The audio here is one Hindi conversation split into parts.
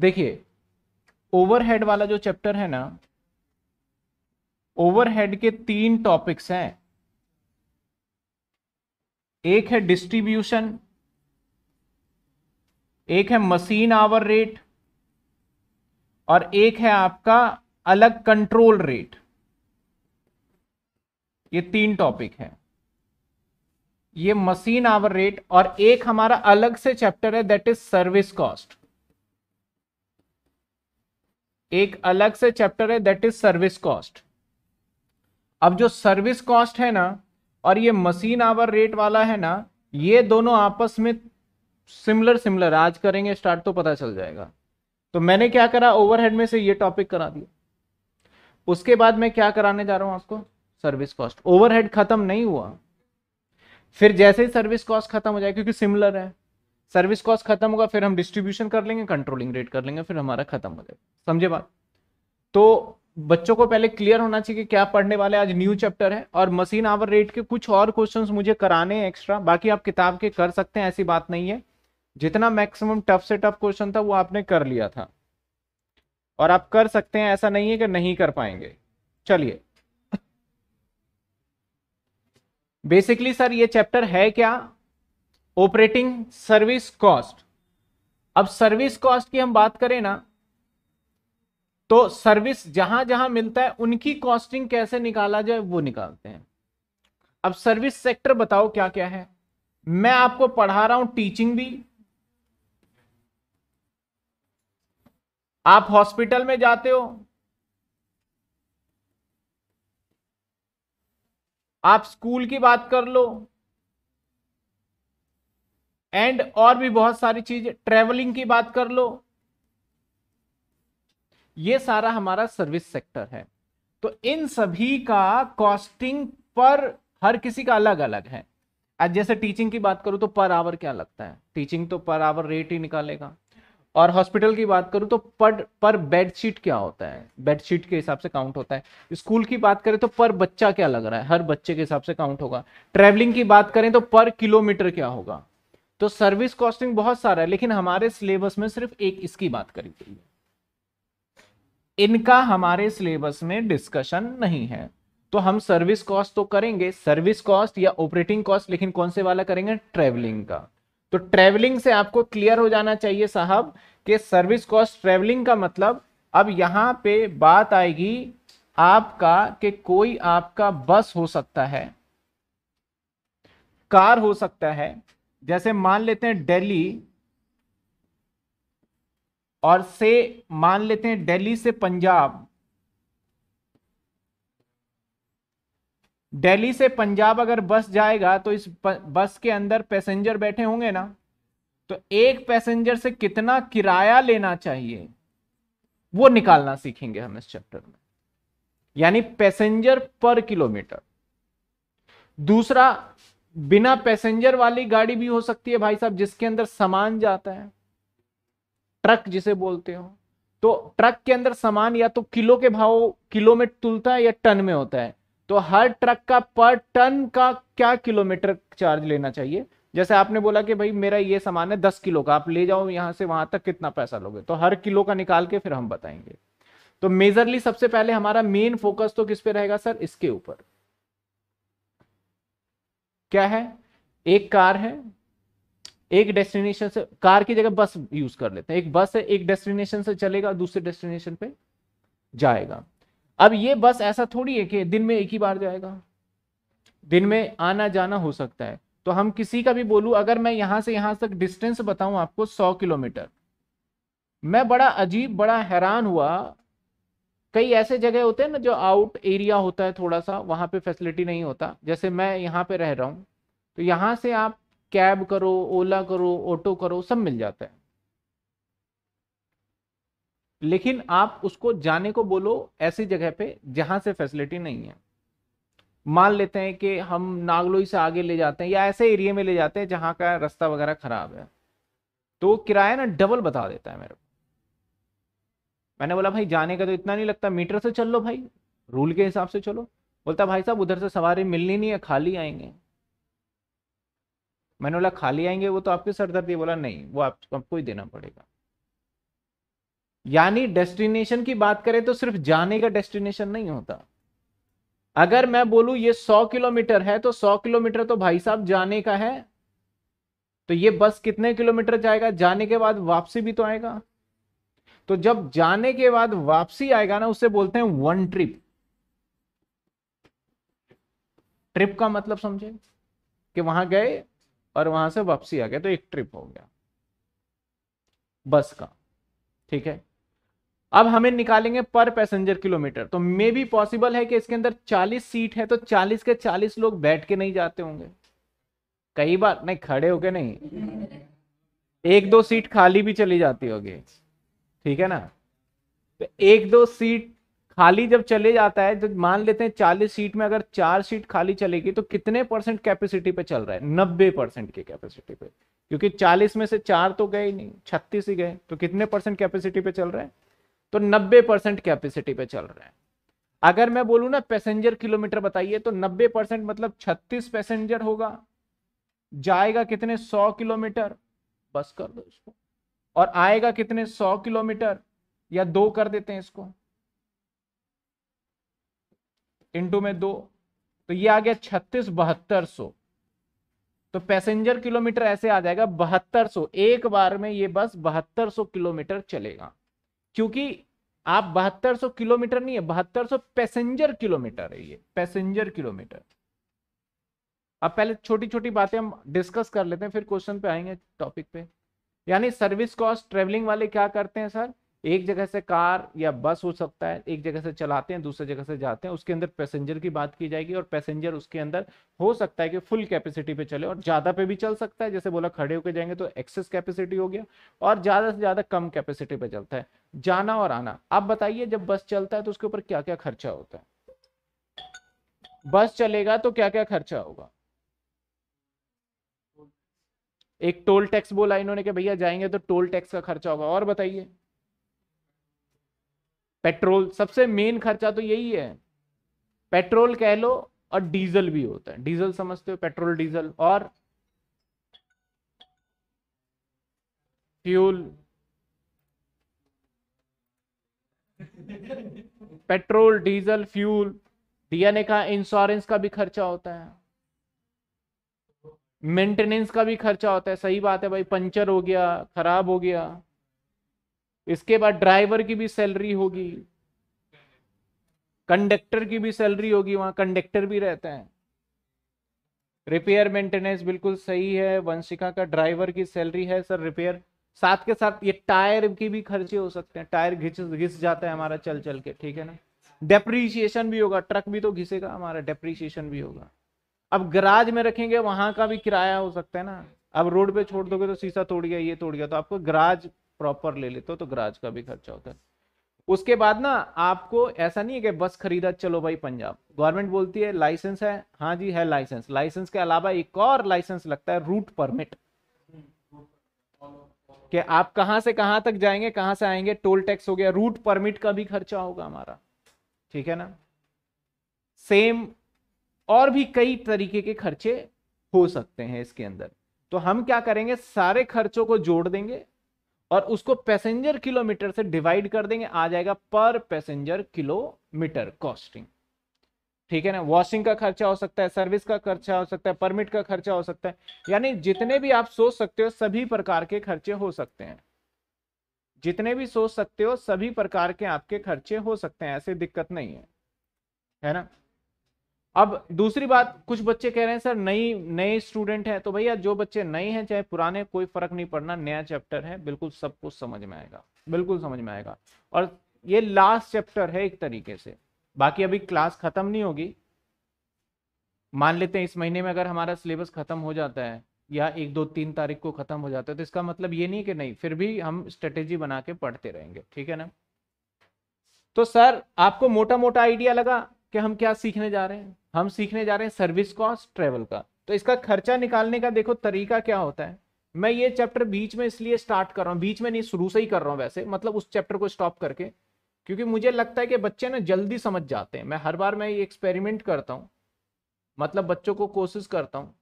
देखिए ओवरहेड वाला जो चैप्टर है ना ओवरहेड के तीन टॉपिक्स हैं एक है डिस्ट्रीब्यूशन एक है मशीन आवर रेट और एक है आपका अलग कंट्रोल रेट ये तीन टॉपिक है ये मशीन आवर रेट और एक हमारा अलग से चैप्टर है दैट इज सर्विस कॉस्ट एक अलग से चैप्टर है दैट इज सर्विस कॉस्ट अब जो सर्विस कॉस्ट है ना और ये मशीन आवर रेट वाला है ना ये दोनों आपस में सिमिलर सिमिलर आज करेंगे स्टार्ट तो पता चल जाएगा तो मैंने क्या करा ओवरहेड में से ये टॉपिक करा दिया उसके बाद मैं क्या कराने जा रहा हूं आपको सर्विस कॉस्ट ओवरहेड खत्म नहीं हुआ फिर जैसे ही सर्विस कॉस्ट खत्म हो जाए क्योंकि सिमिलर है सर्विस कॉस्ट खत्म होगा फिर हम डिस्ट्रीब्यूशन कर लेंगे कंट्रोलिंग रेट कर लेंगे फिर हमारा खत्म हो जाएगा समझे बात तो बच्चों को पहले क्लियर होना चाहिए कि क्या पढ़ने वाले आज न्यू चैप्टर है और मशीन आवर रेट के कुछ और क्वेश्चंस मुझे कराने हैं एक्स्ट्रा बाकी आप किताब के कर सकते हैं ऐसी बात नहीं है जितना मैक्सिमम टफ से टफ क्वेश्चन था वो आपने कर लिया था और आप कर सकते हैं ऐसा नहीं है कि नहीं कर पाएंगे चलिए बेसिकली सर ये चैप्टर है क्या ऑपरेटिंग सर्विस कॉस्ट अब सर्विस कॉस्ट की हम बात करें ना तो सर्विस जहां जहां मिलता है उनकी कॉस्टिंग कैसे निकाला जाए वो निकालते हैं अब सर्विस सेक्टर बताओ क्या क्या है मैं आपको पढ़ा रहा हूं टीचिंग भी आप हॉस्पिटल में जाते हो आप स्कूल की बात कर लो एंड और भी बहुत सारी चीज ट्रेवलिंग की बात कर लो ये सारा हमारा सर्विस सेक्टर है तो इन सभी का कॉस्टिंग पर हर किसी का अलग अलग है आज जैसे टीचिंग की बात करूं तो पर आवर क्या लगता है टीचिंग तो पर आवर रेट ही निकालेगा और हॉस्पिटल की बात करूं तो पर पर बेडशीट क्या होता है बेडशीट के हिसाब से काउंट होता है स्कूल की बात करें तो पर बच्चा क्या लग रहा है हर बच्चे के हिसाब से काउंट होगा ट्रेवलिंग की बात करें तो पर किलोमीटर क्या होगा तो सर्विस कॉस्टिंग बहुत सारा है लेकिन हमारे सिलेबस में सिर्फ एक इसकी बात करी गई है इनका हमारे सिलेबस में डिस्कशन नहीं है तो हम सर्विस कॉस्ट तो करेंगे सर्विस कॉस्ट या ऑपरेटिंग कॉस्ट लेकिन कौन से वाला करेंगे ट्रेवलिंग का तो ट्रेवलिंग से आपको क्लियर हो जाना चाहिए साहब कि सर्विस कॉस्ट ट्रेवलिंग का मतलब अब यहां पे बात आएगी आपका कि कोई आपका बस हो सकता है कार हो सकता है जैसे मान लेते हैं दिल्ली और से मान लेते हैं दिल्ली से पंजाब दिल्ली से पंजाब अगर बस जाएगा तो इस बस के अंदर पैसेंजर बैठे होंगे ना तो एक पैसेंजर से कितना किराया लेना चाहिए वो निकालना सीखेंगे हम इस चैप्टर में यानी पैसेंजर पर किलोमीटर दूसरा बिना पैसेंजर वाली गाड़ी भी हो सकती है भाई साहब जिसके अंदर सामान जाता है ट्रक जिसे बोलते हो तो ट्रक के अंदर सामान या तो किलो के भाव किलो में तुलता है या टन में होता है तो हर ट्रक का पर टन का क्या किलोमीटर चार्ज लेना चाहिए जैसे आपने बोला कि भाई मेरा ये सामान है दस किलो का आप ले जाओ यहां से वहां तक कितना पैसा लोगे तो हर किलो का निकाल के फिर हम बताएंगे तो मेजरली सबसे पहले हमारा मेन फोकस तो किस पे रहेगा सर इसके ऊपर क्या है एक कार है एक डेस्टिनेशन से कार की जगह बस यूज कर लेते हैं एक बस है एक डेस्टिनेशन से चलेगा दूसरे डेस्टिनेशन पे जाएगा अब ये बस ऐसा थोड़ी है कि दिन में एक ही बार जाएगा दिन में आना जाना हो सकता है तो हम किसी का भी बोलू अगर मैं यहां से यहां तक डिस्टेंस बताऊं आपको सौ किलोमीटर मैं बड़ा अजीब बड़ा हैरान हुआ कई ऐसे जगह होते हैं ना जो आउट एरिया होता है थोड़ा सा वहाँ पे फैसिलिटी नहीं होता जैसे मैं यहाँ पे रह रहा हूँ तो यहाँ से आप कैब करो ओला करो ऑटो करो सब मिल जाता है लेकिन आप उसको जाने को बोलो ऐसी जगह पे जहाँ से फैसिलिटी नहीं है मान लेते हैं कि हम नागलोई से आगे ले जाते हैं या ऐसे एरिया में ले जाते हैं जहाँ का रास्ता वगैरह खराब है तो किराया ना डबल बता देता है मेरे को मैंने बोला भाई जाने का तो इतना नहीं लगता मीटर से चल लो भाई रूल के हिसाब से चलो बोलता भाई साहब उधर से सवारी मिलनी नहीं है खाली आएंगे मैंने बोला खाली आएंगे वो तो आपके सरदर्दी बोला नहीं वो आप, आपको ही देना पड़ेगा यानी डेस्टिनेशन की बात करें तो सिर्फ जाने का डेस्टिनेशन नहीं होता अगर मैं बोलूं ये 100 किलोमीटर है तो 100 किलोमीटर तो भाई साहब जाने का है तो ये बस कितने किलोमीटर जाएगा जाने के बाद वापसी भी तो आएगा तो जब जाने के बाद वापसी आएगा ना उससे बोलते हैं वन ट्रिप ट्रिप का मतलब समझे कि वहां गए और वहां से वापसी आ गए तो एक ट्रिप हो गया बस का ठीक है अब हमें निकालेंगे पर पैसेंजर किलोमीटर तो मे बी पॉसिबल है कि इसके अंदर 40 सीट है तो 40 के 40 लोग बैठ के नहीं जाते होंगे कई बार नहीं खड़े होके नहीं एक दो सीट खाली भी चली जाती होगी ठीक है ना तो एक दो सीट खाली जब चले जाता है तो मान लेते हैं चालीस सीट में अगर चार सीट खाली चलेगी तो कितने परसेंट कैपेसिटी पे चल रहा है नब्बे परसेंट की कैपेसिटी पे क्योंकि चालीस में से चार तो गए ही नहीं छत्तीस ही गए तो कितने परसेंट कैपेसिटी पे चल रहे हैं तो नब्बे परसेंट कैपेसिटी पे चल रहे हैं अगर मैं बोलू ना पैसेंजर किलोमीटर बताइए तो नब्बे परसेंट मतलब छत्तीस पैसेंजर होगा जाएगा कितने सौ किलोमीटर बस कर दो इसको और आएगा कितने सौ किलोमीटर या दो कर देते हैं इसको इंटू में दो तो ये आ गया छत्तीस बहत्तर सो तो पैसेंजर किलोमीटर ऐसे आ जाएगा बहत्तर सो एक बार में ये बस बहत्तर सौ किलोमीटर चलेगा क्योंकि आप बहत्तर सो किलोमीटर नहीं है बहत्तर सो पैसेंजर किलोमीटर है ये पैसेंजर किलोमीटर अब पहले छोटी छोटी बातें हम डिस्कस कर लेते हैं फिर क्वेश्चन पे आएंगे टॉपिक पे यानी सर्विस कॉस्ट ट्रेवलिंग वाले क्या करते हैं सर एक जगह से कार या बस हो सकता है एक जगह से चलाते हैं दूसरे जगह से जाते हैं उसके अंदर पैसेंजर की बात की जाएगी और पैसेंजर उसके अंदर हो सकता है कि फुल कैपेसिटी पे चले और ज़्यादा पे भी चल सकता है जैसे बोला खड़े होकर जाएंगे तो एक्सेस कैपेसिटी हो गया और ज़्यादा से ज़्यादा कम कैपेसिटी पे चलता है जाना और आना आप बताइए जब बस चलता है तो उसके ऊपर क्या क्या खर्चा होता है बस चलेगा तो क्या क्या खर्चा होगा एक टोल टैक्स बोला इन्होंने कि भैया जाएंगे तो टोल टैक्स का खर्चा होगा और बताइए पेट्रोल सबसे मेन खर्चा तो यही है पेट्रोल कह लो और डीजल भी होता है डीजल समझते हो पेट्रोल डीजल और फ्यूल पेट्रोल डीजल फ्यूल दिया ने कहा इंश्योरेंस का भी खर्चा होता है मेंटेनेंस का भी खर्चा होता है सही बात है भाई पंचर हो गया खराब हो गया इसके बाद ड्राइवर की भी सैलरी होगी कंडक्टर की भी सैलरी होगी वहां कंडक्टर भी रहते हैं रिपेयर मेंटेनेंस बिल्कुल सही है वंशिका का ड्राइवर की सैलरी है सर रिपेयर साथ के साथ ये टायर की भी खर्चे हो सकते हैं टायर घिस घिस जाता है हमारा चल चल के ठीक है ना डेप्रीशिएशन भी होगा ट्रक भी तो घिसेगा हमारा डेप्रीशिएशन भी होगा अब गराज में रखेंगे वहां का भी किराया हो सकता है ना अब रोड पे छोड़ दोगे तो शीशा तोड़ गया ये तोड़ गया तो आपको गराज प्रॉपर ले लेते हो तो गराज का भी खर्चा होता है उसके बाद ना आपको ऐसा नहीं है कि बस खरीदा चलो भाई पंजाब गवर्नमेंट बोलती है लाइसेंस है हाँ जी है लाइसेंस लाइसेंस के अलावा एक और लाइसेंस लगता है रूट परमिट कि आप कहाँ से कहाँ तक जाएंगे कहाँ से आएंगे टोल टैक्स हो गया रूट परमिट का भी खर्चा होगा हमारा ठीक है ना सेम और भी कई तरीके के खर्चे हो सकते हैं इसके अंदर तो हम क्या करेंगे सारे खर्चों को जोड़ देंगे और उसको पैसेंजर किलोमीटर से डिवाइड कर देंगे आ जाएगा पर पैसेंजर किलोमीटर कॉस्टिंग ठीक है ना वॉशिंग का खर्चा हो सकता है सर्विस का खर्चा हो सकता है परमिट का खर्चा हो सकता है यानी जितने भी आप सोच सकते हो सभी प्रकार के खर्चे हो सकते हैं जितने भी सोच सकते हो सभी प्रकार के आपके खर्चे हो सकते हैं ऐसे दिक्कत नहीं है है ना अब दूसरी बात कुछ बच्चे कह रहे हैं सर नई नए स्टूडेंट हैं तो भैया जो बच्चे नए हैं चाहे पुराने कोई फर्क नहीं पड़ना नया चैप्टर है बिल्कुल सब कुछ समझ में आएगा बिल्कुल समझ में आएगा और ये लास्ट चैप्टर है एक तरीके से बाकी अभी क्लास खत्म नहीं होगी मान लेते हैं इस महीने में अगर हमारा सिलेबस खत्म हो जाता है या एक दो तीन तारीख को खत्म हो जाता है तो इसका मतलब ये नहीं कि नहीं फिर भी हम स्ट्रेटेजी बना के पढ़ते रहेंगे ठीक है ना तो सर आपको मोटा मोटा आइडिया लगा कि हम क्या सीखने जा रहे हैं हम सीखने जा रहे हैं सर्विस कॉस्ट ट्रेवल का तो इसका खर्चा निकालने का देखो तरीका क्या होता है मैं ये चैप्टर बीच में इसलिए स्टार्ट कर रहा हूँ बीच में नहीं शुरू से ही कर रहा हूँ वैसे मतलब उस चैप्टर को स्टॉप करके क्योंकि मुझे लगता है कि बच्चे ना जल्दी समझ जाते हैं मैं हर बार मैं ये एक्सपेरिमेंट करता हूँ मतलब बच्चों को कोशिश करता हूँ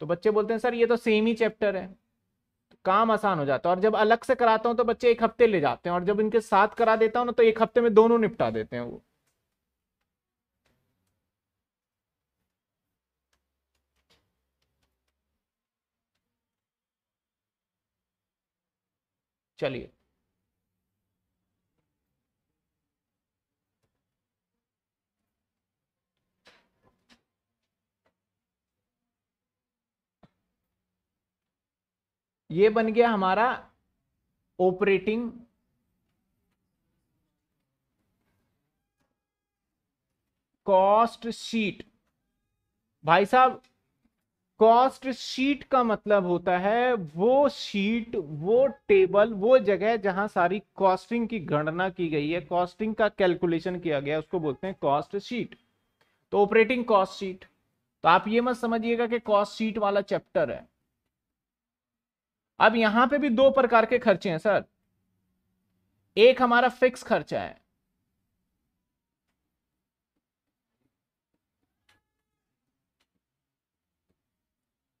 तो बच्चे बोलते हैं सर ये तो सेम ही चैप्टर है तो काम आसान हो जाता है और जब अलग से कराता हूँ तो बच्चे एक हफ्ते ले जाते हैं और जब इनके साथ करा देता हूँ ना तो एक हफ्ते में दोनों निपटा देते हैं वो चलिए ये बन गया हमारा ऑपरेटिंग कॉस्ट शीट भाई साहब कॉस्ट शीट का मतलब होता है वो शीट वो टेबल वो जगह जहां सारी कॉस्टिंग की गणना की गई है कॉस्टिंग का कैलकुलेशन किया गया उसको बोलते हैं कॉस्ट शीट तो ऑपरेटिंग कॉस्ट शीट तो आप ये मत समझिएगा कि कॉस्ट शीट वाला चैप्टर है अब यहां पे भी दो प्रकार के खर्चे हैं सर एक हमारा फिक्स खर्चा है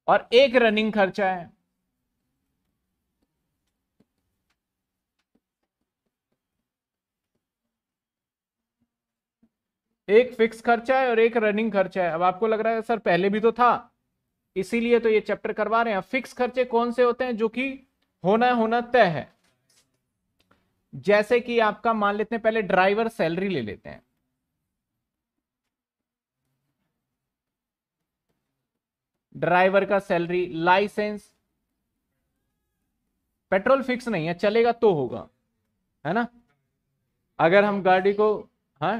और एक रनिंग खर्चा है एक फिक्स खर्चा है और एक रनिंग खर्चा है अब आपको लग रहा है सर पहले भी तो था इसीलिए तो ये चैप्टर करवा रहे हैं फिक्स खर्चे कौन से होते हैं जो कि होना होना तय है जैसे कि आपका मान लेते हैं पहले ड्राइवर सैलरी ले लेते हैं ड्राइवर का सैलरी लाइसेंस पेट्रोल फिक्स नहीं है चलेगा तो होगा है ना अगर हम गाड़ी को हाँ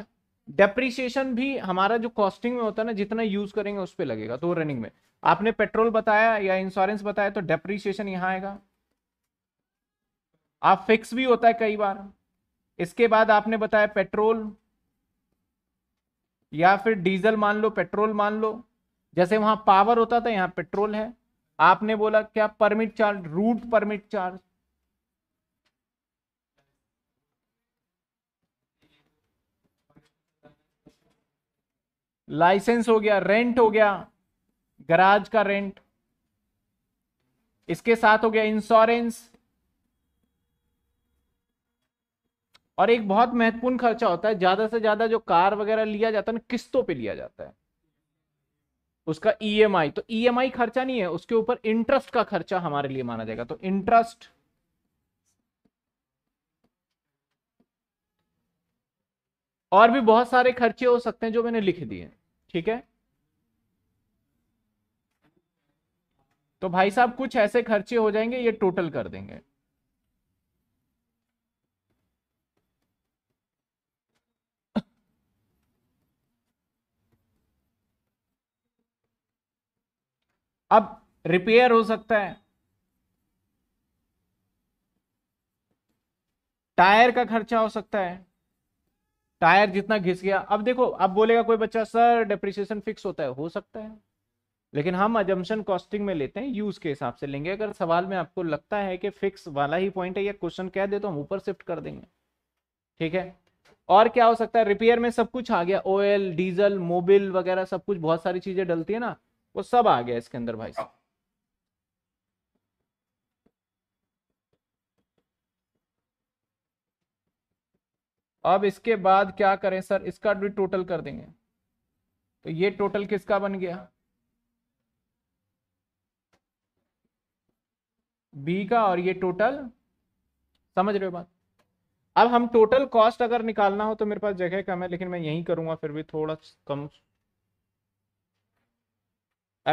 डेप्रीशिएशन भी हमारा जो कॉस्टिंग में होता है ना जितना यूज करेंगे उस पर लगेगा तो रनिंग में आपने पेट्रोल बताया या इंश्योरेंस बताया तो डेप्रीशिएशन यहां आएगा आप फिक्स भी होता है कई बार इसके बाद आपने बताया पेट्रोल या फिर डीजल मान लो पेट्रोल मान लो जैसे वहां पावर होता था यहां पेट्रोल है आपने बोला क्या permit charge route permit charge licence हो गया रेंट हो गया गराज का रेंट इसके साथ हो गया इंश्योरेंस और एक बहुत महत्वपूर्ण खर्चा होता है ज्यादा से ज्यादा जो कार वगैरह लिया जाता है ना किस्तों पे लिया जाता है उसका ई e तो ई e खर्चा नहीं है उसके ऊपर इंटरेस्ट का खर्चा हमारे लिए माना जाएगा तो इंटरेस्ट और भी बहुत सारे खर्चे हो सकते हैं जो मैंने लिख दिए ठीक है तो भाई साहब कुछ ऐसे खर्चे हो जाएंगे ये टोटल कर देंगे अब रिपेयर हो सकता है टायर का खर्चा हो सकता है टायर जितना घिस गया अब देखो अब बोलेगा कोई बच्चा सर डेप्रिसिएशन फिक्स होता है हो सकता है लेकिन हम अजम्पन कॉस्टिंग में लेते हैं यूज के हिसाब से लेंगे अगर सवाल में आपको लगता है कि फिक्स वाला ही पॉइंट है या क्वेश्चन कह दे तो हम ऊपर शिफ्ट कर देंगे ठीक है और क्या हो सकता है रिपेयर में सब कुछ आ गया ऑयल डीजल मोबिल वगैरह सब कुछ बहुत सारी चीजें डलती है ना वो सब आ गया इसके अंदर भाई अब इसके बाद क्या करें सर इसका भी टोटल कर देंगे तो ये टोटल किसका बन गया बी का और ये टोटल समझ रहे हो बात अब हम टोटल कॉस्ट अगर निकालना हो तो मेरे पास जगह कम है लेकिन मैं यही करूंगा फिर भी थोड़ा कम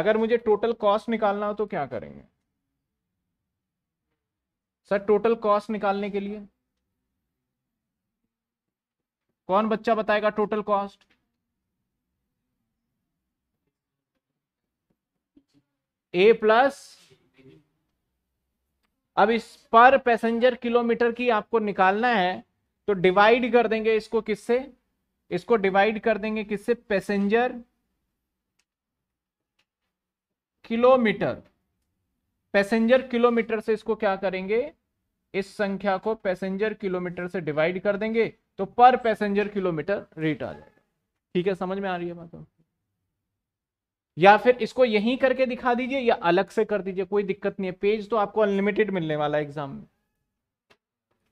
अगर मुझे टोटल कॉस्ट निकालना हो तो क्या करेंगे सर टोटल कॉस्ट निकालने के लिए कौन बच्चा बताएगा टोटल कॉस्ट ए प्लस अब इस पर पैसेंजर किलोमीटर की आपको निकालना है तो डिवाइड कर देंगे इसको किससे इसको डिवाइड कर देंगे किससे पैसेंजर किलोमीटर पैसेंजर किलोमीटर से इसको क्या करेंगे इस संख्या को पैसेंजर किलोमीटर से डिवाइड कर देंगे तो पर पैसेंजर किलोमीटर रेट आ जाएगा ठीक है समझ में आ रही है बात या फिर इसको यहीं करके दिखा दीजिए या अलग से कर दीजिए कोई दिक्कत नहीं है पेज तो आपको अनलिमिटेड मिलने वाला है एग्जाम में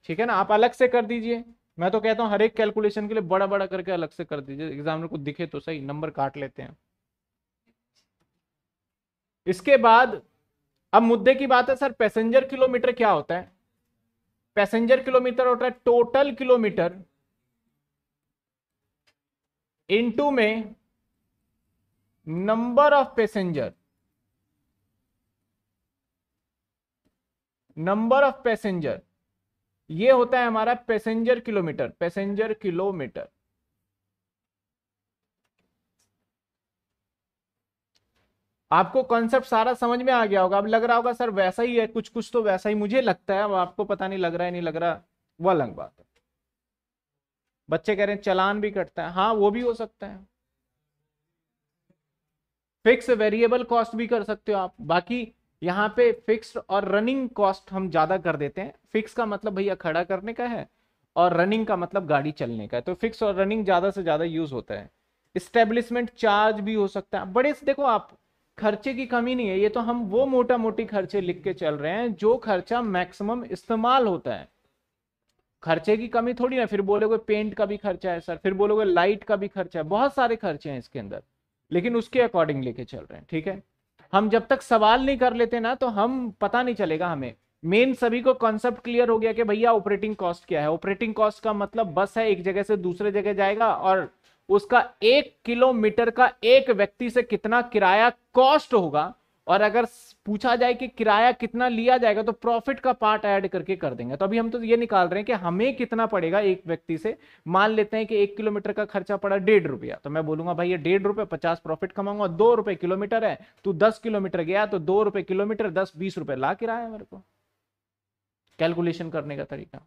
ठीक है ना आप अलग से कर दीजिए मैं तो कहता हूं हर एक कैलकुलेशन के लिए बड़ा बड़ा करके अलग से कर दीजिए एग्जाम को दिखे तो सही नंबर काट लेते हैं इसके बाद अब मुद्दे की बात है सर पैसेंजर किलोमीटर क्या होता है पैसेंजर किलोमीटर होता है टोटल किलोमीटर इनटू में number of passenger number of passenger ये होता है हमारा पैसेंजर किलोमीटर पैसेंजर किलोमीटर आपको कॉन्सेप्ट सारा समझ में आ गया होगा अब लग रहा होगा सर वैसा ही है कुछ कुछ तो वैसा ही मुझे लगता है अब आपको पता नहीं लग रहा है नहीं लग रहा वह अलग बात है बच्चे कह रहे हैं चलान भी कटता है हाँ वो भी हो सकता है फिक्स वेरिएबल कॉस्ट भी कर सकते हो आप बाकी यहाँ पे फिक्स और रनिंग कॉस्ट हम ज्यादा कर देते हैं फिक्स का मतलब भैया खड़ा करने का है और रनिंग का मतलब गाड़ी चलने का है तो फिक्स और रनिंग ज्यादा से ज्यादा यूज होता है स्टेब्लिशमेंट चार्ज भी हो सकता है बड़े से देखो आप खर्चे की कमी नहीं है ये तो हम वो मोटा मोटी खर्चे लिख के चल रहे हैं जो खर्चा मैक्सिमम इस्तेमाल होता है खर्चे की कमी थोड़ी ना फिर बोलोगे पेंट का भी खर्चा है सर फिर बोलोगे लाइट का भी खर्चा है बहुत सारे खर्चे हैं इसके अंदर लेकिन उसके अकॉर्डिंग लेके चल रहे हैं ठीक है हम जब तक सवाल नहीं कर लेते ना तो हम पता नहीं चलेगा हमें मेन सभी को कॉन्सेप्ट क्लियर हो गया कि भैया ऑपरेटिंग कॉस्ट क्या है ऑपरेटिंग कॉस्ट का मतलब बस है एक जगह से दूसरे जगह जाएगा और उसका एक किलोमीटर का एक व्यक्ति से कितना किराया कॉस्ट होगा और अगर पूछा जाए कि किराया कितना लिया जाएगा तो प्रॉफिट का पार्ट ऐड करके कर देंगे तो अभी हम तो ये निकाल रहे हैं कि हमें कितना पड़ेगा एक व्यक्ति से मान लेते हैं कि एक किलोमीटर का खर्चा पड़ा डेढ़ रुपया तो मैं बोलूंगा भाई ये डेढ़ रुपये पचास प्रॉफिट कमाऊंगा दो रुपए किलोमीटर है तू दस किलोमीटर गया तो दो रुपए किलोमीटर दस बीस रुपए ला किराया मेरे को कैलकुलेशन करने का तरीका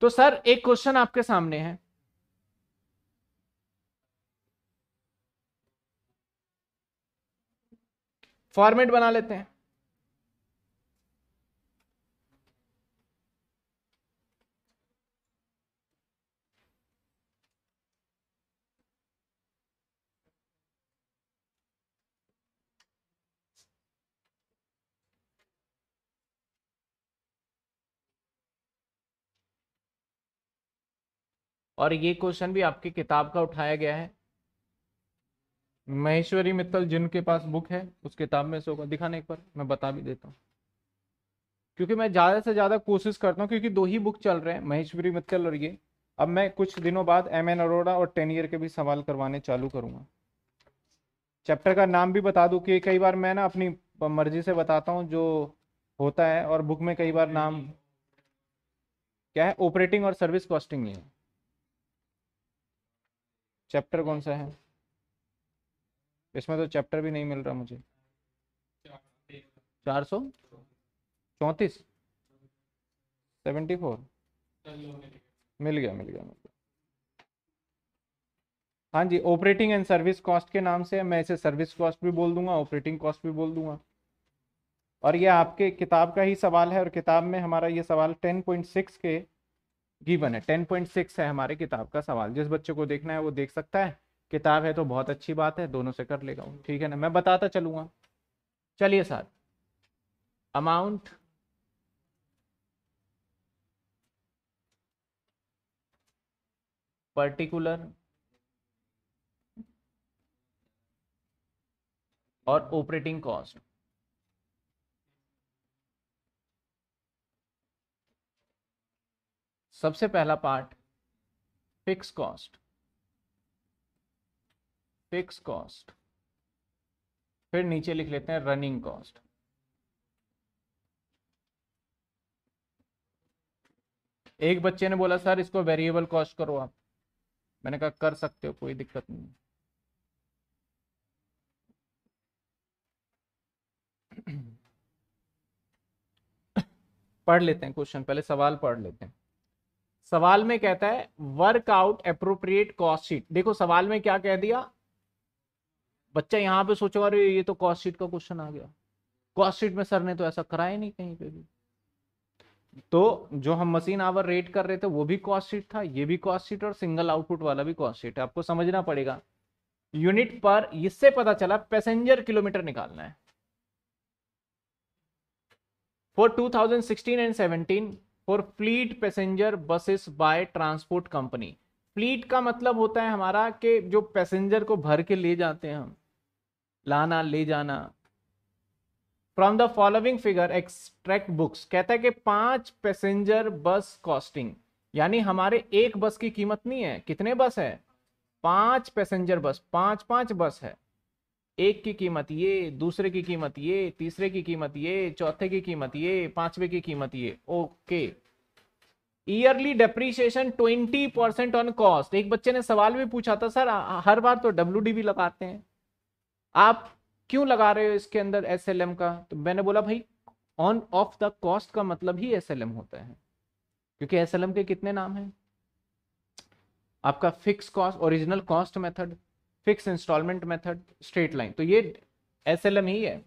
तो सर एक क्वेश्चन आपके सामने है फॉर्मेट बना लेते हैं और ये क्वेश्चन भी आपकी किताब का उठाया गया है महेश्वरी मित्तल जिनके पास बुक है उस किताब में से होगा दिखाने एक बार मैं बता भी देता हूँ क्योंकि मैं ज़्यादा से ज़्यादा कोशिश करता हूँ क्योंकि दो ही बुक चल रहे हैं महेश्वरी मित्तल और ये अब मैं कुछ दिनों बाद एम एन अरोड़ा और टेन ईयर के भी सवाल करवाने चालू करूँगा चैप्टर का नाम भी बता दूँ कि कई बार मैं ना अपनी मर्जी से बताता हूँ जो होता है और बुक में कई बार नाम क्या है ऑपरेटिंग और सर्विस कॉस्टिंग ये चैप्टर कौन सा है इसमें तो चैप्टर भी नहीं मिल रहा मुझे चार सौ चौंतीस सेवेंटी फोर मिल गया मिल गया हाँ जी ऑपरेटिंग एंड सर्विस कॉस्ट के नाम से मैं इसे सर्विस कॉस्ट भी बोल दूंगा ऑपरेटिंग कॉस्ट भी बोल दूंगा और ये आपके किताब का ही सवाल है और किताब में हमारा ये सवाल 10.6 के गिवन है 10.6 है हमारे किताब का सवाल जिस बच्चे को देखना है वो देख सकता है किताब है तो बहुत अच्छी बात है दोनों से कर लेगा ठीक है ना मैं बताता चलूंगा चलिए सर अमाउंट पर्टिकुलर और ऑपरेटिंग कॉस्ट सबसे पहला part fix cost fix cost फिर नीचे लिख लेते हैं रनिंग कॉस्ट एक बच्चे ने बोला सर इसको वेरिएबल कॉस्ट करो आप मैंने कहा कर सकते हो कोई दिक्कत नहीं पढ़ लेते हैं क्वेश्चन पहले सवाल पढ़ लेते हैं सवाल में कहता है वर्कआउट अप्रोप्रिएट कॉस्ट शीट देखो सवाल में क्या कह दिया बच्चा यहाँ पे सोचो अरे ये तो कॉस्ट शीट का क्वेश्चन आ गया कॉस्ट शीट में सर ने तो ऐसा कराया नहीं कहीं पे भी तो जो हम मशीन आवर रेट कर रहे थे वो भी कॉस्ट शीट था ये भी कॉस्ट शीट और सिंगल आउटपुट वाला भी कॉस्ट शीट है आपको समझना पड़ेगा यूनिट पर इससे पता चला पैसेंजर किलोमीटर निकालना है for 2016 and 17 for fleet passenger buses by transport company fleet का मतलब होता है हमारा कि जो पैसेंजर को भर के ले जाते हैं हम लाना ले जाना from the following figure extract books कहता है कि पांच पैसेंजर बस कॉस्टिंग यानी हमारे एक बस की कीमत नहीं है कितने बस है पांच पैसेंजर बस पांच पांच बस है एक की कीमत ये दूसरे की कीमत ये तीसरे की कीमत ये चौथे की कीमत ये पांचवे की कीमत ये okay yearly depreciation twenty percent on cost एक बच्चे ने सवाल भी पूछा था सर हर बार तो डब्ल्यू भी लगाते हैं आप क्यों लगा रहे हो इसके अंदर एस का तो मैंने बोला भाई ऑन ऑफ द कॉस्ट का मतलब ही एस होता है क्योंकि एस के कितने नाम हैं आपका fix cost original cost method fix instalment method straight line तो ये एस ही है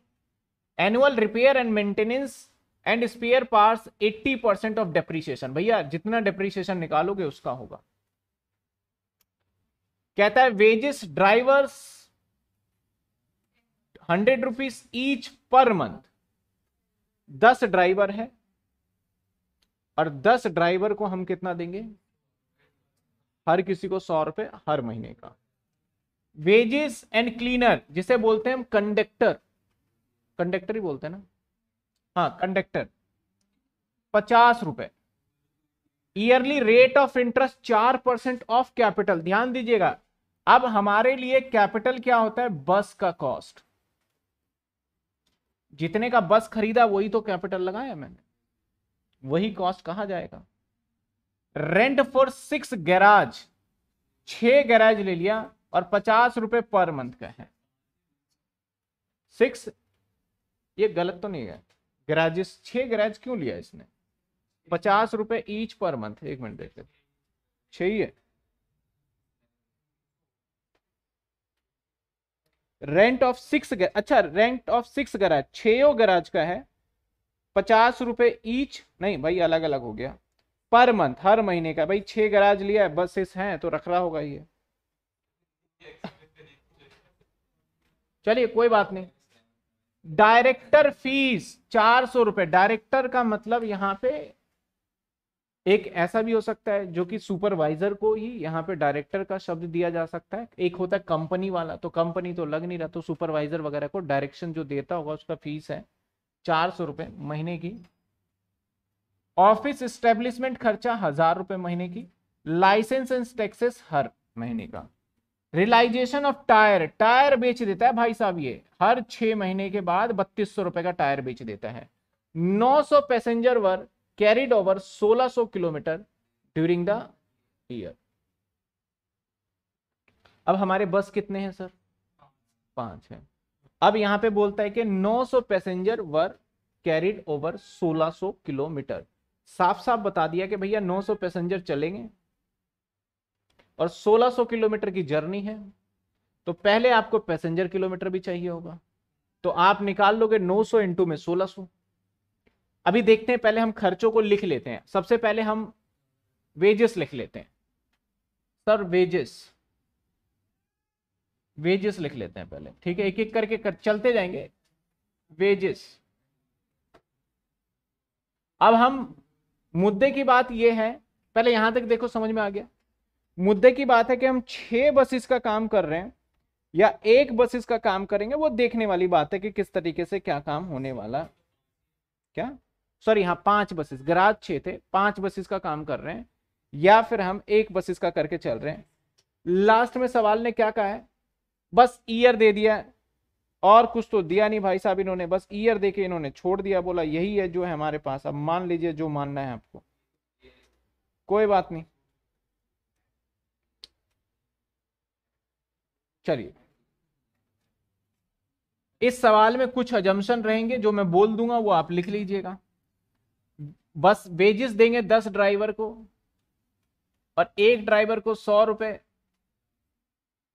annual repair and maintenance and spare parts 80 percent of depreciation भैया जितना डेप्रीशिएशन निकालोगे उसका होगा कहता है wages drivers hundred rupees each per month दस ड्राइवर है और दस ड्राइवर को हम कितना देंगे हर किसी को सौ रुपए हर महीने का वेजेस एंड क्लीनर जिसे बोलते हैं हम कंडक्टर कंडक्टर ही बोलते हैं ना हाँ कंडक्टर पचास रुपए ईयरली रेट ऑफ इंटरेस्ट चार परसेंट ऑफ कैपिटल ध्यान दीजिएगा अब हमारे लिए कैपिटल क्या होता है बस का कॉस्ट जितने का बस खरीदा वही तो कैपिटल लगाया मैंने वही कॉस्ट कहा जाएगा रेंट फॉर सिक्स गैराज छह गैराज ले लिया और पचास रुपए पर मंथ का है सिक्स ये गलत तो नहीं है गैराजेस छह गैराज क्यों लिया इसने पचास रुपए ईच पर मंथ एक मिनट देख लेते छह ही है रेंट ऑफ सिक्स अच्छा रेंट ऑफ सिक्स गराज छो गराज का है पचास रुपए ईच नहीं भाई अलग अलग हो गया पर मंथ हर महीने का भाई छे गराज लिया है बसेस हैं तो रख रहा होगा ये चलिए कोई बात नहीं डायरेक्टर फीस चार सौ रुपए डायरेक्टर का मतलब यहां पे एक ऐसा भी हो सकता है जो कि सुपरवाइजर को ही यहाँ पे डायरेक्टर का शब्द दिया जा सकता है एक होता है कंपनी वाला तो कंपनी तो लग नहीं रहा तो सुपरवाइजर वगैरह को डायरेक्शन जो देता होगा उसका फीस है चार सौ रुपये महीने की ऑफिस स्टेब्लिशमेंट खर्चा हजार रुपये महीने की लाइसेंस एंड टैक्सेस हर महीने का रिलाइजेशन ऑफ टायर टायर बेच देता है भाई साहब ये हर छह महीने के बाद बत्तीस सौ रुपए का टायर बेच देता है 900 passenger were carried over 1600 kilometre during the year अब हमारे बस कितने हैं सर पांच हैं अब यहां पे बोलता है कि 900 passenger were carried over 1600 kilometre साफ साफ बता दिया कि भैया 900 पैसेंजर चलेंगे और 1600 किलोमीटर की जर्नी है तो पहले आपको पैसेंजर किलोमीटर भी चाहिए होगा तो आप निकाल लोगे 900 सौ इंटू में 1600 अभी देखते हैं पहले हम खर्चों को लिख लेते हैं सबसे पहले हम वेजेस लिख लेते हैं सर वेजेस वेजेस लिख लेते हैं पहले ठीक है एक एक करके कर, चलते जाएंगे वेजेस अब हम मुद्दे की बात यह है पहले यहां तक देखो समझ में आ गया मुद्दे की बात है कि हम छह बसेस का काम कर रहे हैं या एक बसेस का काम करेंगे वो देखने वाली बात है कि किस तरीके से क्या काम होने वाला क्या सॉरी हाँ पांच बसेस गराज छे थे पांच बसेस का काम कर रहे हैं या फिर हम एक बसेस का करके चल रहे हैं लास्ट में सवाल ने क्या कहा है बस ईयर दे दिया और कुछ तो दिया नहीं भाई साहब इन्होंने बस ईयर दे के इन्होंने छोड़ दिया बोला यही है जो है हमारे पास अब मान लीजिए जो मानना है आपको कोई बात नहीं चलिए इस सवाल में कुछ अजम्पन रहेंगे जो मैं बोल दूंगा वो आप लिख लीजिएगा बस वेजेस देंगे दस ड्राइवर को और एक ड्राइवर को सौ रुपए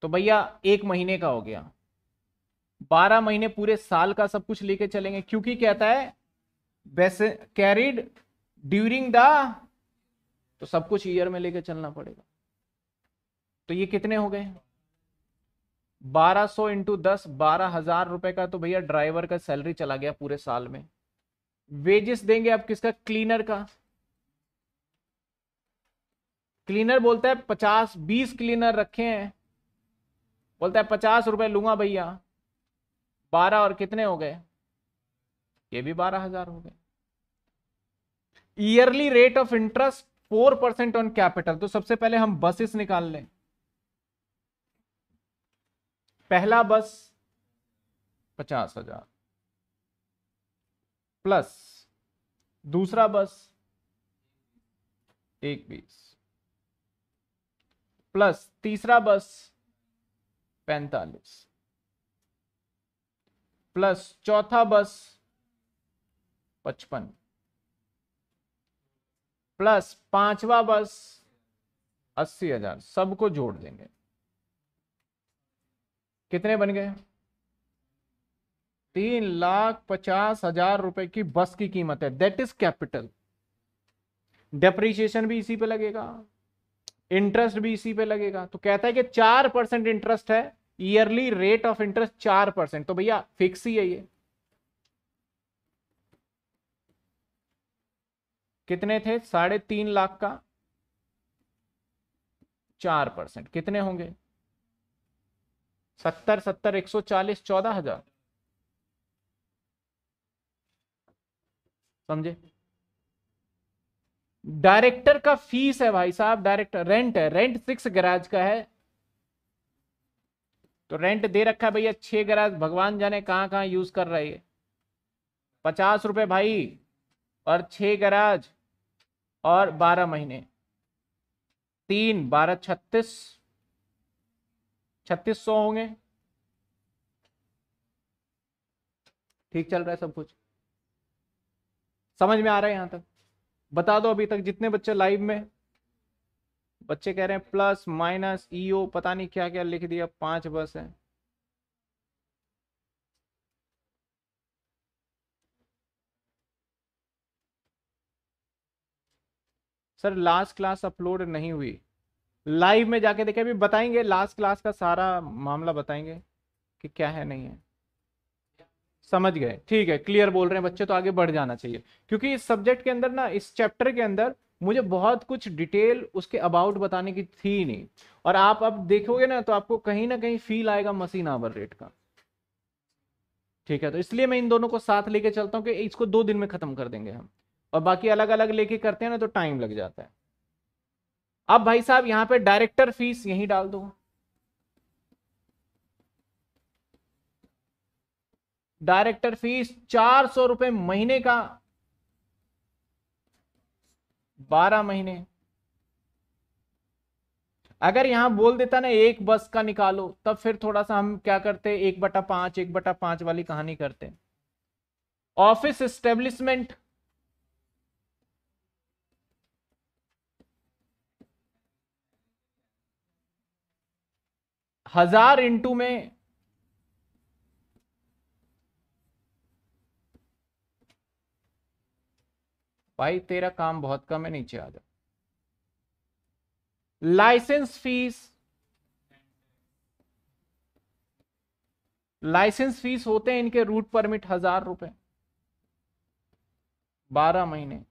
तो भैया एक महीने का हो गया बारह महीने पूरे साल का सब कुछ लेके चलेंगे क्योंकि कहता है वैसे कैरिड ड्यूरिंग द तो सब कुछ ईयर में लेके चलना पड़ेगा तो ये कितने हो गए बारह सौ इंटू दस बारह हजार रुपए का तो भैया ड्राइवर का सैलरी चला गया पूरे साल में वेजेस देंगे आप किसका क्लीनर का क्लीनर बोलता है पचास बीस क्लीनर रखे हैं बोलता है पचास रुपए लूंगा भैया बारह और कितने हो गए ये भी बारह हजार हो गए yearly rate of interest four percent on capital तो सबसे पहले हम बसेस निकाल लें पहला बस पचास हजार प्लस दूसरा बस एक बीस प्लस तीसरा बस पैंतालीस प्लस चौथा बस पचपन प्लस पांचवा बस अस्सी हजार सबको जोड़ देंगे कितने बन गए तीन लाख पचास हजार रुपए की बस की कीमत है दैट इज कैपिटल डेप्रीशिएशन भी इसी पे लगेगा इंटरेस्ट भी इसी पे लगेगा तो कहता है कि चार परसेंट इंटरेस्ट है ईयरली रेट ऑफ इंटरेस्ट चार परसेंट तो भैया फिक्स ही है ये कितने थे साढ़े तीन लाख का चार परसेंट कितने होंगे सत्तर सत्तर एक सौ चालीस चौदह हजार समझे डायरेक्टर का फीस है भाई साहब डायरेक्टर रेंट है रेंट सिक्स गराज का है तो रेंट दे रखा है भैया छह गराज भगवान जाने कहां कहां यूज कर रहे है पचास रुपए भाई और छह गराज और बारह महीने तीन बारह छत्तीस छत्तीस सौ होंगे ठीक चल रहा है सब कुछ समझ में आ रहा है यहां तक बता दो अभी तक जितने बच्चे लाइव में बच्चे कह रहे हैं प्लस माइनस ईओ पता नहीं क्या क्या लिख दिया पांच बस है सर लास्ट क्लास अपलोड नहीं हुई लाइव में जाके देखें अभी बताएंगे लास्ट क्लास का सारा मामला बताएंगे कि क्या है नहीं है समझ गए ठीक है क्लियर बोल रहे हैं बच्चे तो आगे बढ़ जाना चाहिए क्योंकि इस सब्जेक्ट के अंदर ना इस चैप्टर के अंदर मुझे बहुत कुछ डिटेल उसके अबाउट बताने की थी नहीं और आप अब देखोगे ना तो आपको कहीं ना कहीं फील आएगा मशीन आवर रेट का ठीक है तो इसलिए मैं इन दोनों को साथ लेके चलता हूँ कि इसको दो दिन में खत्म कर देंगे हम और बाकी अलग अलग लेके करते हैं ना तो टाइम लग जाता है अब भाई साहब यहाँ पे डायरेक्टर फीस यही डाल दो डायरेक्टर फीस चार सौ रुपए महीने का बारह महीने अगर यहां बोल देता ना एक बस का निकालो तब फिर थोड़ा सा हम क्या करते एक बटा पांच एक बटा पांच वाली कहानी करते ऑफिस एस्टेब्लिशमेंट हजार इंटू में भाई तेरा काम बहुत कम है नीचे आ जा लाइसेंस फीस लाइसेंस फीस होते हैं इनके रूट परमिट हजार रुपए बारह महीने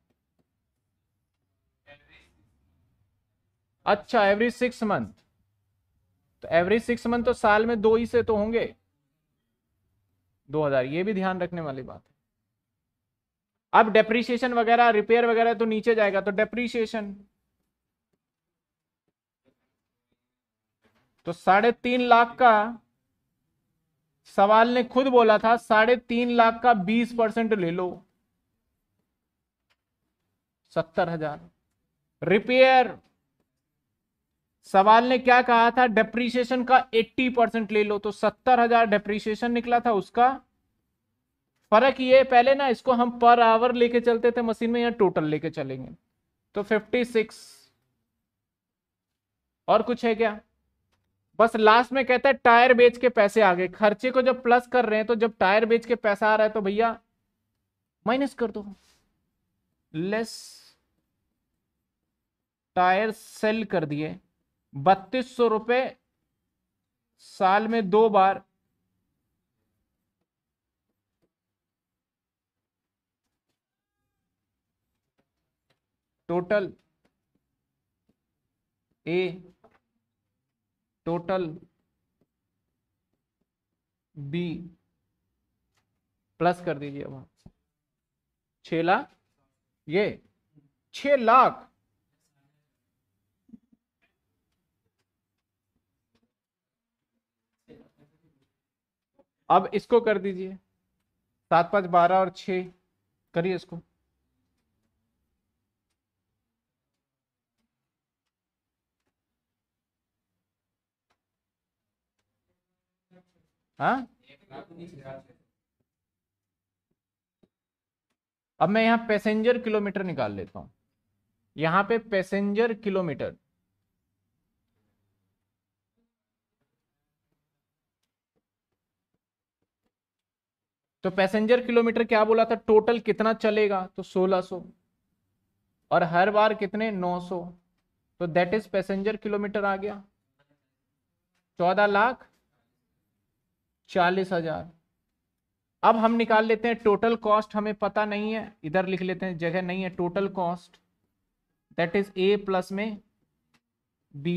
अच्छा एवरी सिक्स मंथ तो एवरी सिक्स मंथ तो साल में दो ही से तो होंगे दो हजार ये भी ध्यान रखने वाली बात है अब डेप्रीशिएशन वगैरह रिपेयर वगैरह तो नीचे जाएगा तो डेप्रीशिएशन तो साढ़े तीन लाख का सवाल ने खुद बोला था साढ़े तीन लाख का बीस परसेंट ले लो सत्तर हजार रिपेयर सवाल ने क्या कहा था डेप्रीशिएशन का एट्टी परसेंट ले लो तो सत्तर हजार डेप्रीशिएशन निकला था उसका फर्क ये पहले ना इसको हम पर आवर लेके चलते थे मशीन में या टोटल लेके चलेंगे तो 56 और कुछ है क्या बस लास्ट में कहता है टायर बेच के पैसे आ गए खर्चे को जब प्लस कर रहे हैं तो जब टायर बेच के पैसा आ रहा है तो भैया माइनस कर दो लेस टायर सेल कर दिए बत्तीस सौ रुपये साल में दो बार total A total B plus कर दीजिए अब आप छ लाख ये छ लाख अब इसको कर दीजिए सात पांच बारह और छ करिए इसको हाँ? अब मैं यहां पैसेंजर किलोमीटर निकाल लेता हूं यहां पे पैसेंजर किलोमीटर तो पैसेंजर किलोमीटर क्या बोला था टोटल कितना चलेगा तो 1600 और हर बार कितने 900 तो दैट इज पैसेंजर किलोमीटर आ गया 14 लाख चालीस हजार अब हम निकाल लेते हैं टोटल कॉस्ट हमें पता नहीं है इधर लिख लेते हैं जगह नहीं है total cost that is A plus में बी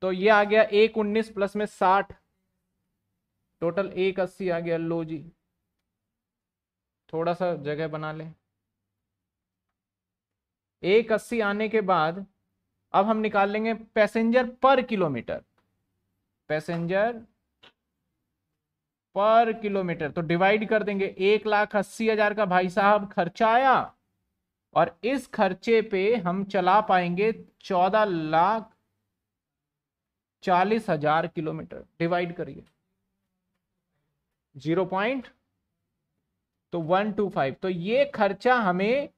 तो ये आ गया एक उन्नीस प्लस में साठ टोटल एक अस्सी आ गया लो जी थोड़ा सा जगह बना ले एक अस्सी आने के बाद अब हम निकाल लेंगे passenger per kilometre passenger per kilometre तो डिवाइड कर देंगे एक लाख अस्सी हजार का भाई साहब खर्चा आया और इस खर्चे पे हम चला पाएंगे चौदह लाख चालीस हजार किलोमीटर डिवाइड करिए जीरो पॉइंट तो वन टू फाइव तो ये खर्चा हमें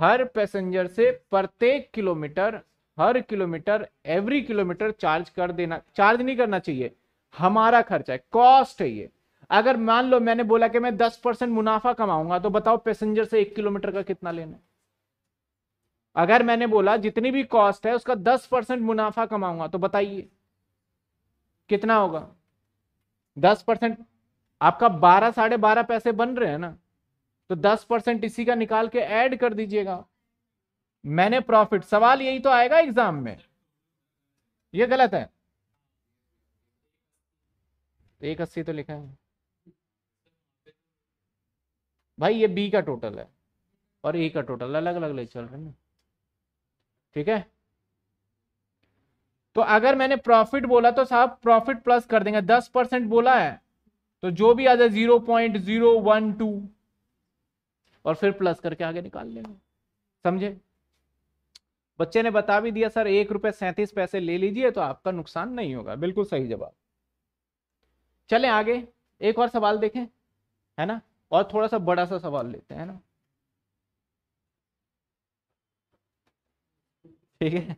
हर पैसेंजर से प्रत्येक किलोमीटर हर किलोमीटर एवरी किलोमीटर चार्ज कर देना चार्ज नहीं करना चाहिए हमारा खर्चा है कॉस्ट है ये अगर मान लो मैंने बोला कि मैं दस परसेंट मुनाफा कमाऊंगा तो बताओ पैसेंजर से एक किलोमीटर का कितना लेना अगर मैंने बोला जितनी भी कॉस्ट है उसका दस परसेंट मुनाफा कमाऊंगा तो बताइए कितना होगा दस परसेंट आपका बारह साढ़े बारह पैसे बन रहे हैं ना तो दस परसेंट इसी का निकाल के ऐड कर दीजिएगा मैंने प्रॉफिट सवाल यही तो आएगा एग्जाम में यह गलत है एक अस्सी तो लिखा है भाई ये बी का टोटल है और ए का टोटल अलग अलग ले चल रहे हैं ठीक है तो अगर मैंने प्रॉफिट बोला तो साहब प्रॉफिट प्लस कर देंगे दस परसेंट बोला है तो जो भी आ जाए zero point zero one two और फिर प्लस करके आगे निकाल लेंगे समझे बच्चे ने बता भी दिया सर एक रुपये सैंतीस पैसे ले लीजिए तो आपका नुकसान नहीं होगा बिल्कुल सही जवाब चले आगे एक और सवाल देखें है ना और थोड़ा सा बड़ा सा सवाल लेते हैं ना ठीक है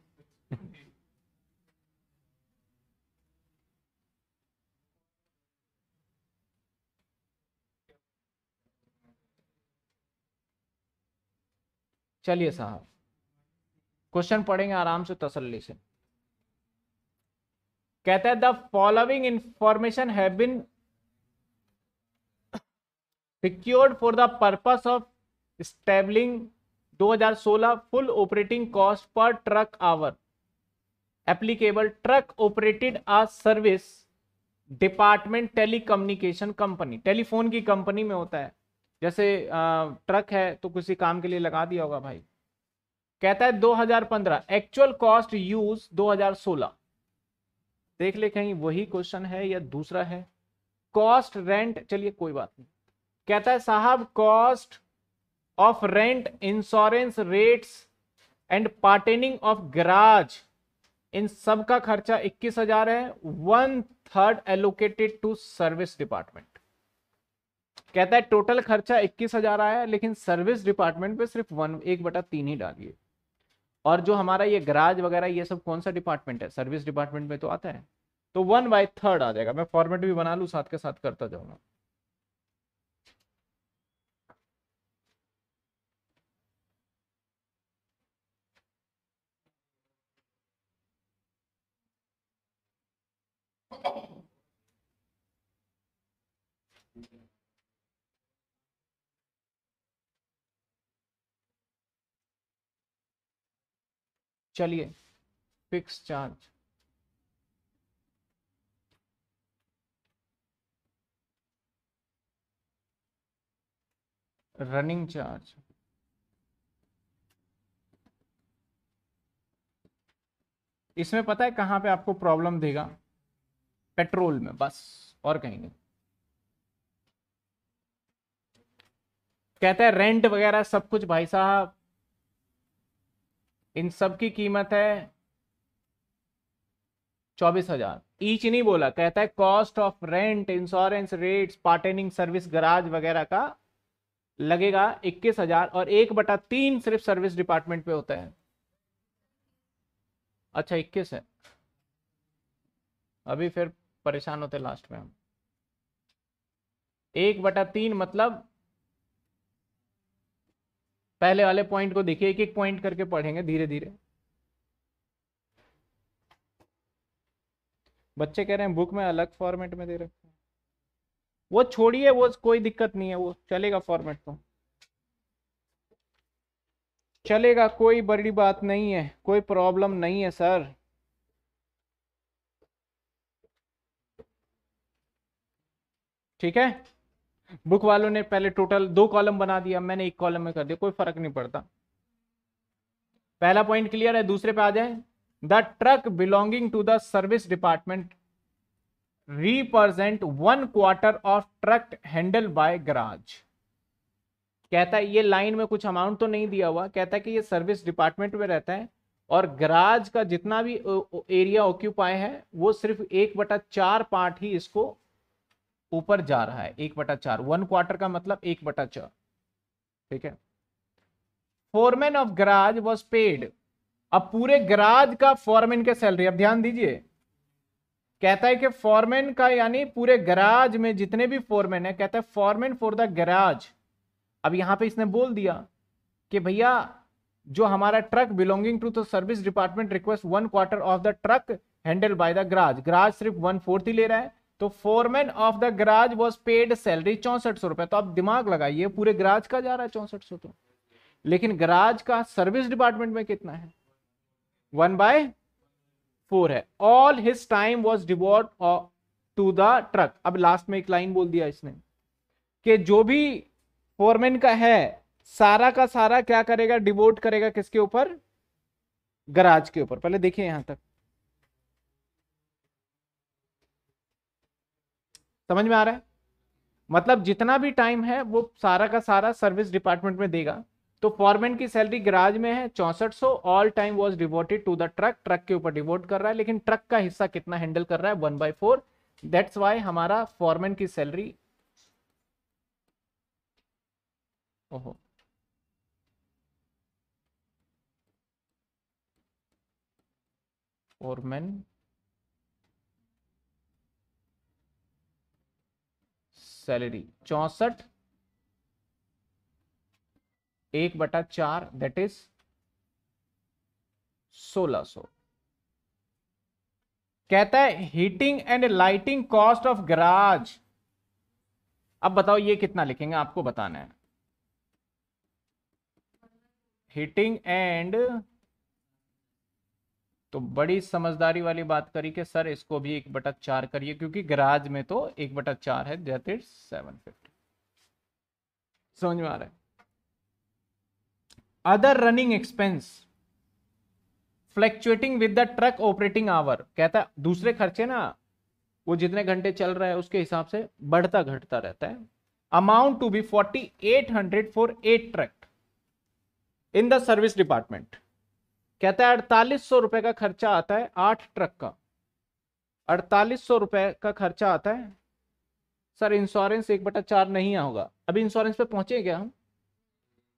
चलिए साहब क्वेश्चन पढ़ेंगे आराम से तसल्ली से कहता है the following information have been secured for the purpose of establishing 2016 full operating cost per truck hour applicable truck operated आ service department telecommunication company telephone की कंपनी में होता है जैसे ट्रक है तो किसी काम के लिए लगा दिया होगा भाई कहता है 2015 एक्चुअल कॉस्ट यूज 2016 देख ले कहीं वही क्वेश्चन है या दूसरा है कॉस्ट रेंट चलिए कोई बात नहीं कहता है साहब cost of rent insurance rates and pertaining of garage इन सब का खर्चा इक्कीस हजार है one third allocated to service department कहता है टोटल खर्चा इक्कीस हजार आया लेकिन सर्विस डिपार्टमेंट पे सिर्फ वन एक बटा तीन ही डालिए और जो हमारा ये गराज वगैरह ये सब कौन सा डिपार्टमेंट है सर्विस डिपार्टमेंट में तो आता है तो वन बाय थर्ड आ जाएगा मैं फॉर्मेट भी बना लू साथ के साथ करता जाऊंगा चलिए फिक्स चार्ज रनिंग चार्ज इसमें पता है कहां पे आपको प्रॉब्लम देगा पेट्रोल में बस और कहीं नहीं कहता है रेंट वगैरह सब कुछ भाई साहब इन सब की कीमत है चौबीस हजार ईच नहीं बोला कहता है cost of rent insurance rate pertaining service garage वगैरह का लगेगा इक्कीस हजार और एक बटा तीन सिर्फ सर्विस डिपार्टमेंट पे होता है अच्छा इक्कीस है अभी फिर परेशान होते लास्ट में हम एक बटा तीन मतलब पहले वाले पॉइंट को देखिए एक एक पॉइंट करके पढ़ेंगे धीरे धीरे बच्चे कह रहे हैं बुक में अलग फॉर्मेट में दे रखे वो छोड़िए वो कोई दिक्कत नहीं है वो चलेगा फॉर्मेट तो चलेगा कोई बड़ी बात नहीं है कोई प्रॉब्लम नहीं है सर ठीक है बुक वालों ने पहले टोटल दो कॉलम बना दिया मैंने एक कॉलम में कर दिया कोई फर्क नहीं पड़ता पहला पॉइंट क्लियर है दूसरे पे आ जाए the truck belonging to the service department represent one quarter of truck handle by garage कहता है ये लाइन में कुछ अमाउंट तो नहीं दिया हुआ कहता है कि ये सर्विस डिपार्टमेंट में रहता है और गराज का जितना भी एरिया ऑक्यूपाई है वो सिर्फ एक बटा चार पार्ट ही इसको ऊपर जा रहा है एक बटा चार वन क्वार्टर का मतलब एक बटा चार ठीक है foreman of garage was paid अब पूरे गराज का फॉरमैन का सैलरी अब ध्यान दीजिए कहता है कि फॉरमैन का यानी पूरे गराज में जितने भी फोरमैन है कहता है फॉरमैन फॉर द गराज अब यहां पे इसने बोल दिया कि भैया जो हमारा truck belonging to the service department request one quarter of the truck handle by the garage garage सिर्फ वन फोर्थ ही ले रहा है तो foreman of the garage was paid salary चौंसठ सौ रुपए तो आप दिमाग लगाइए पूरे ग्राज का जा रहा है चौसठ सौ तो लेकिन ग्राज का सर्विस डिपार्टमेंट में कितना है वन बाय फोर है ऑल हिज टाइम वॉज डिवॉर्ड टू द ट्रक अब लास्ट में एक लाइन बोल दिया इसने कि जो भी फोरमैन का है सारा का सारा क्या करेगा डिवोट करेगा किसके ऊपर गराज के ऊपर पहले देखिए यहां तक समझ में आ रहा है मतलब जितना भी टाइम है वो सारा का सारा सर्विस डिपार्टमेंट में देगा तो फॉरमैन की सैलरी गराज में है चौंसठ all time was devoted to the truck truck के ऊपर डिवोट कर रहा है लेकिन ट्रक का हिस्सा कितना हैंडल कर रहा है one by four that's why हमारा फॉरमैन की सैलरी ओहो फॉरमैन सैलरी चौसठ एक बटा चार दैट इज सोलह सो कहता है heating and lighting cost of garage अब बताओ ये कितना लिखेंगे आपको बताना है हीटिंग एंड तो बड़ी समझदारी वाली बात करी कि सर इसको भी एक बटा चार करिए क्योंकि गराज में तो एक बटा चार है दैट इज सेवन फिफ्टी समझ में आ रहा है other running expense fluctuating with the truck operating hour कहता है दूसरे खर्चे ना वो जितने घंटे चल रहा है उसके हिसाब से बढ़ता घटता रहता है amount to be forty eight hundred for eight truck in the service department कहता है अड़तालीस सौ रुपए का खर्चा आता है आठ ट्रक का अड़तालीस सौ रुपए का खर्चा आता है सर इंश्योरेंस एक बटा चार नहीं होगा अभी इंश्योरेंस पे पहुंचे क्या हम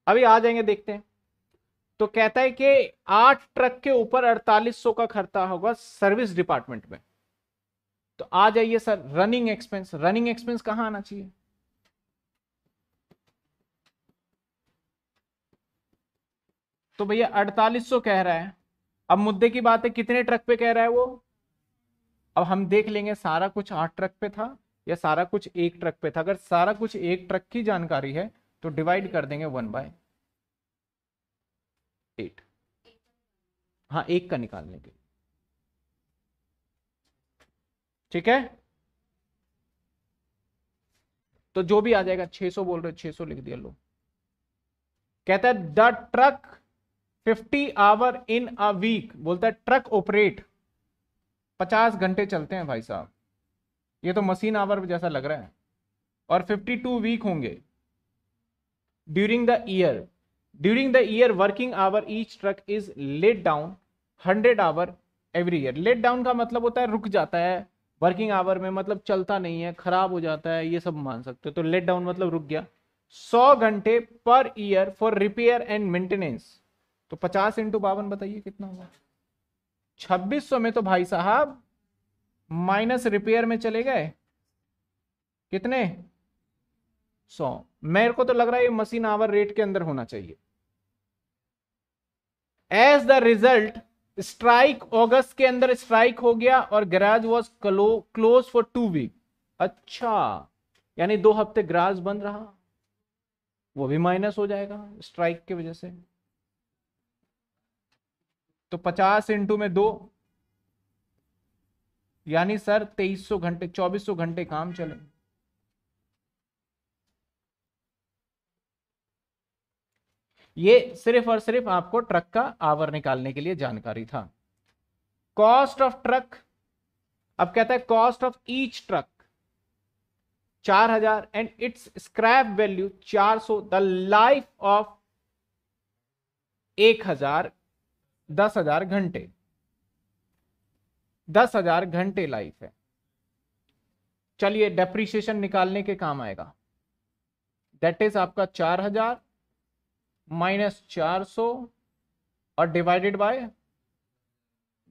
अभी आ जाएंगे देखते हैं तो कहता है कि आठ ट्रक के ऊपर अड़तालीस सौ का खर्चा होगा सर्विस डिपार्टमेंट में तो आ जाइए sir running expense running expense कहाँ आना चाहिए तो भैया अड़तालीस सौ कह रहा है अब मुद्दे की बात है कितने ट्रक पे कह रहा है वो अब हम देख लेंगे सारा कुछ आठ ट्रक पे था या सारा कुछ एक ट्रक पे था अगर सारा कुछ एक ट्रक की जानकारी है तो डिवाइड कर देंगे वन बाय एट हाँ एक का निकालने के ठीक है तो जो भी आ जाएगा 600 बोल रहे 600 लिख दिया लो कहता है the truck fifty hour in a week बोलता है ट्रक ऑपरेट पचास घंटे चलते हैं भाई साहब ये तो मशीन आवर जैसा लग रहा है और फिफ्टी टू वीक होंगे during the year during the year working hour each truck is let down hundred hour every year let down का मतलब होता है रुक जाता है वर्किंग आवर में मतलब चलता नहीं है खराब हो जाता है ये सब मान सकते हो तो लेट डाउन मतलब रुक गया सौ घंटे पर year for repair and maintenance तो पचास इंटू बावन बताइए कितना हुआ छब्बीस सौ में तो भाई साहब माइनस रिपेयर में चले गए कितने सौ मेरे को तो लग रहा है ये मशीन आवर रेट के अंदर होना चाहिए एज द रिजल्ट स्ट्राइक अगस्त के अंदर स्ट्राइक हो गया और ग्राज वॉज क्लो क्लोज फॉर टू वीक अच्छा यानी दो हफ्ते ग्राज बंद रहा वो भी माइनस हो जाएगा स्ट्राइक की वजह से तो पचास इंटू में दो यानी सर तेईस सौ घंटे चौबीस सौ घंटे काम चले ये सिर्फ और सिर्फ आपको ट्रक का आवर निकालने के लिए जानकारी था कॉस्ट ऑफ ट्रक अब कहता है कॉस्ट ऑफ ईच ट्रक चार हजार एंड इट्स स्क्रैप वैल्यू चार सौ द लाइफ ऑफ एक हजार दस हजार घंटे दस हजार घंटे लाइफ है चलिए डेप्रिशिएशन निकालने के काम आएगा दैट इज आपका चार हजार माइनस चार सौ और डिवाइडेड बाय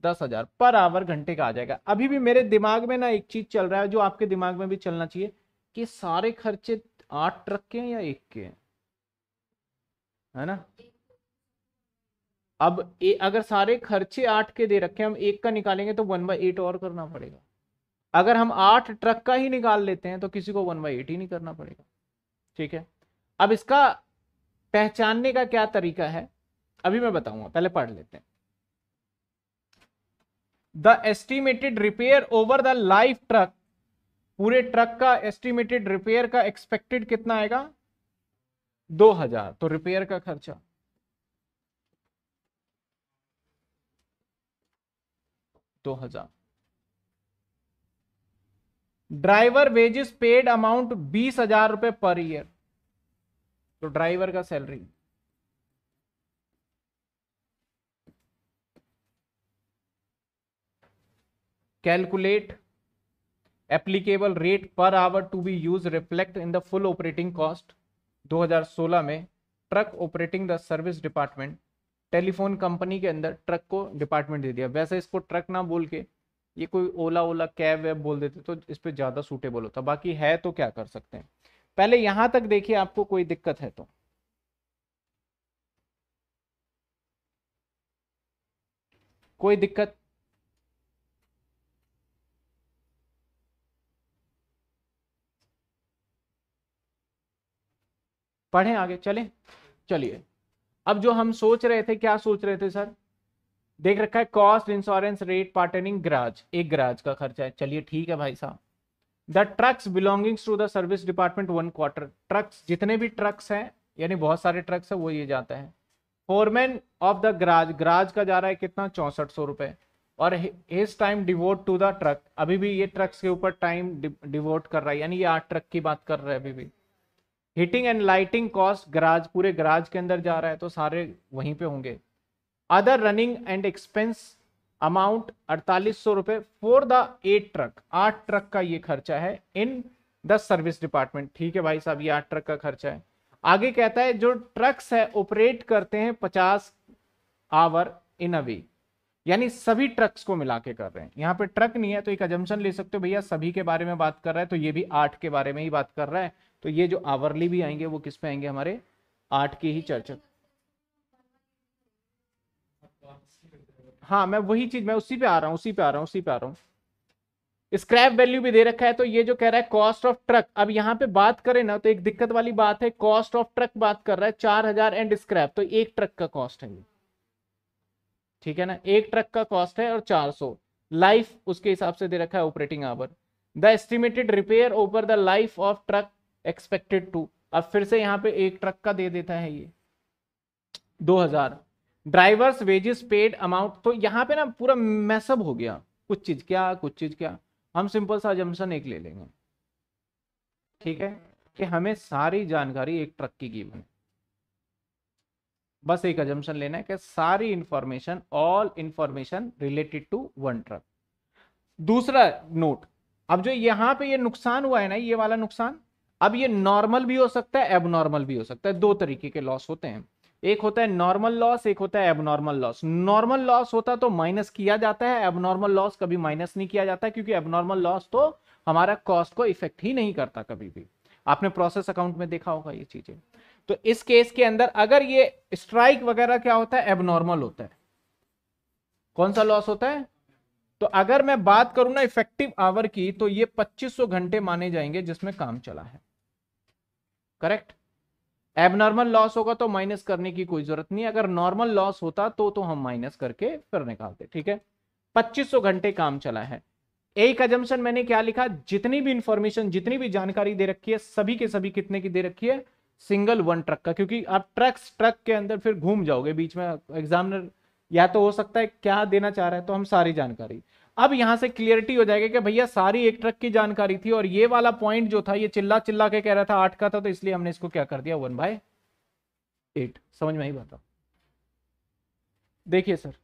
दस हजार पर आवर घंटे का आ जाएगा अभी भी मेरे दिमाग में ना एक चीज चल रहा है जो आपके दिमाग में भी चलना चाहिए कि सारे खर्चे आठ ट्रक के हैं या एक के हैं है ना अब ए, अगर सारे खर्चे आठ के दे रखे हम एक का निकालेंगे तो वन बाई एट और करना पड़ेगा अगर हम आठ ट्रक का ही निकाल लेते हैं तो किसी को वन बाई एट ही नहीं करना पड़ेगा ठीक है अब इसका पहचानने का क्या तरीका है अभी मैं बताऊंगा पहले पढ़ लेते हैं the estimated repair over the life truck पूरे ट्रक का एस्टिमेटेड रिपेयर का एक्सपेक्टेड कितना आएगा दो हजार तो रिपेयर का खर्चा दो हजार ड्राइवर वेजेस पेड अमाउंट बीस हजार रुपए पर ईयर तो ड्राइवर का salary calculate applicable rate per hour to be use reflect in the full operating cost 2016 में truck operating the service department telephone company के अंदर ट्रक को डिपार्टमेंट दे दिया वैसे इसको ट्रक ना बोल के ये कोई ओला ओला कैब वैब बोल देते तो इस पर ज़्यादा सूटेबल होता बाकी है तो क्या कर सकते हैं पहले यहां तक देखिए आपको कोई दिक्कत है तो कोई दिक्कत पढ़ें आगे चलें चलिए अब जो हम सोच रहे थे क्या सोच रहे थे सर देख रखा है cost insurance rate pertaining garage एक ग्राज का खर्चा है चलिए ठीक है भाई साहब the trucks belongings to the service department one quarter trucks जितने भी ट्रक्स हैं यानी बहुत सारे ट्रक्स है वो ये जाते हैं foreman of the garage garage का जा रहा है कितना चौंसठ सौ रुपये और his time devote to the truck अभी भी ये ट्रक्स के ऊपर टाइम डिवोट कर रहा है यानी ये आठ ट्रक की बात कर रहे हैं अभी भी heating and lighting cost garage पूरे गराज के अंदर जा रहा है तो सारे वहीं पे होंगे other running and expense amount अड़तालीस सौ रुपए फॉर द एट ट्रक आठ ट्रक का ये खर्चा है इन द सर्विस डिपार्टमेंट ठीक है भाई साहब ये आठ ट्रक का खर्चा है आगे कहता है जो ट्रक्स है ऑपरेट करते हैं पचास आवर इन अ वीक यानी सभी ट्रक्स को मिला के कर रहे हैं यहाँ पे ट्रक नहीं है तो एक अजम्पन ले सकते हो भैया सभी के बारे में बात कर रहा है तो ये भी आठ के बारे में ही बात कर रहा है तो ये जो आवरली भी आएंगे वो किस पे आएंगे हमारे आठ की ही चर्चा हाँ मैं वही चीज मैं उसी पे आ रहा हूँ उसी पे आ रहा हूँ उसी पे आ रहा हूँ स्क्रैप वैल्यू भी दे रखा है तो ये जो कह रहा है कॉस्ट ऑफ ट्रक अब यहाँ पे बात करें ना तो एक दिक्कत वाली बात है कॉस्ट ऑफ ट्रक बात कर रहा है चार हजार एंड स्क्रैप तो एक ट्रक का कॉस्ट है ये ठीक है ना एक ट्रक का कॉस्ट है और चार सौ लाइफ उसके हिसाब से दे रखा है operating hour the estimated repair over the life of truck expected to अब फिर से यहाँ पे एक ट्रक का दे देता है ये दो हजार ड्राइवर्स वेजेस पेड अमाउंट तो यहाँ पे ना पूरा मैसअप हो गया कुछ चीज क्या कुछ चीज क्या हम सिंपल सा जम्सन एक ले लेंगे ठीक है कि हमें सारी जानकारी एक ट्रक की गिवन है बस एक अजम्पन लेना है कि सारी information all information related to one truck दूसरा नोट अब जो यहां पे ये नुकसान हुआ है ना ये वाला नुकसान अब ये नॉर्मल भी हो सकता है एबनॉर्मल भी हो सकता है दो तरीके के लॉस होते हैं एक होता है नॉर्मल लॉस एक होता है एबनॉर्मल लॉस नॉर्मल लॉस होता तो माइनस किया जाता है एबनॉर्मल लॉस कभी माइनस नहीं किया जाता क्योंकि एबनॉर्मल लॉस तो हमारा कॉस्ट को इफेक्ट ही नहीं करता कभी भी आपने प्रोसेस अकाउंट में देखा होगा ये चीजें तो इस केस के अंदर अगर ये स्ट्राइक वगैरह क्या होता है एबनॉर्मल होता है कौन सा लॉस होता है तो अगर मैं बात करूं ना इफेक्टिव आवर की तो ये 2500 घंटे माने जाएंगे जिसमें काम चला है करेक्ट एबनॉर्मल लॉस होगा तो माइनस करने की कोई जरूरत नहीं अगर नॉर्मल लॉस होता तो तो हम माइनस करके फिर निकालते ठीक है 2500 घंटे काम चला है एक एजम्सन मैंने क्या लिखा जितनी भी इंफॉर्मेशन जितनी भी जानकारी दे रखी है सभी के सभी कितने की दे रखी है सिंगल वन ट्रक का क्योंकि आप ट्रक्स ट्रक के अंदर फिर घूम जाओगे बीच में एग्जामिनर या तो हो सकता है क्या देना चाह रहे हैं तो हम सारी जानकारी अब यहां से क्लियरिटी हो जाएगा कि भैया सारी एक ट्रक की जानकारी थी और ये वाला पॉइंट जो था ये चिल्ला चिल्ला के कह रहा था आठ का था तो इसलिए हमने इसको क्या कर दिया वन बाय एट समझ में ही बताओ देखिए सर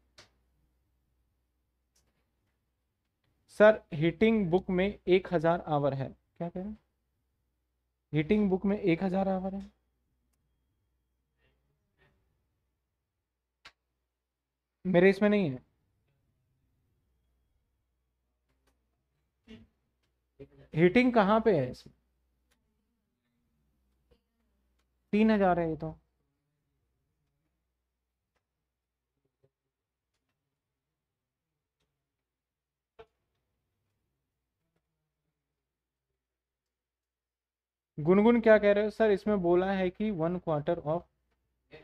सर हीटिंग बुक में एक हजार आवर है क्या कह रहे हैं हीटिंग बुक में एक हजार आवर है मेरे इसमें नहीं है हीटिंग कहाँ पे है इसमें तीन हजार है ये तो गुनगुन क्या कह रहे हो सर इसमें बोला है कि one quarter of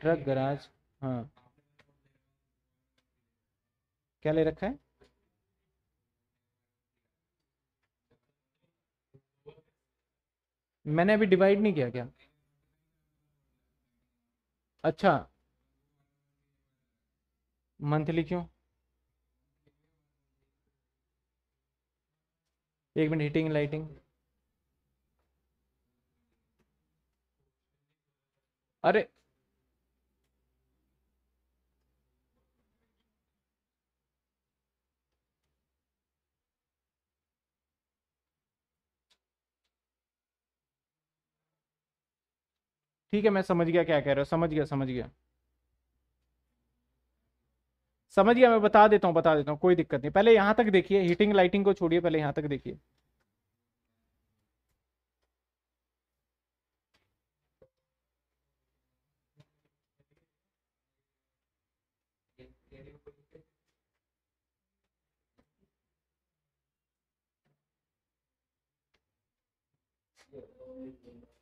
truck garage हाँ क्या ले रखा है मैंने अभी डिवाइड नहीं किया क्या अच्छा मंथली क्यों एक मिनट हीटिंग लाइटिंग अरे ठीक है मैं समझ गया क्या कह रहे हो समझ गया समझ गया समझ गया मैं बता देता हूँ बता देता हूँ कोई दिक्कत नहीं पहले यहां तक देखिए हीटिंग लाइटिंग को छोड़िए पहले यहां तक देखिए Thank you.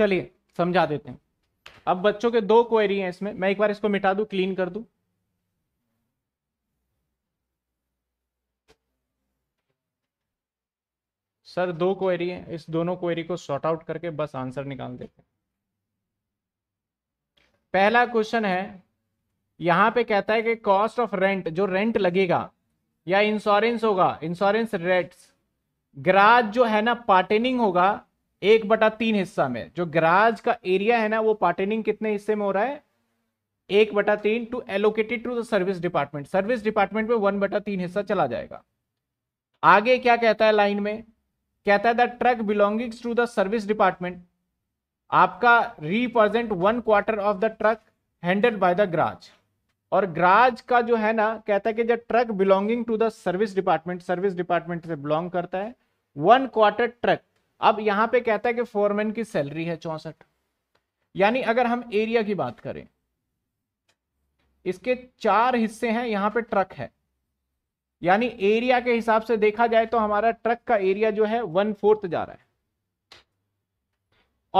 चलिए समझा देते हैं अब बच्चों के दो क्वेरी हैं इसमें मैं एक बार इसको मिटा दूं क्लीन कर दूं सर दो क्वेरी है इस दोनों क्वेरी को सॉर्ट आउट करके बस आंसर निकाल देते हैं पहला क्वेश्चन है यहां पे कहता है कि कॉस्ट ऑफ रेंट जो रेंट लगेगा या इंश्योरेंस होगा इंश्योरेंस रेट्स ग्राज जो है ना पार्टेनिंग होगा एक बटा तीन हिस्सा में जो ग्राज का एरिया है ना वो पार्टेनिंग कितने हिस्से में हो रहा है एक बटा तीन to allocated to the service department service department में वन बटा तीन हिस्सा चला जाएगा आगे क्या कहता है लाइन में कहता है the truck belongings to the service department आपका represent one quarter of the truck handle by the garage और ग्राज का जो है ना कहता है कि जब truck belonging to the service department service department से बिलोंग करता है वन क्वार्टर ट्रक अब यहां पे कहता है कि फोरमैन की सैलरी है चौसठ यानी अगर हम एरिया की बात करें इसके चार हिस्से हैं यहां पे ट्रक है यानी एरिया के हिसाब से देखा जाए तो हमारा ट्रक का एरिया जो है वन फोर्थ जा रहा है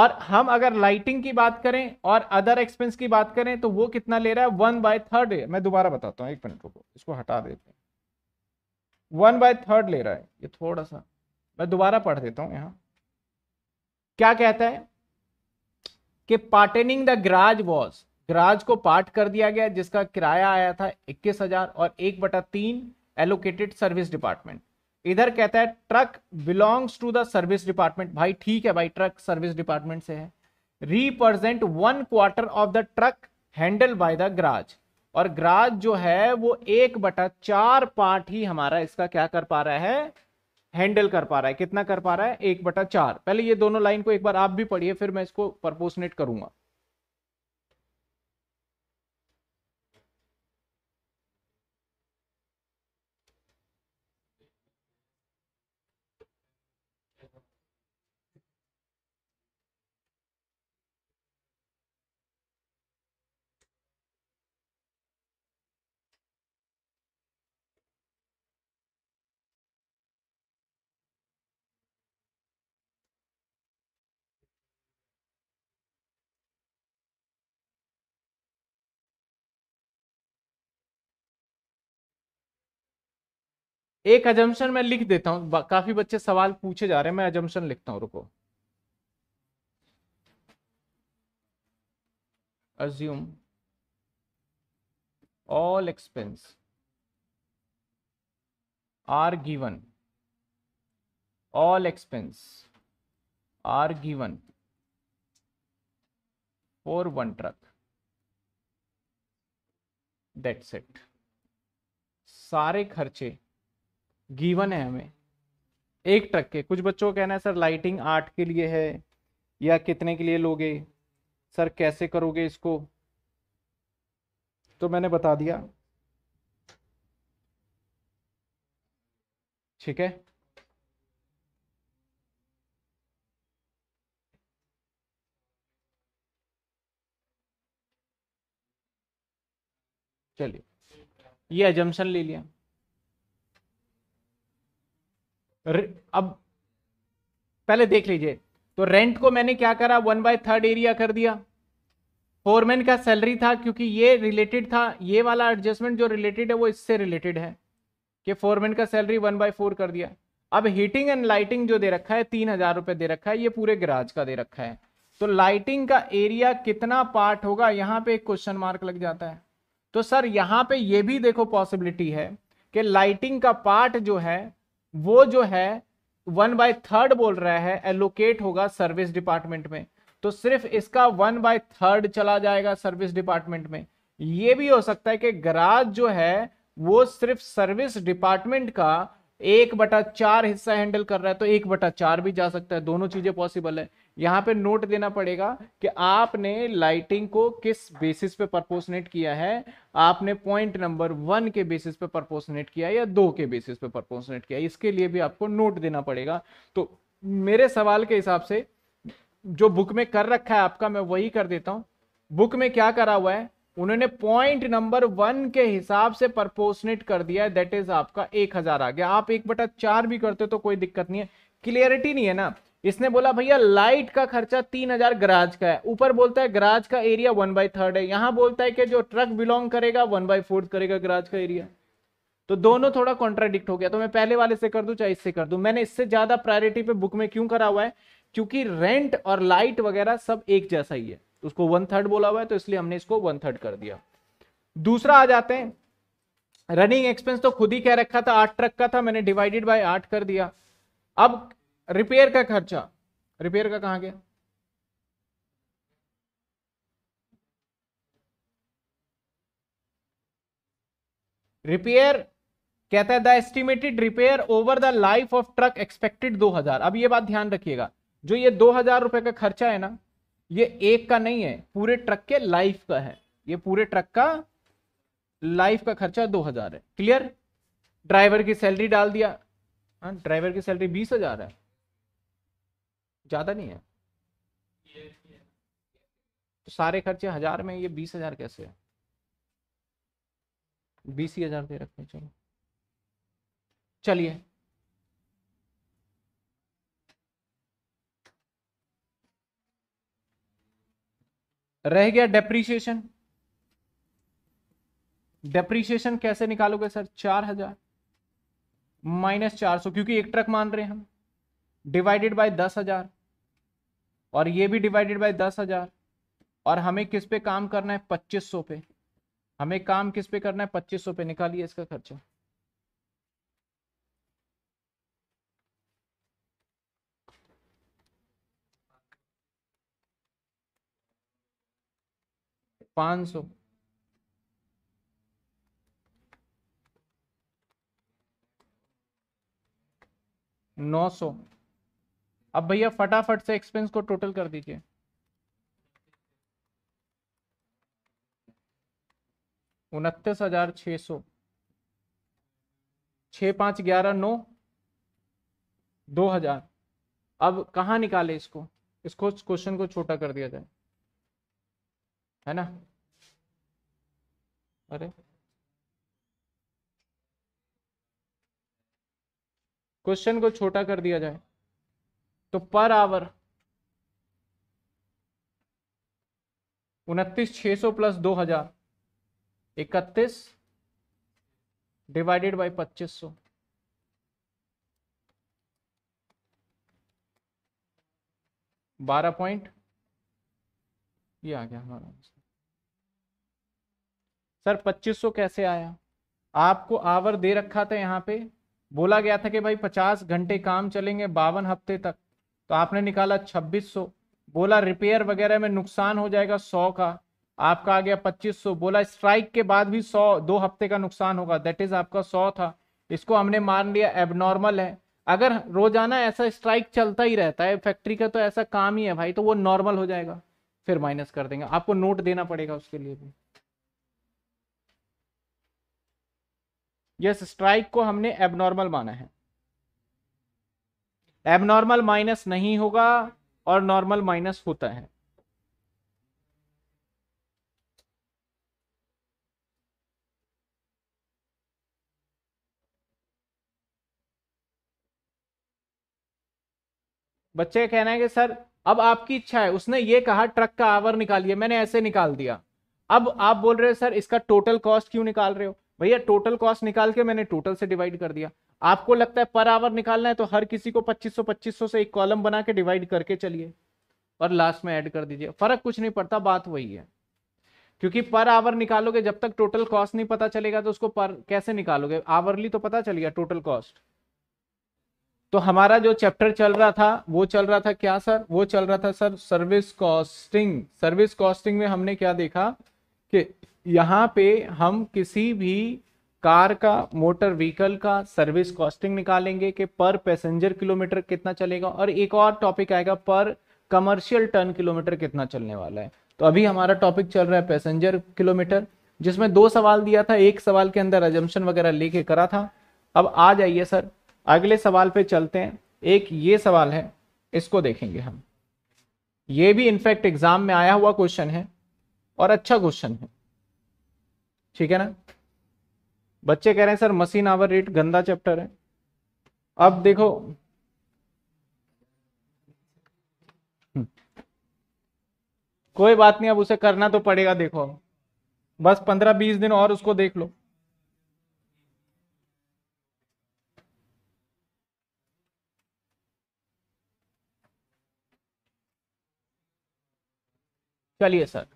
और हम अगर लाइटिंग की बात करें और अदर एक्सपेंस की बात करें तो वो कितना ले रहा है वन बाय थर्ड मैं दोबारा बताता हूं एक मिनट को इसको हटा देते हैं वन बाय थर्ड ले रहा है ये थोड़ा सा मैं दोबारा पढ़ देता हूं यहां क्या कहता है कि पार्टनिंग द ग्राज वॉज ग्राज को पार्ट कर दिया गया जिसका किराया आया था इक्कीस हजार और एक बटा तीन एलोकेटेड सर्विस डिपार्टमेंट इधर कहता है truck belongs to the service department भाई ठीक है भाई ट्रक सर्विस डिपार्टमेंट से है represent one quarter of the truck handle by the garage और ग्राज जो है वो एक बटा चार पार्ट ही हमारा इसका क्या कर पा रहा है हैंडल कर पा रहा है कितना कर पा रहा है एक बटा चार पहले ये दोनों लाइन को एक बार आप भी पढ़िए फिर मैं इसको परपोसनेट करूंगा एक अजम्पन मैं लिख देता हूं काफी बच्चे सवाल पूछे जा रहे हैं मैं अजम्पन लिखता हूं रुको assume all expense are given all expense are given for one truck that's set सारे खर्चे गीवन है हमें एक ट्रक के कुछ बच्चों का कहना है सर लाइटिंग आर्ट के लिए है या कितने के लिए लोगे सर कैसे करोगे इसको तो मैंने बता दिया ठीक है चलिए ये एजम्सन ले लिया अब पहले देख लीजिए तो रेंट को मैंने क्या करा वन बाय थर्ड एरिया कर दिया फोरमैन का सैलरी था क्योंकि ये रिलेटेड था ये वाला एडजस्टमेंट जो रिलेटेड है वो इससे रिलेटेड है कि फोरमैन का सैलरी वन बाय फोर कर दिया अब हीटिंग एंड लाइटिंग जो दे रखा है तीन हजार रुपये दे रखा है ये पूरे गराज का दे रखा है तो लाइटिंग का एरिया कितना पार्ट होगा यहाँ पे एक क्वेश्चन मार्क लग जाता है तो सर यहाँ पे ये भी देखो पॉसिबिलिटी है कि लाइटिंग का पार्ट जो है वो जो है वन बाय थर्ड बोल रहा है एलोकेट होगा सर्विस डिपार्टमेंट में तो सिर्फ इसका वन बाय थर्ड चला जाएगा सर्विस डिपार्टमेंट में ये भी हो सकता है कि गराज जो है वो सिर्फ सर्विस डिपार्टमेंट का एक बटा चार हिस्सा हैंडल कर रहा है तो एक बटा चार भी जा सकता है दोनों चीजें पॉसिबल है यहाँ पे नोट देना पड़ेगा कि आपने लाइटिंग को किस बेसिस पे परपोसनेट किया है आपने पॉइंट नंबर वन के बेसिस पे परपोसनेट किया या दो के बेसिस पे परपोसनेट किया इसके लिए भी आपको नोट देना पड़ेगा तो मेरे सवाल के हिसाब से जो बुक में कर रखा है आपका मैं वही कर देता हूं बुक में क्या करा हुआ है उन्होंने पॉइंट नंबर वन के हिसाब से प्रपोर्शनेट कर दिया दैट इज आपका एक हजार आ गया आप एक बटा चार भी करते हो तो कोई दिक्कत नहीं है क्लियरिटी नहीं है ना इसने बोला भैया लाइट का खर्चा तीन हजार गराज का है ऊपर बोलता है गराज का एरिया वन बाई थर्ड है यहां बोलता है कि जो ट्रक बिलोंग करेगा वन बाई फोर्थ करेगा गराज का एरिया तो दोनों थोड़ा कॉन्ट्राडिक्ट हो गया तो मैं पहले वाले से कर दू चाहे इससे कर दू मैंने इससे ज्यादा प्रायोरिटी पे बुक में क्यों करा हुआ है क्योंकि रेंट और लाइट वगैरह सब एक जैसा ही है तो उसको वन थर्ड बोला हुआ है तो इसलिए हमने इसको वन थर्ड कर दिया दूसरा आ जाते हैं रनिंग एक्सपेंस तो खुद ही कह रखा था आठ ट्रक का था मैंने डिवाइडेड बाय आठ कर दिया अब रिपेयर का खर्चा रिपेयर का कहा गया रिपेयर कहता है the estimated repair over the life of truck expected 2000 अब ये बात ध्यान रखिएगा जो ये दो हजार रुपए का खर्चा है ना ये एक का नहीं है पूरे ट्रक के लाइफ का है ये पूरे ट्रक का लाइफ का खर्चा दो हजार है क्लियर ड्राइवर की सैलरी डाल दिया हाँ ड्राइवर की सैलरी बीस हजार है ज्यादा नहीं है तो सारे खर्चे हजार में ये बीस हजार कैसे है बीस ही हजार दे रखे चलो चलिए रह गया डेप्रीशिएशन डेप्रीशिएशन कैसे निकालोगे सर चार हजार माइनस चार सौ क्योंकि एक ट्रक मान रहे हैं हम डिवाइडेड बाय दस हजार और ये भी डिवाइडेड बाय दस हजार और हमें किस पे काम करना है पच्चीस सौ पे हमें काम किस पे करना है पच्चीस सौ पे निकालिए इसका खर्चा पाँच सौ नौ सौ अब भैया फटाफट से एक्सपेंस को टोटल कर दीजिए उनतीस हजार छ सौ छ पांच ग्यारह नौ दो हजार अब कहाँ निकाले इसको इसको क्वेश्चन को छोटा कर दिया जाए है ना अरे क्वेश्चन को छोटा कर दिया जाए तो पर आवर उनतीस छह सौ प्लस दो हजार इकतीस डिवाइडेड बाई पच्चीस सौ बारह पॉइंट ये आ गया हमारा आंसर सर 2500 कैसे आया आपको आवर दे रखा था यहाँ पे बोला गया था कि भाई 50 घंटे काम चलेंगे बावन हफ्ते तक तो आपने निकाला 2600 बोला रिपेयर वगैरह में नुकसान हो जाएगा 100 का आपका आ गया 2500 बोला स्ट्राइक के बाद भी 100 दो हफ्ते का नुकसान होगा दैट इज आपका सौ था इसको हमने मान लिया एबनॉर्मल है अगर रोजाना ऐसा स्ट्राइक चलता ही रहता है फैक्ट्री का तो ऐसा काम ही है भाई तो वो नॉर्मल हो जाएगा फिर माइनस कर देंगे आपको नोट देना पड़ेगा उसके लिए भी यस स्ट्राइक को हमने एबनॉर्मल माना है एबनॉर्मल माइनस नहीं होगा और नॉर्मल माइनस होता है बच्चे कहना है कि सर अब आपकी इच्छा है उसने ये कहा ट्रक का आवर निकालिए मैंने ऐसे निकाल दिया अब आप बोल रहे हो सर इसका टोटल कॉस्ट क्यों निकाल रहे हो भैया टोटल कॉस्ट निकाल के मैंने टोटल से डिवाइड कर दिया आपको लगता है पर आवर निकालना है तो हर किसी को 2500 2500 से एक कॉलम बना के डिवाइड करके चलिए और लास्ट में ऐड कर दीजिए फर्क कुछ नहीं पड़ता बात वही है क्योंकि पर आवर निकालोगे जब तक टोटल कॉस्ट नहीं पता चलेगा तो उसको पर कैसे निकालोगे आवरली तो पता चल गया टोटल कॉस्ट तो हमारा जो चैप्टर चल रहा था वो चल रहा था क्या सर वो चल रहा था sir service costing service costing में हमने क्या देखा कि यहाँ पे हम किसी भी कार का मोटर व्हीकल का सर्विस कॉस्टिंग निकालेंगे कि पर पैसेंजर किलोमीटर कितना चलेगा और एक और टॉपिक आएगा पर कमर्शियल टर्न किलोमीटर कितना चलने वाला है तो अभी हमारा टॉपिक चल रहा है पैसेंजर किलोमीटर जिसमें दो सवाल दिया था एक सवाल के अंदर एजम्पन वगैरह लेके करा था अब आ जाइए सर अगले सवाल पे चलते हैं एक ये सवाल है इसको देखेंगे हम ये भी इनफैक्ट एग्जाम में आया हुआ क्वेश्चन है और अच्छा क्वेश्चन है ठीक है ना बच्चे कह रहे हैं सर मशीन आवर रेट गंदा चैप्टर है अब देखो हम्म। कोई बात नहीं अब उसे करना तो पड़ेगा देखो बस पंद्रह बीस दिन और उसको देख लो चलिए सर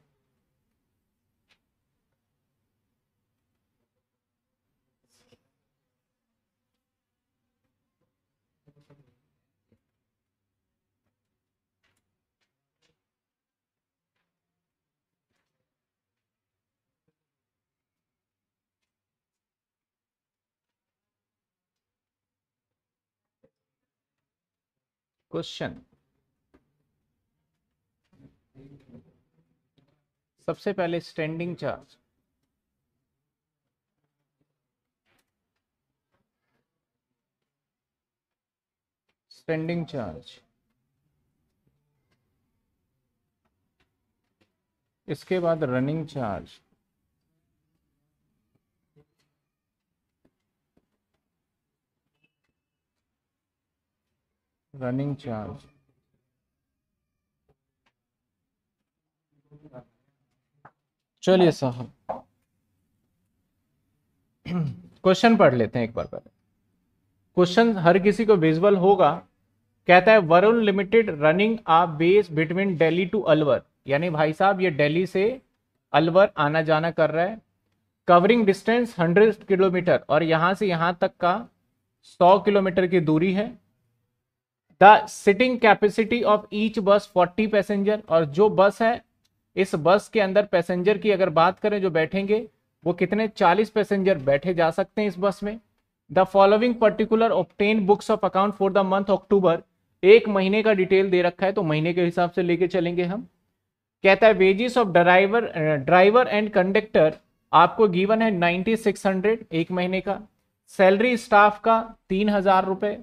क्वेश्चन सबसे पहले स्टैंडिंग चार्ज स्टैंडिंग चार्ज इसके बाद रनिंग चार्ज रनिंग चार्ज चलिए साहब क्वेश्चन पढ़ लेते हैं एक बार पहले क्वेश्चन हर किसी को विजुअल होगा कहता है Varun limited running a bus between Delhi to Alwar यानी भाई साहब ये दिल्ली से अलवर आना जाना कर रहा है कवरिंग डिस्टेंस 100 किलोमीटर और यहां से यहां तक का 100 किलोमीटर की दूरी है the sitting capacity of each bus 40 passenger और जो बस है इस बस के अंदर पैसेंजर की अगर बात करें जो बैठेंगे वो कितने 40 पैसेंजर बैठे जा सकते हैं इस बस में the following particular obtain books of account for the month October एक महीने का डिटेल दे रखा है तो महीने के हिसाब से लेके चलेंगे हम कहता है wages of driver driver and conductor आपको गिवन है नाइनटी सिक्स हंड्रेड एक महीने का सैलरी स्टाफ का तीन हजार रुपये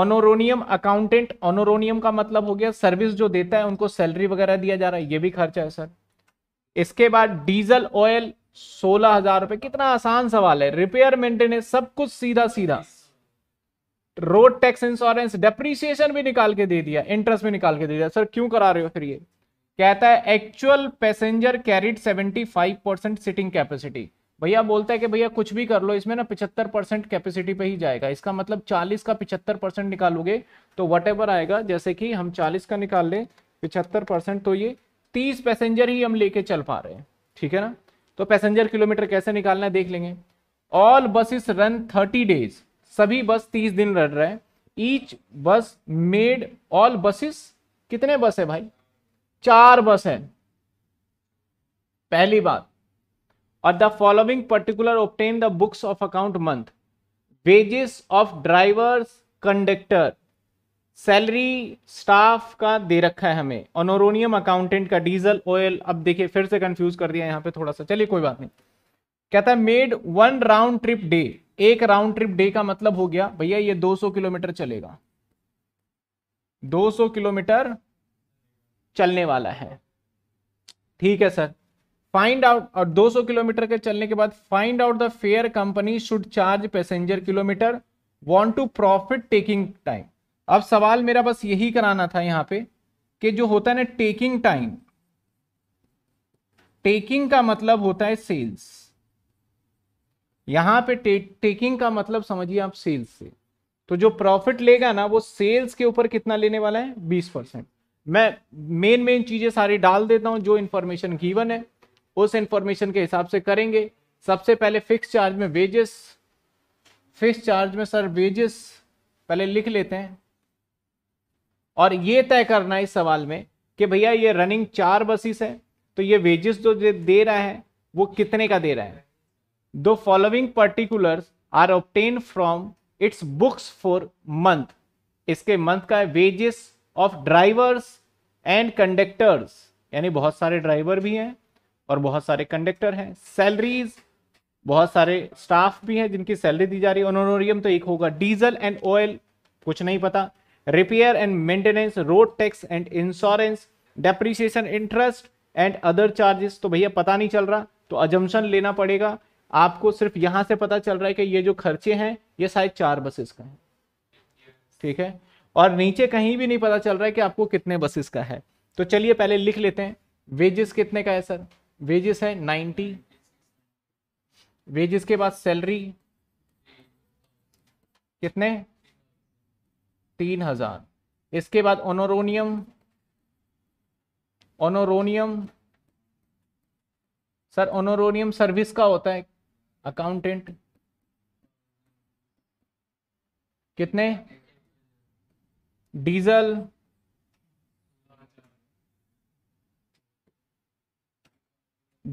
ऑनोरोनियम अकाउंटेंट ऑनोरोनियम का मतलब हो गया सर्विस जो देता है उनको सैलरी वगैरह दिया जा रहा है ये भी खर्चा है सर इसके बाद डीजल ऑयल सोलह हजार रुपए कितना आसान सवाल है रिपेयर मेंटेनेंस सब कुछ सीधा सीधा रोड टैक्स इंश्योरेंस डेप्रीसिएशन भी निकाल के दे दिया इंटरेस्ट भी निकाल के दे दिया सर क्यों करा रहे हो फिर ये कहता है actual passenger carried five percent sitting capacity भैया बोलता है कि भैया कुछ भी कर लो इसमें ना पिछहत्तर परसेंट कैपेसिटी पे ही जाएगा इसका मतलब चालीस का पिछहत्तर परसेंट निकालोगे तो वट आएगा जैसे कि हम चालीस का निकाल लें पिछहत्तर परसेंट तो ये तीस पैसेंजर ही हम लेके चल पा रहे हैं ठीक है ना तो पैसेंजर किलोमीटर कैसे निकालना है देख लेंगे all buses run thirty days सभी बस तीस दिन रन रहे ईच बस मेड ऑल बसेस कितने बस है भाई चार बस है पहली बात और the following particular obtain the books of account month wages of drivers conductor salary staff का दे रखा है हमें ऑनोरोनियम अकाउंटेंट का डीजल ऑयल अब देखिए फिर से कंफ्यूज कर दिया यहाँ पे थोड़ा सा चलिए कोई बात नहीं कहता है made one round trip day एक राउंड ट्रिप डे का मतलब हो गया भैया ये 200 किलोमीटर चलेगा 200 किलोमीटर चलने वाला है ठीक है सर फाइंड आउट और 200 किलोमीटर के चलने के बाद find out the fare company should charge passenger kilometre want to profit taking time अब सवाल मेरा बस यही कराना था यहां पे कि जो होता है ना टेकिंग टाइम टेकिंग का मतलब होता है सेल्स यहां पे टे, टेकिंग का मतलब समझिए आप सेल्स से तो जो प्रॉफिट लेगा ना वो सेल्स के ऊपर कितना लेने वाला है बीस परसेंट मैं मेन मेन चीजें सारी डाल देता हूं जो इंफॉर्मेशन गिवन है उस इंफॉर्मेशन के हिसाब से करेंगे सबसे पहले फिक्स चार्ज में वेजेस फिक्स चार्ज में सर वेजेस पहले लिख लेते हैं और ये तय करना है इस सवाल में कि भैया ये रनिंग चार बसेस है तो ये वेजेस जो दे रहा है वो कितने का दे रहा है the following particulars are obtain from its books for month इसके मंथ का है wages of drivers and conductors यानी बहुत सारे ड्राइवर भी हैं और बहुत सारे कंडक्टर हैं सैलरीज बहुत सारे स्टाफ भी हैं जिनकी सैलरी दी जा रही है ऑनोरियम तो एक होगा डीजल एंड ऑयल कुछ नहीं पता repair and maintenance road tax and insurance depreciation interest and other charges तो भैया पता नहीं चल रहा तो अजम्पन लेना पड़ेगा आपको सिर्फ यहां से पता चल रहा है कि ये जो खर्चे हैं ये शायद चार बसेस का है ठीक है और नीचे कहीं भी नहीं पता चल रहा है कि आपको कितने बसेस का है तो चलिए पहले लिख लेते हैं वेजेस कितने का है सर वेजेस है नाइन्टी वेजेस के बाद सैलरी कितने तीन हजार इसके बाद ऑनोरोनियम ऑनोरोनियम सर ऑनोरोनियम सर्विस का होता है अकाउंटेंट कितने डीजल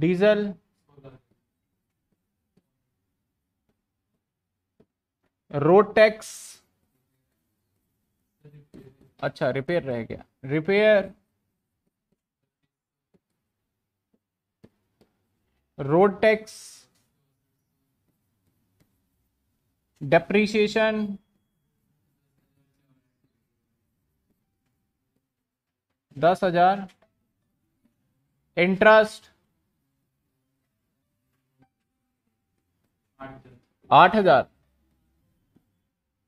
डीजल रोड टैक्स अच्छा रिपेयर रह गया रिपेयर रोड टैक्स डेप्रीशिएशन दस हजार इंटरेस्ट आठ हजार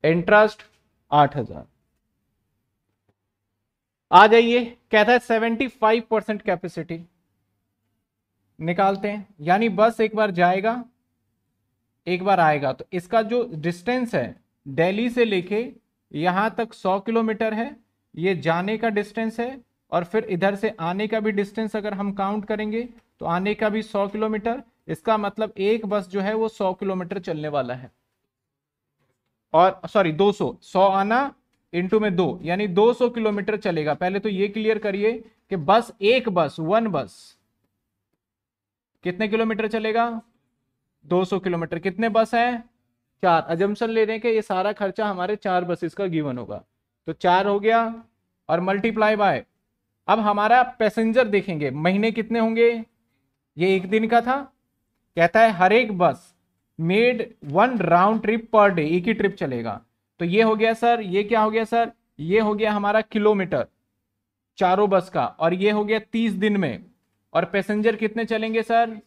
इंटरेस्ट आठ हजार आ जाइए कहता है सेवेंटी फाइव परसेंट कैपेसिटी निकालते हैं यानी बस एक बार जाएगा एक बार आएगा तो इसका जो डिस्टेंस है दिल्ली से लेके यहां तक सौ किलोमीटर है ये जाने का डिस्टेंस है और फिर इधर से आने का भी डिस्टेंस अगर हम काउंट करेंगे तो आने का भी सौ किलोमीटर इसका मतलब एक बस जो है वो सौ किलोमीटर चलने वाला है और सॉरी 200 100 आना इंटू में दो यानी 200 किलोमीटर चलेगा पहले तो ये क्लियर करिए कि बस एक बस वन बस कितने किलोमीटर चलेगा 200 किलोमीटर कितने बस हैं चार अजम्पन ले रहे हैं कि ये सारा खर्चा हमारे चार बसेस का गिवन होगा तो चार हो गया और मल्टीप्लाई बाय अब हमारा पैसेंजर देखेंगे महीने कितने होंगे ये एक दिन का था कहता है हर एक bus made one round trip per day एक ही ट्रिप चलेगा तो ये हो गया सर ये क्या हो गया सर ये हो गया हमारा किलोमीटर चारों बस का और ये हो गया तीस दिन में और पैसेंजर कितने चलेंगे सर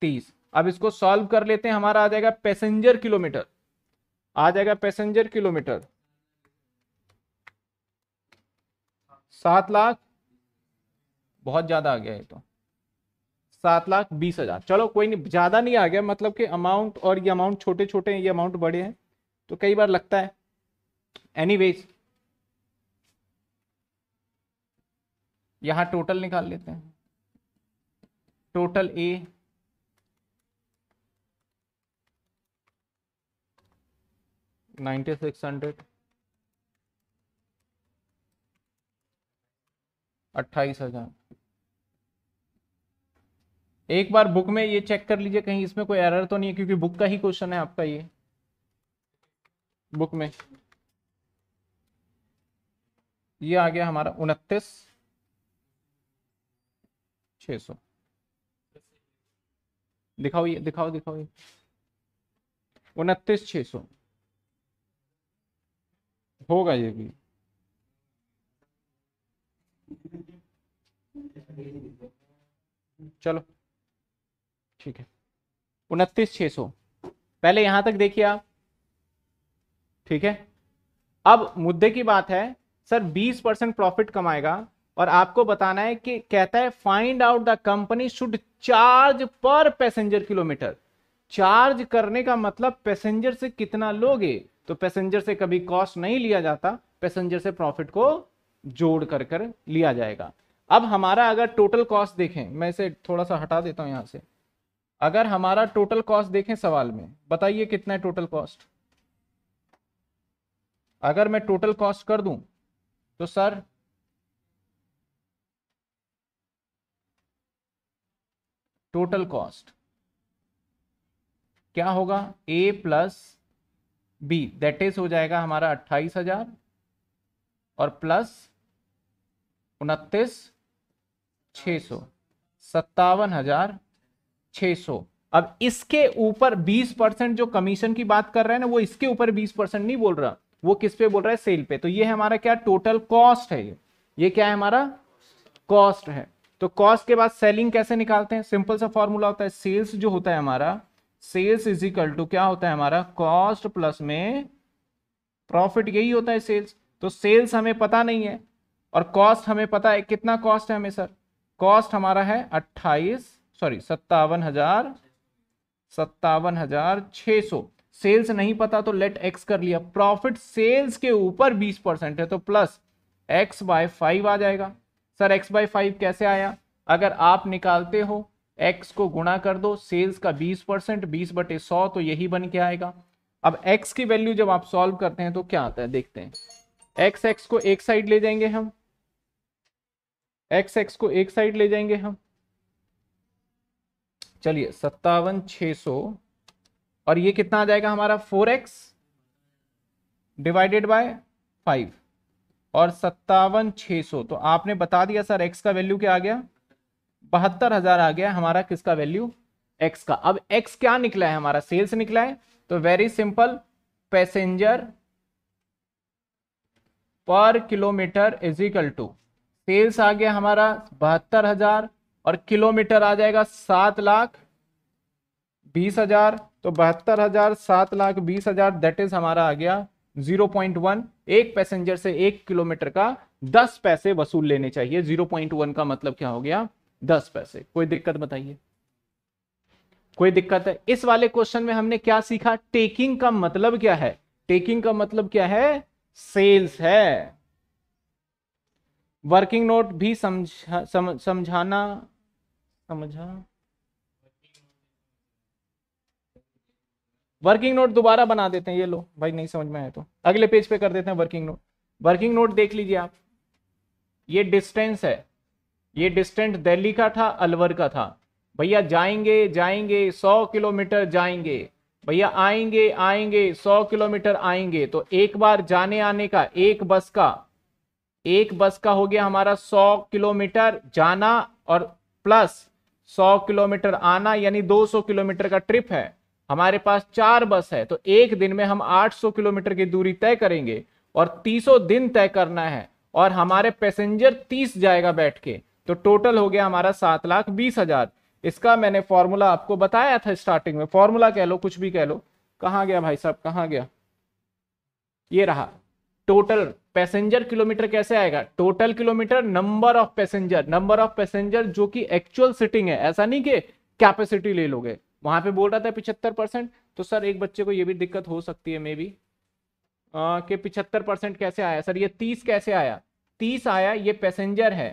तीस अब इसको सॉल्व कर लेते हैं हमारा आ जाएगा पैसेंजर किलोमीटर आ जाएगा पैसेंजर किलोमीटर सात लाख बहुत ज्यादा आ गया है तो सात लाख बीस हजार चलो कोई नहीं ज़्यादा नहीं आ गया मतलब कि अमाउंट और ये अमाउंट छोटे छोटे हैं ये अमाउंट बड़े हैं तो कई बार लगता है एनीवेज यहां टोटल निकाल लेते हैं total A ninety six hundred अट्ठाईस हजार एक बार बुक में ये चेक कर लीजिए कहीं इसमें कोई एरर तो नहीं है क्योंकि बुक का ही क्वेश्चन है आपका ये बुक में ये आ गया हमारा उनतीस छ सौ दिखाओ ये दिखाओ दिखाओ ये उनतीस छ सौ होगा ये भी चलो ठीक है उनतीस छः सौ पहले यहां तक देखिए आप ठीक है अब मुद्दे की बात है सर 20 परसेंट प्रॉफिट कमाएगा और आपको बताना है कि कहता है find out the company should charge per passenger kilometre charge करने का मतलब पैसेंजर से कितना लोगे तो पैसेंजर से कभी कॉस्ट नहीं लिया जाता पैसेंजर से प्रॉफिट को जोड़ कर कर लिया जाएगा अब हमारा अगर टोटल कॉस्ट देखें मैं इसे थोड़ा सा हटा देता हूं यहां से अगर हमारा टोटल कॉस्ट देखें सवाल में बताइए कितना है टोटल कॉस्ट अगर मैं टोटल कॉस्ट कर दूं तो सर टोटल कॉस्ट क्या होगा A plus B that is हो जाएगा हमारा अट्ठाईस हजार और प्लस उनतीस छ सौ सत्तावन हजार 600 अब इसके ऊपर 20 परसेंट जो कमीशन की बात कर रहे हैं ना वो इसके ऊपर 20 परसेंट नहीं बोल रहा वो किस पे बोल रहा है सेल पे तो ये हमारा क्या टोटल कॉस्ट है ये ये क्या है हमारा कॉस्ट है तो कॉस्ट के बाद सेलिंग कैसे निकालते हैं सिंपल सा फॉर्मूला होता है सेल्स जो होता है हमारा सेल्स इज इक्वल टू क्या होता है हमारा कॉस्ट प्लस में प्रॉफिट यही होता है सेल्स तो सेल्स हमें पता नहीं है और कॉस्ट हमें पता है कितना कॉस्ट है हमें सर कॉस्ट हमारा है अट्ठाईस सॉरी सत्तावन हजार सत्तावन हजार छ सौ सेल्स नहीं पता तो लेट एक्स कर लिया प्रॉफिट सेल्स के ऊपर बीस परसेंट है तो प्लस एक्स बाय फाइव आ जाएगा सर एक्स बाय फाइव कैसे आया अगर आप निकालते हो एक्स को गुणा कर दो सेल्स का बीस परसेंट बीस बटे सौ तो यही बन के आएगा अब एक्स की वैल्यू जब आप सॉल्व करते हैं तो क्या आता है देखते हैं एक्स एक्स को एक साइड ले जाएंगे हम एक्स एक्स को एक साइड ले जाएंगे हम चलिए सत्तावन छ सौ और ये कितना आ जाएगा हमारा four X divided by five और सत्तावन छ सौ तो आपने बता दिया सर एक्स का वैल्यू क्या आ गया बहत्तर हज़ार आ गया हमारा किसका वैल्यू एक्स का अब एक्स क्या निकला है हमारा सेल्स निकला है तो very simple passenger per kilometre equal to sales आ गया हमारा बहत्तर हजार और किलोमीटर आ जाएगा सात लाख बीस हजार तो बहत्तर हजार सात लाख बीस हजार दैट इज हमारा आ गया जीरो पॉइंट वन एक पैसेंजर से एक किलोमीटर का दस पैसे वसूल लेने चाहिए जीरो पॉइंट वन का मतलब क्या हो गया दस पैसे कोई दिक्कत बताइए कोई दिक्कत है इस वाले क्वेश्चन में हमने क्या सीखा टेकिंग का मतलब क्या है टेकिंग का मतलब क्या है सेल्स है वर्किंग नोट भी समझ समझाना समझा वर्किंग नोट दोबारा बना देते हैं ये लो भाई नहीं समझ में आया तो अगले पेज पे कर देते हैं वर्किंग नोट वर्किंग नोट देख लीजिए आप ये डिस्टेंस है ये डिस्टेंस दिल्ली का था अलवर का था भैया जाएंगे जाएंगे सौ किलोमीटर जाएंगे भैया आएंगे आएंगे सौ किलोमीटर आएंगे तो एक बार जाने आने का एक बस का एक बस का हो गया हमारा सौ किलोमीटर जाना और प्लस सौ किलोमीटर आना यानी 200 किलोमीटर का ट्रिप है हमारे पास चार बस है तो एक दिन में हम 800 किलोमीटर की दूरी तय करेंगे और 300 दिन तय करना है और हमारे पैसेंजर 30 जाएगा बैठ के तो टोटल हो गया हमारा सात लाख बीस हजार इसका मैंने फॉर्मूला आपको बताया था स्टार्टिंग में फॉर्मूला कह लो कुछ भी कह लो कहाँ गया भाई साहब कहाँ गया ये रहा टोटल पैसेंजर किलोमीटर कैसे आएगा total kilometre number of passenger number of passenger जो कि एक्चुअल सिटिंग है ऐसा नहीं कि कैपेसिटी ले लोगे वहां पे बोल रहा था पिछहत्तर परसेंट तो सर एक बच्चे को ये भी दिक्कत हो सकती है मे बी के पिछहत्तर परसेंट कैसे आया सर ये तीस कैसे आया तीस आया ये पैसेंजर है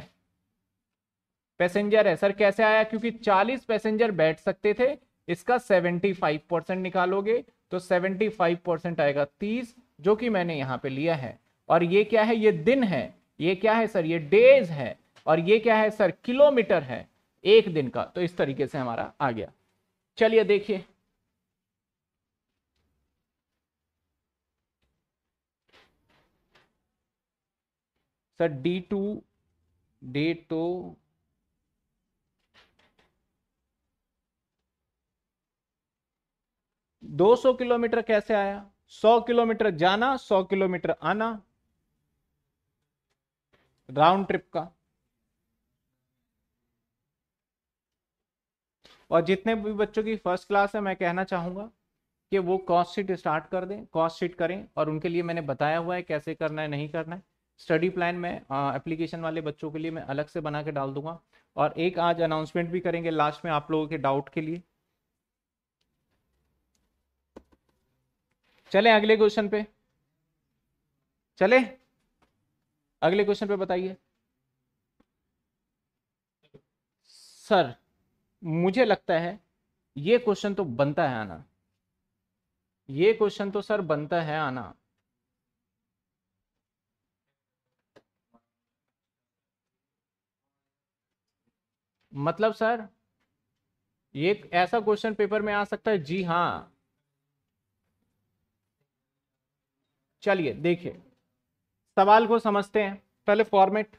पैसेंजर है सर कैसे आया क्योंकि चालीस पैसेंजर बैठ सकते थे इसका सेवेंटी फाइव परसेंट निकालोगे तो सेवेंटी फाइव परसेंट आएगा तीस जो कि मैंने यहां पे लिया है और ये क्या है ये दिन है ये क्या है सर ये डेज है और ये क्या है सर किलोमीटर है एक दिन का तो इस तरीके से हमारा आ गया चलिए देखिए सर डी टू डेट तो दो सौ किलोमीटर कैसे आया सौ किलोमीटर जाना सौ किलोमीटर आना राउंड ट्रिप का और जितने भी बच्चों की फर्स्ट क्लास है मैं कहना चाहूंगा कि वो कॉस्ट शीट स्टार्ट कर दें कॉस्ट शीट करें और उनके लिए मैंने बताया हुआ है कैसे करना है नहीं करना है स्टडी प्लान में एप्लीकेशन वाले बच्चों के लिए मैं अलग से बना के डाल दूंगा और एक आज अनाउंसमेंट भी करेंगे लास्ट में आप लोगों के डाउट के लिए चले अगले क्वेश्चन पे चले अगले क्वेश्चन पे बताइए सर मुझे लगता है ये क्वेश्चन तो बनता है आना ये क्वेश्चन तो सर बनता है आना मतलब सर ये ऐसा क्वेश्चन पेपर में आ सकता है जी हाँ चलिए देखिए सवाल को समझते हैं पहले फॉर्मेट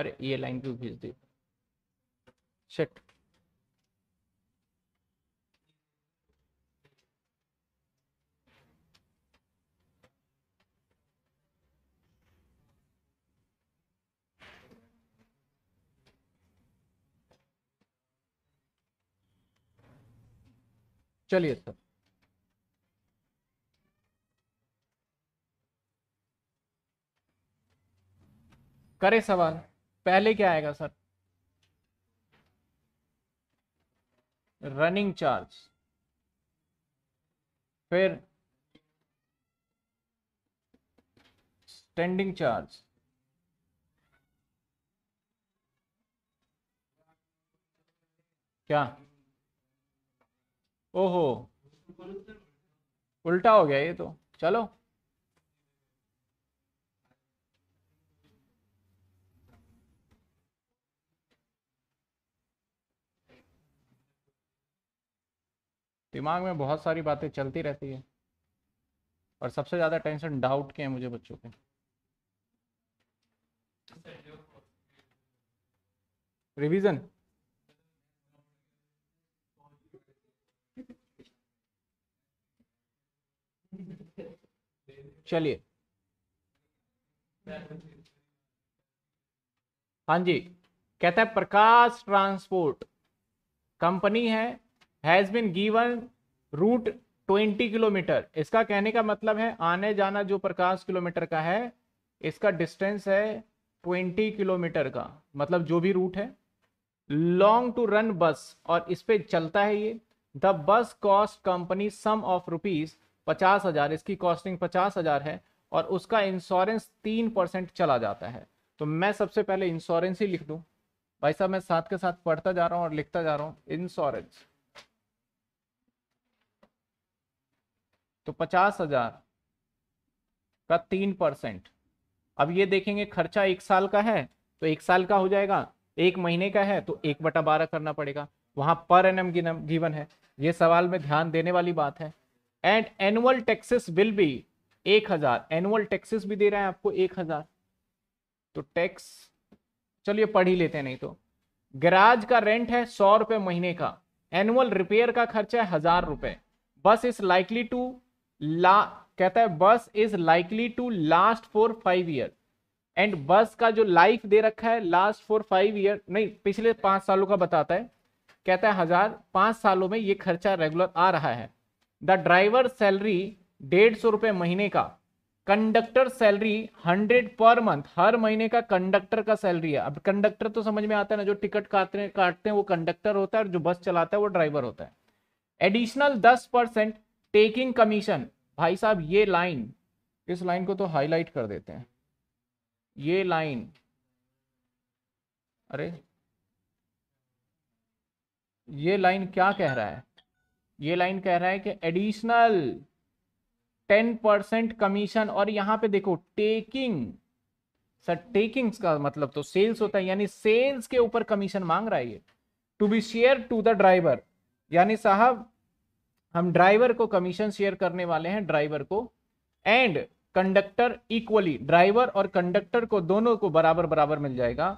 अरे ये लाइन क्यों भेज दी सेट चलिए सर तो। करें सवाल पहले क्या आएगा सर रनिंग चार्ज फिर स्टैंडिंग चार्ज क्या ओहो उल्टा हो गया ये तो चलो दिमाग में बहुत सारी बातें चलती रहती है और सबसे ज़्यादा टेंशन डाउट के हैं मुझे बच्चों के रिवीजन चलिए हाँ जी कहता है प्रकाश ट्रांसपोर्ट कंपनी है has been given route 20 kilometre इसका कहने का मतलब है आने जाना जो प्रकाश किलोमीटर का है इसका डिस्टेंस है 20 किलोमीटर का मतलब जो भी रूट है लॉन्ग टू रन बस और इस पे चलता है ये the bus cost company sum of rupees पचास हज़ार इसकी कॉस्टिंग पचास हज़ार है और उसका इंश्योरेंस तीन परसेंट चला जाता है तो मैं सबसे पहले इंश्योरेंस ही लिख दू भाई साहब मैं साथ के साथ पढ़ता जा रहा हूं और लिखता जा रहा हूं इंश्योरेंस तो पचास हज़ार का तीन परसेंट अब ये देखेंगे खर्चा एक साल का है तो एक साल का हो जाएगा एक महीने का है तो एक बटा बारह करना पड़ेगा वहां पर एन एम गिवन है ये सवाल में ध्यान देने वाली बात है and annual taxes will be एक हजार एनुअल टैक्सेस भी दे रहा है आपको एक हजार तो टैक्स चलिए पढ़ ही लेते हैं नहीं तो गराज का रेंट है सौ रुपए महीने का एनुअल रिपेयर का खर्चा है हजार रुपए बस इज लाइकली टू ला कहता है bus is likely to last for five year and bus का जो लाइफ दे रखा है लास्ट फॉर फाइव ईयर नहीं पिछले पांच सालों का बताता है कहता है हजार पांच सालों में ये खर्चा रेगुलर आ रहा है द ड्राइवर सैलरी डेढ़ सौ रुपये महीने का conductor salary hundred per month हर महीने का कंडक्टर का सैलरी है अब कंडक्टर तो समझ में आता है ना जो टिकट काटते काटते हैं वो कंडक्टर होता है और जो बस चलाता है वो ड्राइवर होता है एडिशनल दस परसेंट टेकिंग कमीशन भाई साहब ये लाइन इस लाइन को तो हाईलाइट कर देते हैं ये लाइन अरे ये लाइन क्या कह रहा है ये लाइन कह रहा है कि एडिशनल टेन परसेंट कमीशन और यहां पे देखो टेकिंग सर टेकिंग्स का मतलब तो सेल्स होता है यानी सेल्स के ऊपर कमीशन मांग रहा है ये to be share to the driver यानी साहब हम ड्राइवर को कमीशन शेयर करने वाले हैं ड्राइवर को एंड कंडक्टर इक्वली ड्राइवर और कंडक्टर को दोनों को बराबर बराबर मिल जाएगा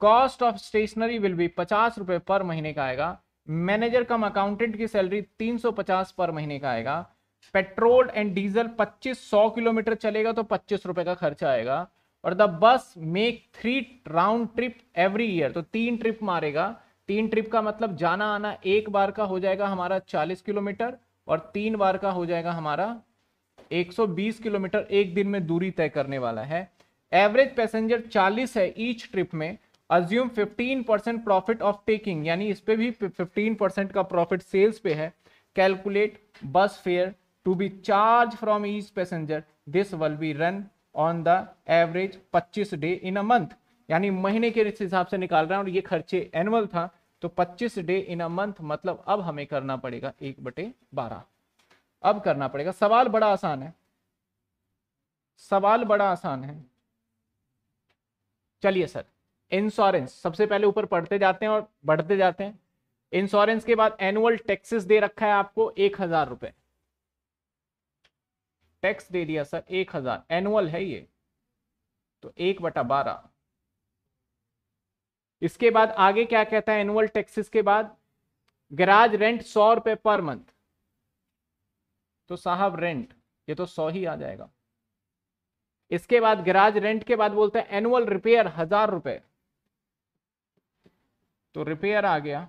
cost of stationery will be पचास रुपए पर महीने का आएगा मैनेजर कम अकाउंटेंट की सैलरी 350 पर महीने का आएगा पेट्रोल एंड डीजल 2500 किलोमीटर चलेगा तो पच्चीस रुपए का खर्चा आएगा और the bus make three round trip every year तो तीन ट्रिप मारेगा तीन ट्रिप का मतलब जाना आना एक बार का हो जाएगा हमारा 40 किलोमीटर और तीन बार का हो जाएगा हमारा 120 किलोमीटर एक दिन में दूरी तय करने वाला है एवरेज पैसेंजर 40 है ईच ट्रिप में assume 15 percent profit of taking यानी इस पर भी 15 परसेंट का प्रॉफिट सेल्स पे है calculate bus fare to be charge from each passenger this will be run on the average 25 day in a month यानी महीने के हिसाब से निकाल रहे हैं और ये खर्चे एनुअल था तो 25 डे इन अ मंथ मतलब अब हमें करना पड़ेगा एक बटे बारह अब करना पड़ेगा सवाल बड़ा आसान है सवाल बड़ा आसान है चलिए सर इंश्योरेंस सबसे पहले ऊपर पढ़ते जाते हैं और बढ़ते जाते हैं इंश्योरेंस के बाद एनुअल टैक्सेस दे रखा है आपको एक हजार रुपए टैक्स दे दिया सर एक हजार एनुअल है ये तो एक बटा बारह इसके बाद आगे क्या कहता है एनुअल टैक्सेस के बाद गराज रेंट सौ रुपए पर मंथ तो साहब रेंट ये तो सौ ही आ जाएगा इसके बाद गराज रेंट के बाद बोलते हैं एनुअल रिपेयर हजार रुपए तो रिपेयर आ गया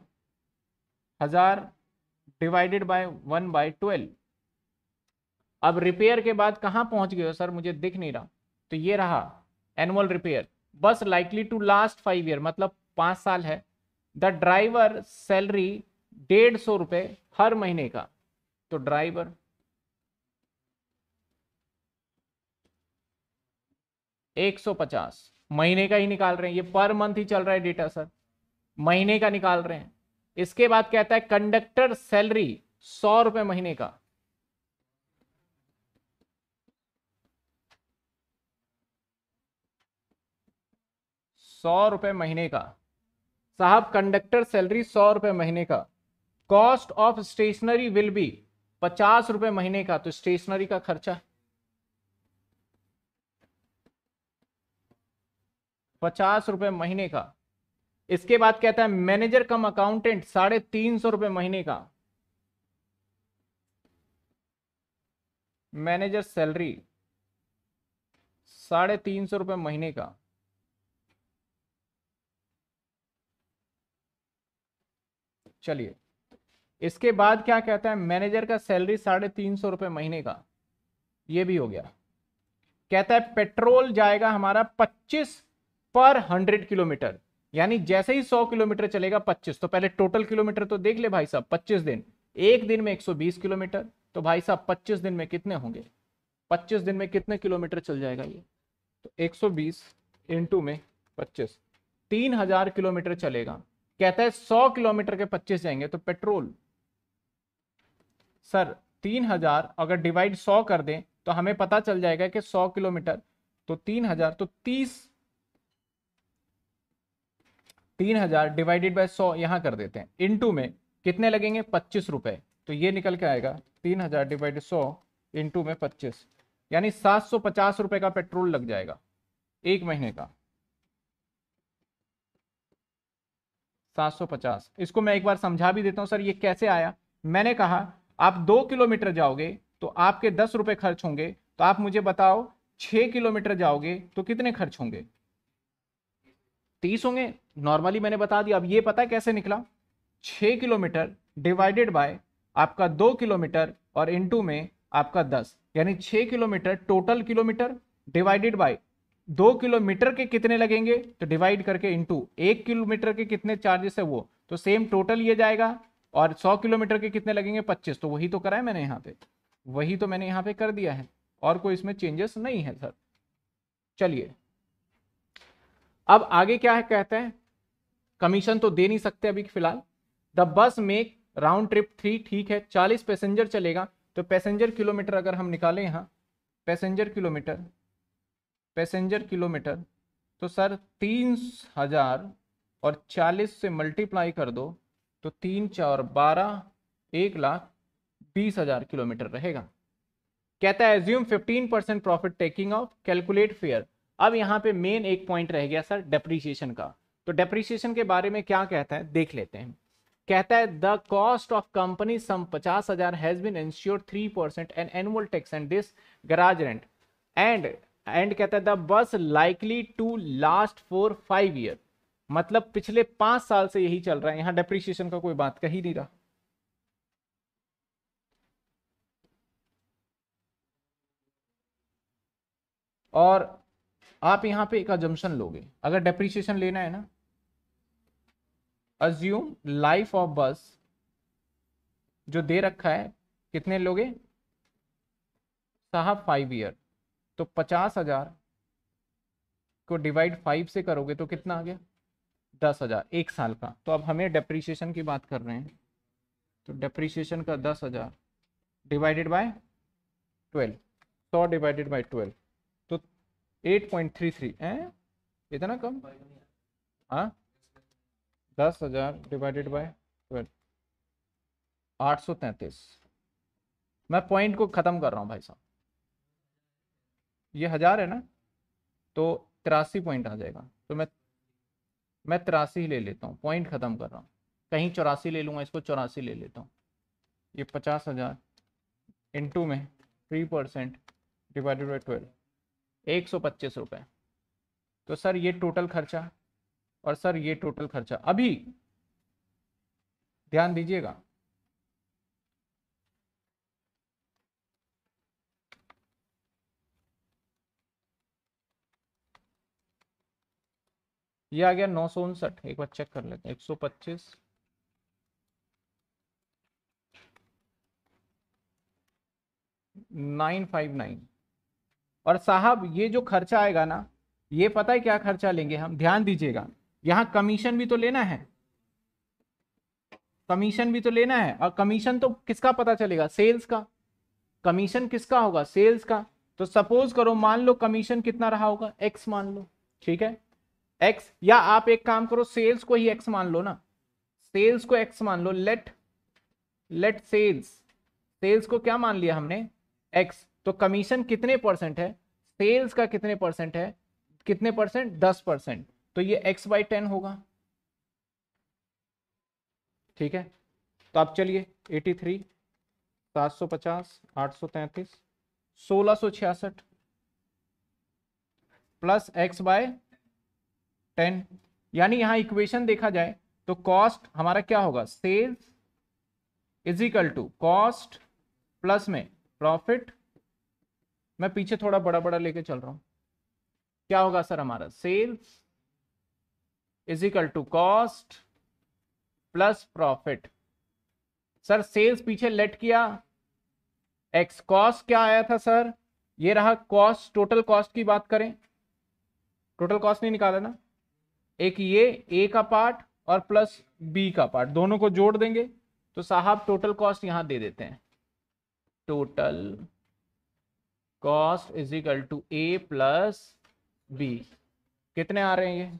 हजार divided by one by twelve अब रिपेयर के बाद कहाँ पहुंच गए हो सर मुझे दिख नहीं रहा तो ये रहा annual repair bus likely to last five year मतलब पांच साल है द ड्राइवर सैलरी डेढ़ सौ रुपए हर महीने का तो ड्राइवर एक सौ पचास महीने का ही निकाल रहे हैं ये पर मंथ ही चल रहा है डेटा सर महीने का निकाल रहे हैं इसके बाद कहता है कंडक्टर सैलरी सौ रुपए महीने का सौ रुपए महीने का साहब कंडक्टर सैलरी सौ रुपए महीने का cost of stationery will be पचास रुपए महीने का तो स्टेशनरी का खर्चा पचास रुपए महीने का इसके बाद कहता है मैनेजर कम अकाउंटेंट साढ़े तीन सौ रुपए महीने का मैनेजर सैलरी साढ़े तीन सौ रुपए महीने का चलिए इसके बाद क्या कहता है मैनेजर का सैलरी साढ़े तीन सौ रुपए महीने का यह भी हो गया कहता है पेट्रोल जाएगा हमारा पच्चीस पर हंड्रेड किलोमीटर यानी जैसे ही 100 किलोमीटर चलेगा 25 तो पहले टोटल किलोमीटर तो देख ले भाई साहब 25 दिन एक दिन में 120 किलोमीटर तो भाई साहब 25 दिन में कितने होंगे 25 दिन में कितने किलोमीटर चल जाएगा ये तो 120 सौ बीस इंटू में पच्चीस तीन हजार किलोमीटर चलेगा कहता है 100 किलोमीटर के 25 जाएंगे तो पेट्रोल सर 3000 अगर डिवाइड 100 कर दें तो हमें पता चल जाएगा कि सौ किलोमीटर तो तीन तो तीस तीन हजार डिवाइडेड बाय सौ यहाँ कर देते हैं इनटू में कितने लगेंगे पच्चीस रुपए तो ये निकल के आएगा तीन हजार डिवाइडेड सौ इंटू में पच्चीस यानी सात सौ पचास रुपए का पेट्रोल लग जाएगा एक महीने का सात सौ पचास इसको मैं एक बार समझा भी देता हूँ सर ये कैसे आया मैंने कहा आप दो किलोमीटर जाओगे तो आपके दस रुपए खर्च होंगे तो आप मुझे बताओ छह किलोमीटर जाओगे तो कितने खर्च होंगे तीस होंगे नॉर्मली मैंने बता दिया अब ये पता है कैसे निकला छः किलोमीटर डिवाइडेड बाय आपका दो किलोमीटर और इंटू में आपका दस यानी छः kilometre total kilometre divided by दो किलोमीटर के कितने लगेंगे तो डिवाइड करके इंटू एक किलोमीटर के कितने चार्जेस है वो तो सेम टोटल ये जाएगा और सौ किलोमीटर के कितने लगेंगे पच्चीस तो वही तो करा है मैंने यहाँ पे वही तो मैंने यहाँ पे कर दिया है और कोई इसमें चेंजेस नहीं है सर चलिए अब आगे क्या है कहते हैं कमीशन तो दे नहीं सकते अभी फिलहाल the bus make round trip three ठीक है चालीस पैसेंजर चलेगा तो पैसेंजर किलोमीटर अगर हम निकालें यहाँ पैसेंजर किलोमीटर पैसेंजर किलोमीटर तो सर तीन हजार और चालीस से मल्टीप्लाई कर दो तो तीन चार बारह एक लाख बीस हजार किलोमीटर रहेगा कहता है assume fifteen percent profit taking of calculate fare अब यहाँ पे मेन एक पॉइंट रह गया सर डेप्रीशिएशन का तो डेप्रिसिएशन के बारे में क्या कहता है देख लेते हैं कहता है the cost of company some पचास हजार has been insure three percent and annual tax and this garage rent and and कहता है the bus likely to last four five year मतलब पिछले पांच साल से यही चल रहा है यहां डेप्रिसिएशन का कोई बात कही नहीं रहा और आप यहां पे एक अजम्पशन लोगे अगर डेप्रिसिएशन लेना है ना अज्यूम लाइफ ऑफ बस जो दे रखा है कितने लोगे साहब फाइव ईयर तो पचास हजार को डिवाइड फाइव से करोगे तो कितना आ गया दस हजार एक साल का तो अब हमें डेप्रीशिएशन की बात कर रहे हैं तो डेप्रीशिएशन का दस हजार डिवाइडेड बाय ट्वेल्व सौ डिवाइडेड बाय ट्वेल्व तो एट पॉइंट थ्री थ्री इतना कम हाँ दस हजार डिवाइडेड बाय आठ सौ तैंतीस मैं पॉइंट को ख़त्म कर रहा हूँ भाई साहब ये हज़ार है ना तो तिरासी पॉइंट आ जाएगा तो मैं मैं तिरासी ले लेता हूँ पॉइंट ख़त्म कर रहा हूँ कहीं चौरासी ले लूँगा इसको चौरासी ले लेता हूँ ये पचास हज़ार इंटू में three percent divided by twelve एक सौ पच्चीस रुपये तो सर ये टोटल खर्चा और सर ये टोटल खर्चा अभी ध्यान दीजिएगा ये आ गया नौ सौ उनसठ एक बार चेक कर लेते हैं एक सौ पच्चीस नाइन फाइव नाइन और साहब ये जो खर्चा आएगा ना ये पता है क्या खर्चा लेंगे हम ध्यान दीजिएगा यहां कमीशन भी तो लेना है कमीशन भी तो लेना है और कमीशन तो किसका पता चलेगा सेल्स का कमीशन किसका होगा सेल्स का तो सपोज करो मान लो कमीशन कितना रहा होगा एक्स मान लो ठीक है एक्स या आप एक काम करो सेल्स को ही एक्स मान लो ना सेल्स को एक्स मान लो लेट लेट सेल्स सेल्स को क्या मान लिया हमने एक्स तो कमीशन कितने परसेंट है सेल्स का कितने परसेंट है कितने परसेंट दस परसेंट तो ये एक्स बाई टेन होगा ठीक है तो आप चलिए एटी थ्री सात सौ पचास आठ सौ तैतीस सोलह सौ छियासठ प्लस एक्स बाय टेन यानी यहां इक्वेशन देखा जाए तो कॉस्ट हमारा क्या होगा sales is equal to cost plus में प्रॉफिट मैं पीछे थोड़ा बड़ा बड़ा लेके चल रहा हूं क्या होगा सर हमारा sales is equal to cost plus profit sir sales पीछे लेट किया एक्स कॉस्ट क्या आया था सर ये रहा कॉस्ट टोटल कॉस्ट की बात करें टोटल कॉस्ट नहीं निकाला ना एक ये ए का पार्ट और प्लस बी का पार्ट दोनों को जोड़ देंगे तो साहब टोटल कॉस्ट यहां दे देते हैं total cost is equal to A plus B कितने आ रहे हैं ये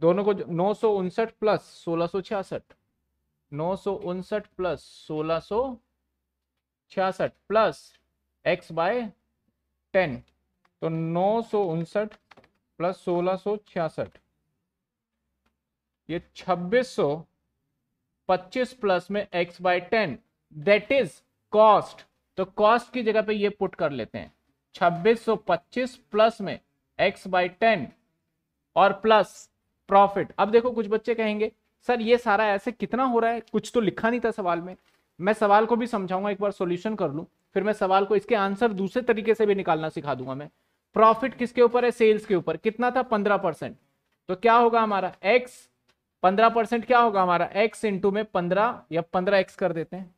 दोनों को नौ सौ उनसठ प्लस सोलह सौ छियासठ नौ सौ उनसठ प्लस सोलह सो छियासठ प्लस एक्स बाय टेन तो नौ सौ उनसठ प्लस सोलह सो छियासठ ये छब्बीस सो पच्चीस प्लस में X by ten that is cost तो कॉस्ट की जगह पे ये पुट कर लेते हैं छब्बीस सो पच्चीस प्लस में एक्स बाय टेन और प्लस प्रॉफिट अब देखो कुछ बच्चे कहेंगे सर ये सारा ऐसे कितना हो रहा है कुछ तो लिखा नहीं था सवाल में मैं सवाल को भी समझाऊंगा एक बार सोल्यूशन कर लूँ फिर मैं सवाल को इसके आंसर दूसरे तरीके से भी निकालना सिखा दूंगा मैं प्रॉफिट किसके ऊपर है सेल्स के ऊपर कितना था पंद्रह परसेंट तो क्या होगा हमारा एक्स पंद्रह परसेंट क्या होगा हमारा एक्स इंटू में पंद्रह या पंद्रह एक्स कर देते हैं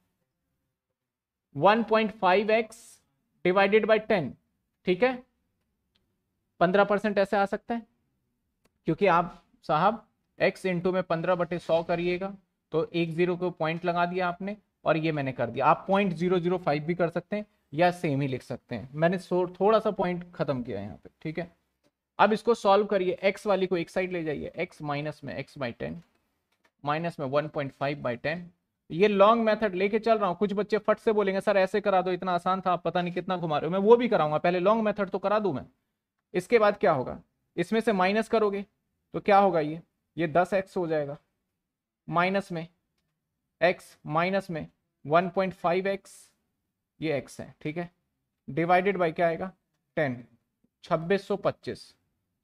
one point five X divided by ten ठीक है पंद्रह परसेंट ऐसे आ सकते हैं क्योंकि आप साहब x इंटू में पंद्रह बटे सौ करिएगा तो एक जीरो को पॉइंट लगा दिया आपने और ये मैंने कर दिया आप पॉइंट जीरो जीरो फाइव भी कर सकते हैं या सेम ही लिख सकते हैं मैंने थोड़ा सा पॉइंट खत्म किया यहाँ पे ठीक है अब इसको सॉल्व करिए x वाली को एक साइड ले जाइए x माइनस में x बाई टेन माइनस में one point five by ten ये लॉन्ग मेथड लेके चल रहा हूँ कुछ बच्चे फट से बोलेंगे सर ऐसे करा दो इतना आसान था आप पता नहीं कितना घुमा रहे हो मैं वो भी कराऊंगा पहले लॉन्ग मेथड तो करा दू मैं इसके बाद क्या होगा इसमें से माइनस करोगे तो क्या होगा ये ये दस एक्स हो जाएगा माइनस में एक्स माइनस में वन पॉइंट फाइव एक्स ये एक्स है ठीक है डिवाइडेड बाई क्या आएगा टेन छब्बीस सौ पच्चीस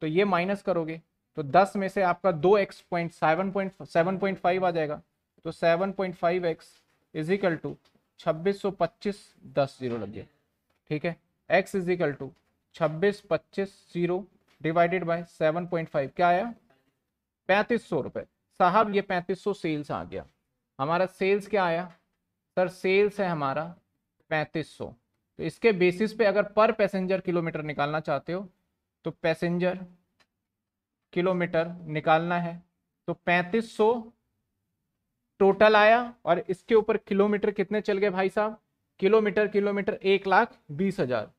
तो ये माइनस करोगे तो दस में से आपका दो X point seven point seven point five आ जाएगा तो seven point five X equal to छब्बीस सौ पच्चीस दस जीरो लग जाए ठीक है एक्स इजिकल टू छब्बीस पच्चीस जीरो डिवाइडेड बाय 7.5 क्या आया पैंतीस सौ रुपये साहब ये पैंतीस सौ सेल्स आ गया हमारा सेल्स क्या आया सर सेल्स है हमारा पैंतीस सौ तो इसके बेसिस पे अगर पर पैसेंजर किलोमीटर निकालना चाहते हो तो पैसेंजर किलोमीटर निकालना है तो पैंतीस सौ टोटल आया और इसके ऊपर किलोमीटर कितने चल गए भाई साहब किलोमीटर किलोमीटर एक लाख बीस हजार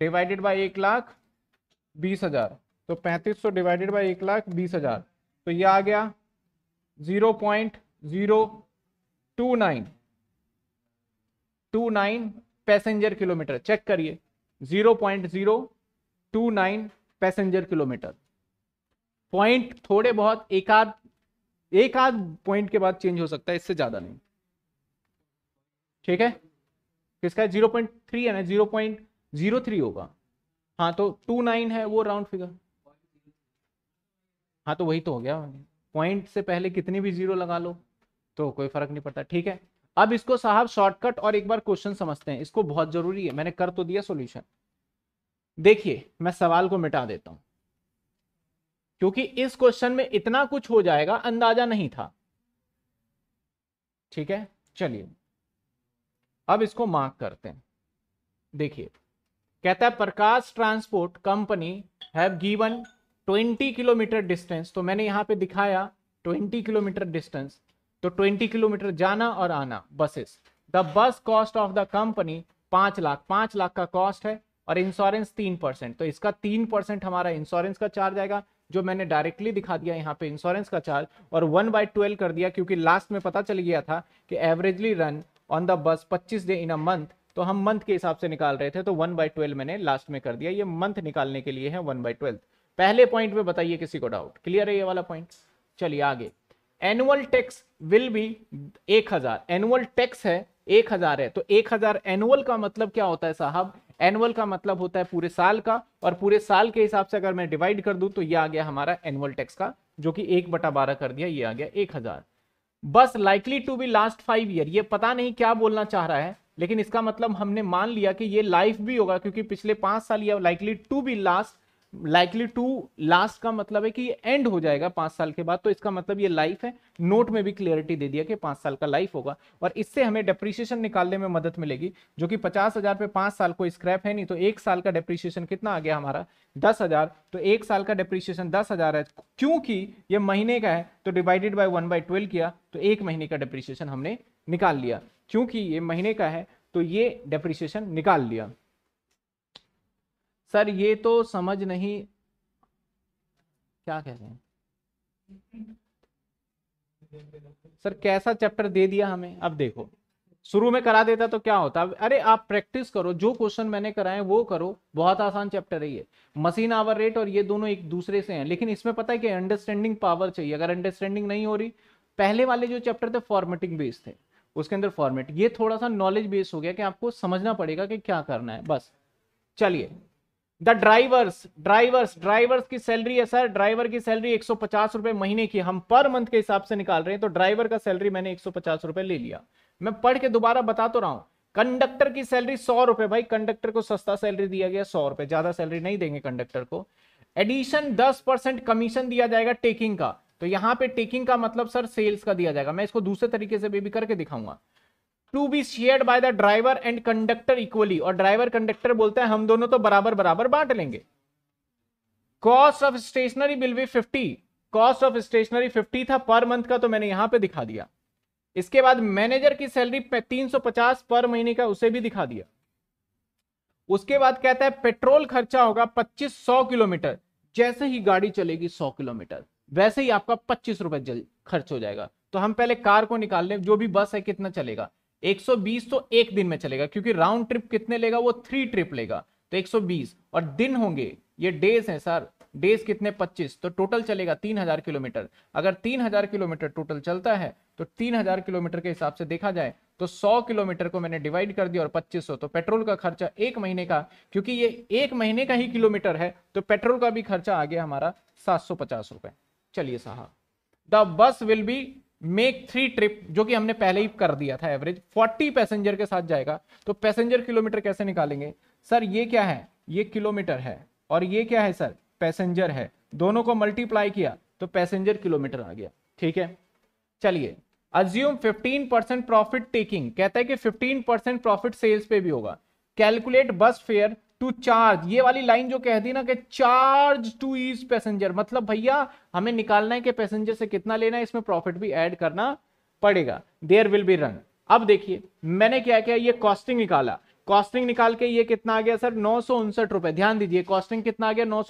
डिवाइडेड बाई एक लाख बीस हजार तो पैंतीस सौ डिवाइडेड बाई एक लाख बीस हजार तो ये आ गया zero point zero two nine two nine passenger kilometre check करिए zero point zero two nine passenger kilometre point थोड़े बहुत एक आध एक आध पॉइंट के बाद चेंज हो सकता है इससे ज्यादा नहीं ठीक है किसका जीरो पॉइंट थ्री है ना जीरो पॉइंट जीरो थ्री होगा हाँ तो टू नाइन है वो राउंड फिगर हाँ तो वही तो हो गया पॉइंट से पहले कितनी भी जीरो लगा लो तो कोई फर्क नहीं पड़ता ठीक है अब इसको साहब शॉर्टकट और एक बार क्वेश्चन समझते हैं इसको बहुत जरूरी है मैंने कर तो दिया सॉल्यूशन देखिए मैं सवाल को मिटा देता हूं क्योंकि इस क्वेश्चन में इतना कुछ हो जाएगा अंदाजा नहीं था ठीक है चलिए अब इसको मार्क करते हैं देखिए कहता है Prakash transport company have given 20 kilometre distance तो मैंने यहाँ पे दिखाया 20 किलोमीटर डिस्टेंस तो 20 किलोमीटर जाना और आना buses the bus cost of the company पांच लाख पांच लाख का कॉस्ट है और इंश्योरेंस तीन परसेंट तो इसका तीन परसेंट हमारा इंश्योरेंस का चार्ज आएगा जो मैंने डायरेक्टली दिखा दिया यहाँ पे इंश्योरेंस का चार्ज और वन बाई ट्वेल्व कर दिया क्योंकि लास्ट में पता चल गया था कि averagely run on the bus पच्चीस डे इन अ मंथ तो हम मंथ के हिसाब से निकाल रहे थे तो वन बाई ट्वेल्व मैंने लास्ट में कर दिया ये मंथ निकालने के लिए है वन बाई ट्वेल्व पहले पॉइंट में बताइए किसी को डाउट क्लियर है ये वाला पॉइंट चलिए आगे एनुअल टैक्स विल बी एक हजार एनुअल टैक्स है एक हजार है तो एक हजार एनुअल का मतलब क्या होता है साहब एनुअल का मतलब होता है पूरे साल का और पूरे साल के हिसाब से अगर मैं डिवाइड कर दूं तो ये आ गया हमारा एनुअल टैक्स का जो कि एक बटा बारह कर दिया ये आ गया एक हजार bus likely to be last five year ये पता नहीं क्या बोलना चाह रहा है लेकिन इसका मतलब हमने मान लिया कि ये लाइफ भी होगा क्योंकि पिछले पांच साल या likely to be last likely to last का मतलब है कि ये एंड हो जाएगा पांच साल के बाद तो इसका मतलब ये लाइफ है नोट में भी क्लियरिटी दे दिया कि पांच साल का लाइफ होगा और इससे हमें डेप्रिसिएशन निकालने में मदद मिलेगी जो कि पचास हजार पे पांच साल को स्क्रैप है नहीं तो एक साल का डेप्रिसिएशन कितना आ गया हमारा दस हजार तो एक साल का डेप्रिसिएशन दस हजार है क्योंकि ये महीने का है तो divided by one by twelve किया तो एक महीने का डेप्रिसिएशन हमने निकाल लिया क्योंकि ये महीने का है तो ये डेप्रिसिएशन निकाल लिया सर ये तो समझ नहीं क्या कह रहे हैं सर कैसा चैप्टर दे दिया हमें अब देखो शुरू में करा देता तो क्या होता अरे आप प्रैक्टिस करो जो क्वेश्चन मैंने कराए वो करो बहुत आसान चैप्टर है ये मशीन आवर रेट और ये दोनों एक दूसरे से हैं लेकिन इसमें पता है कि अंडरस्टैंडिंग पावर चाहिए अगर अंडरस्टैंडिंग नहीं हो रही पहले वाले जो चैप्टर थे फॉर्मेटिंग बेस्ड थे उसके अंदर फॉर्मेट ये थोड़ा सा नॉलेज बेस हो गया कि आपको समझना पड़ेगा कि क्या करना है बस चलिए द ड्राइवर्स ड्राइवर्स ड्राइवर्स की सैलरी है सर ड्राइवर की सैलरी एक सौ रुपए महीने की हम पर मंथ के हिसाब से निकाल रहे हैं तो ड्राइवर का सैलरी मैंने एक सौ रुपए ले लिया मैं पढ़ के दोबारा बता तो रहा हूं कंडक्टर की सैलरी सौ रुपए भाई कंडक्टर को सस्ता सैलरी दिया गया सौ रुपए ज्यादा सैलरी नहीं देंगे कंडक्टर को एडिशन दस परसेंट कमीशन दिया जाएगा टेकिंग का तो यहां पे टेकिंग का मतलब सर सेल्स का दिया जाएगा मैं इसको दूसरे तरीके से भी करके दिखाऊंगा to be share by the driver and conductor equally और ड्राइवर कंडक्टर बोलते हैं हम दोनों तो बराबर बराबर बांट लेंगे cost of stationery bill be fifty cost of stationery fifty था पर मंथ का तो मैंने यहां पर दिखा दिया इसके बाद मैनेजर की सैलरी तीन सौ पचास पर महीने का उसे भी दिखा दिया उसके बाद कहता है पेट्रोल खर्चा होगा पच्चीस सौ किलोमीटर जैसे ही गाड़ी चलेगी सौ किलोमीटर वैसे ही आपका पच्चीस रुपए खर्च हो जाएगा तो हम पहले कार को निकाल लें जो भी बस है कितना चलेगा 120 तो एक दिन में चलेगा क्योंकि राउंड ट्रिप कितने लेगा वो थ्री ट्रिप लेगा तो 120 और दिन होंगे ये डेज हैं सर डेज कितने 25 तो टोटल चलेगा 3000 किलोमीटर अगर 3000 किलोमीटर टोटल चलता है तो 3000 किलोमीटर के हिसाब से देखा जाए तो 100 किलोमीटर को मैंने डिवाइड कर दिया और 2500 तो पेट्रोल का खर्चा एक महीने का क्योंकि ये एक महीने का ही किलोमीटर है तो पेट्रोल का भी खर्चा आ गया हमारा सात सौ चलिए साहब the bus will be make three trip जो कि हमने पहले ही कर दिया था एवरेज 40 पैसेंजर के साथ जाएगा तो पैसेंजर किलोमीटर कैसे निकालेंगे सर ये क्या है ये किलोमीटर है और ये क्या है सर पैसेंजर है दोनों को मल्टीप्लाई किया तो पैसेंजर किलोमीटर आ गया ठीक है चलिए अज्यूम 15 परसेंट प्रॉफिट टेकिंग कहता है कि 15 परसेंट प्रॉफिट सेल्स पे भी होगा calculate bus fare to charge ये वाली लाइन जो कह दी ना कि चार्ज टू ईज पैसेंजर मतलब भैया हमें निकालना है कि पैसेंजर से कितना लेना है इसमें प्रॉफिट भी ऐड करना पड़ेगा देयर विल बी रन अब देखिए मैंने क्या किया ये कॉस्टिंग निकाला कॉस्टिंग निकाल के ये कितना आ गया सर नौ रुपए ध्यान दीजिए कॉस्टिंग कितना आ गया नौ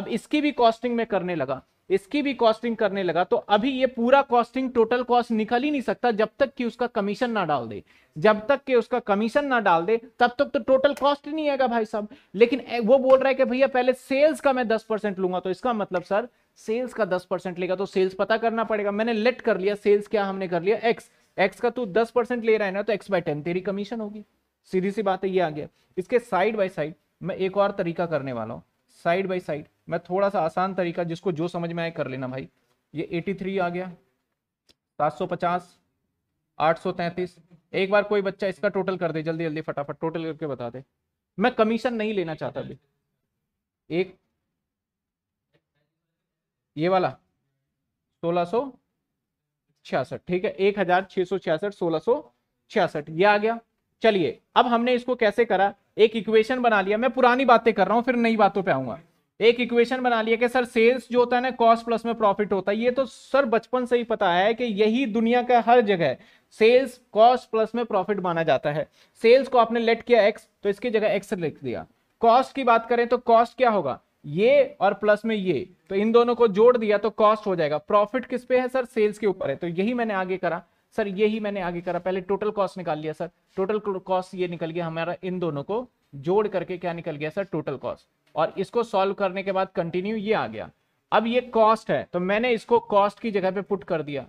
अब इसकी भी कॉस्टिंग में करने लगा इसकी भी कॉस्टिंग करने लगा तो अभी ये पूरा कॉस्टिंग टोटल कॉस्ट निकल ही नहीं सकता जब तक कि उसका कमीशन ना डाल दे जब तक कि उसका कमीशन ना डाल दे तब तक तो टोटल कॉस्ट नहीं आएगा भाई साहब लेकिन वो बोल रहा है कि भैया पहले सेल्स का मैं दस परसेंट लूंगा तो इसका मतलब सर सेल्स का दस परसेंट लेगा तो सेल्स पता करना पड़ेगा मैंने लेट कर लिया सेल्स क्या हमने कर लिया एक्स एक्स का तू दस परसेंट ले रहा है ना तो एक्स बाय टेन तेरी कमीशन होगी सीधी सी बात है ये आ गया इसके साइड बाय साइड मैं एक और तरीका करने वाला हूँ साइड बाई साइड मैं थोड़ा सा आसान तरीका जिसको जो समझ में आए कर लेना भाई ये 83 आ गया 750 833 एक बार कोई बच्चा इसका टोटल कर दे जल्दी जल्दी फटाफट टोटल करके बता दे मैं कमीशन नहीं लेना चाहता अभी एक ये वाला सोलह सो छियासठ ठीक है एक हजार छह सौ छियासठ सोलह सो छियासठ यह आ गया चलिए अब हमने इसको कैसे करा एक इक्वेशन बना लिया मैं पुरानी बातें कर रहा हूं फिर नई बातों पे आऊंगा एक इक्वेशन बना लिया कि सर सेल्स जो होता है ना कॉस्ट प्लस में प्रॉफिट होता है ये तो सर बचपन से ही पता है कि यही दुनिया का हर जगह सेल्स कॉस्ट प्लस में प्रॉफिट माना जाता है सेल्स को आपने लेट किया एक्स तो इसकी जगह एक्स लिख दिया कॉस्ट की बात करें तो कॉस्ट क्या होगा ये और प्लस में ये तो इन दोनों को जोड़ दिया तो कॉस्ट हो जाएगा प्रॉफिट किस पे है सर सेल्स के ऊपर है तो यही मैंने आगे करा सर यही मैंने आगे करा पहले टोटल कॉस्ट निकाल लिया सर टोटल कॉस्ट ये निकल गया हमारा इन दोनों को जोड़ करके क्या निकल गया सर टोटल कॉस्ट और इसको सॉल्व करने के बाद कंटिन्यू ये आ गया अब ये कॉस्ट है तो मैंने इसको कॉस्ट की जगह पे पुट कर दिया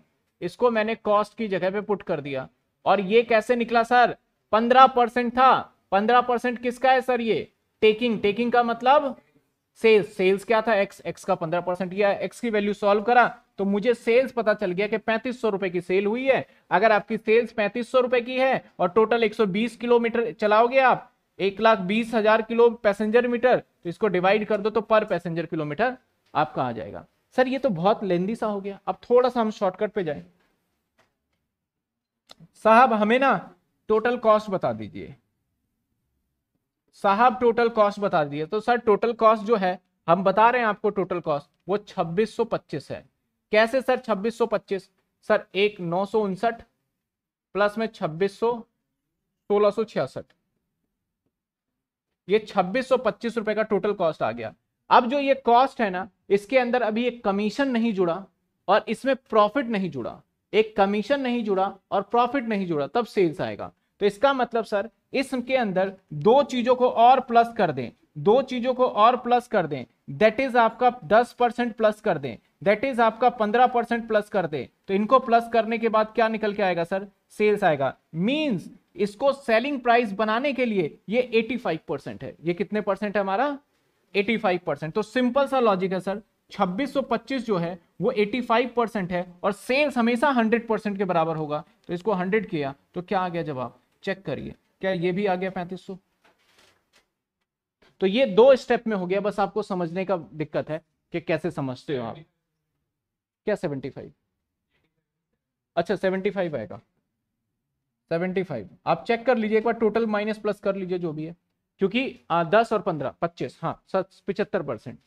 इसको मैंने कॉस्ट की जगह पे पुट कर दिया और ये कैसे निकला सर पंद्रह परसेंट था पंद्रह परसेंट किसका है सर ये टेकिंग टेकिंग का मतलब सेल्स सेल्स क्या था एक्स एक्स का पंद्रह परसेंट किया एक्स की वैल्यू सॉल्व करा तो मुझे सेल्स पता चल गया कि पैंतीस सौ रुपए की सेल हुई है अगर आपकी सेल्स पैंतीस सौ रुपए की है और टोटल एक सौ बीस किलोमीटर चलाओगे आप एक लाख बीस हजार किलो पैसेंजर मीटर तो इसको डिवाइड कर दो तो पर पैसेंजर किलोमीटर आपका आ जाएगा सर ये तो बहुत लेंदी सा हो गया अब थोड़ा सा हम शॉर्टकट पे जाए साहब हमें ना टोटल कॉस्ट बता दीजिए साहब टोटल कॉस्ट बता दीजिए तो सर टोटल कॉस्ट जो है हम बता रहे हैं आपको टोटल कॉस्ट वो 2625 है कैसे सर 2625 सर एक नौ प्लस में छब्बीस सौ सोलह सौ छियासठ ये छब्बीस सौ पच्चीस रुपए का टोटल कॉस्ट आ गया अब जो ये कॉस्ट है ना इसके अंदर अभी एक कमीशन नहीं जुड़ा और इसमें प्रॉफिट नहीं जुड़ा एक कमीशन नहीं जुड़ा और प्रॉफिट नहीं जुड़ा तब सेल्स आएगा तो इसका मतलब सर इसके अंदर दो चीजों को और प्लस कर दें दो चीजों को और प्लस कर दें दैट इज आपका 10 परसेंट प्लस कर दें दैट इज आपका 15 परसेंट प्लस कर दें तो इनको प्लस करने के बाद क्या निकल के आएगा सर सेल्स आएगा मींस इसको सेलिंग प्राइस बनाने के लिए ये 85 परसेंट है ये कितने परसेंट है हमारा 85 परसेंट तो सिंपल सा लॉजिक है सर 2625 जो है वो 85 परसेंट है और सेल्स हमेशा 100 परसेंट के बराबर होगा तो इसको 100 किया तो क्या आ गया जवाब चेक करिए क्या ये भी आ गया पैंतीस तो ये दो स्टेप में हो गया बस आपको समझने का दिक्कत है कि कैसे समझते हो आप क्या सेवेंटी अच्छा सेवेंटी आएगा सेवेंटी फाइव आप चेक कर लीजिए एक बार टोटल माइनस प्लस कर लीजिए जो भी है क्योंकि दस और पंद्रह पच्चीस हाँ पिछहत्तर परसेंट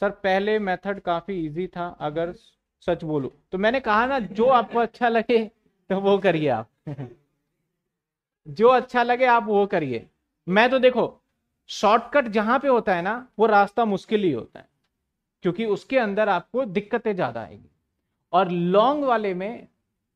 सर पहले मेथड काफी इजी था अगर सच बोलू तो मैंने कहा ना जो आपको अच्छा लगे तो वो करिए आप जो अच्छा लगे आप वो करिए मैं तो देखो शॉर्टकट जहां पे होता है ना वो रास्ता मुश्किल ही होता है क्योंकि उसके अंदर आपको दिक्कतें ज्यादा आएगी और लॉन्ग वाले में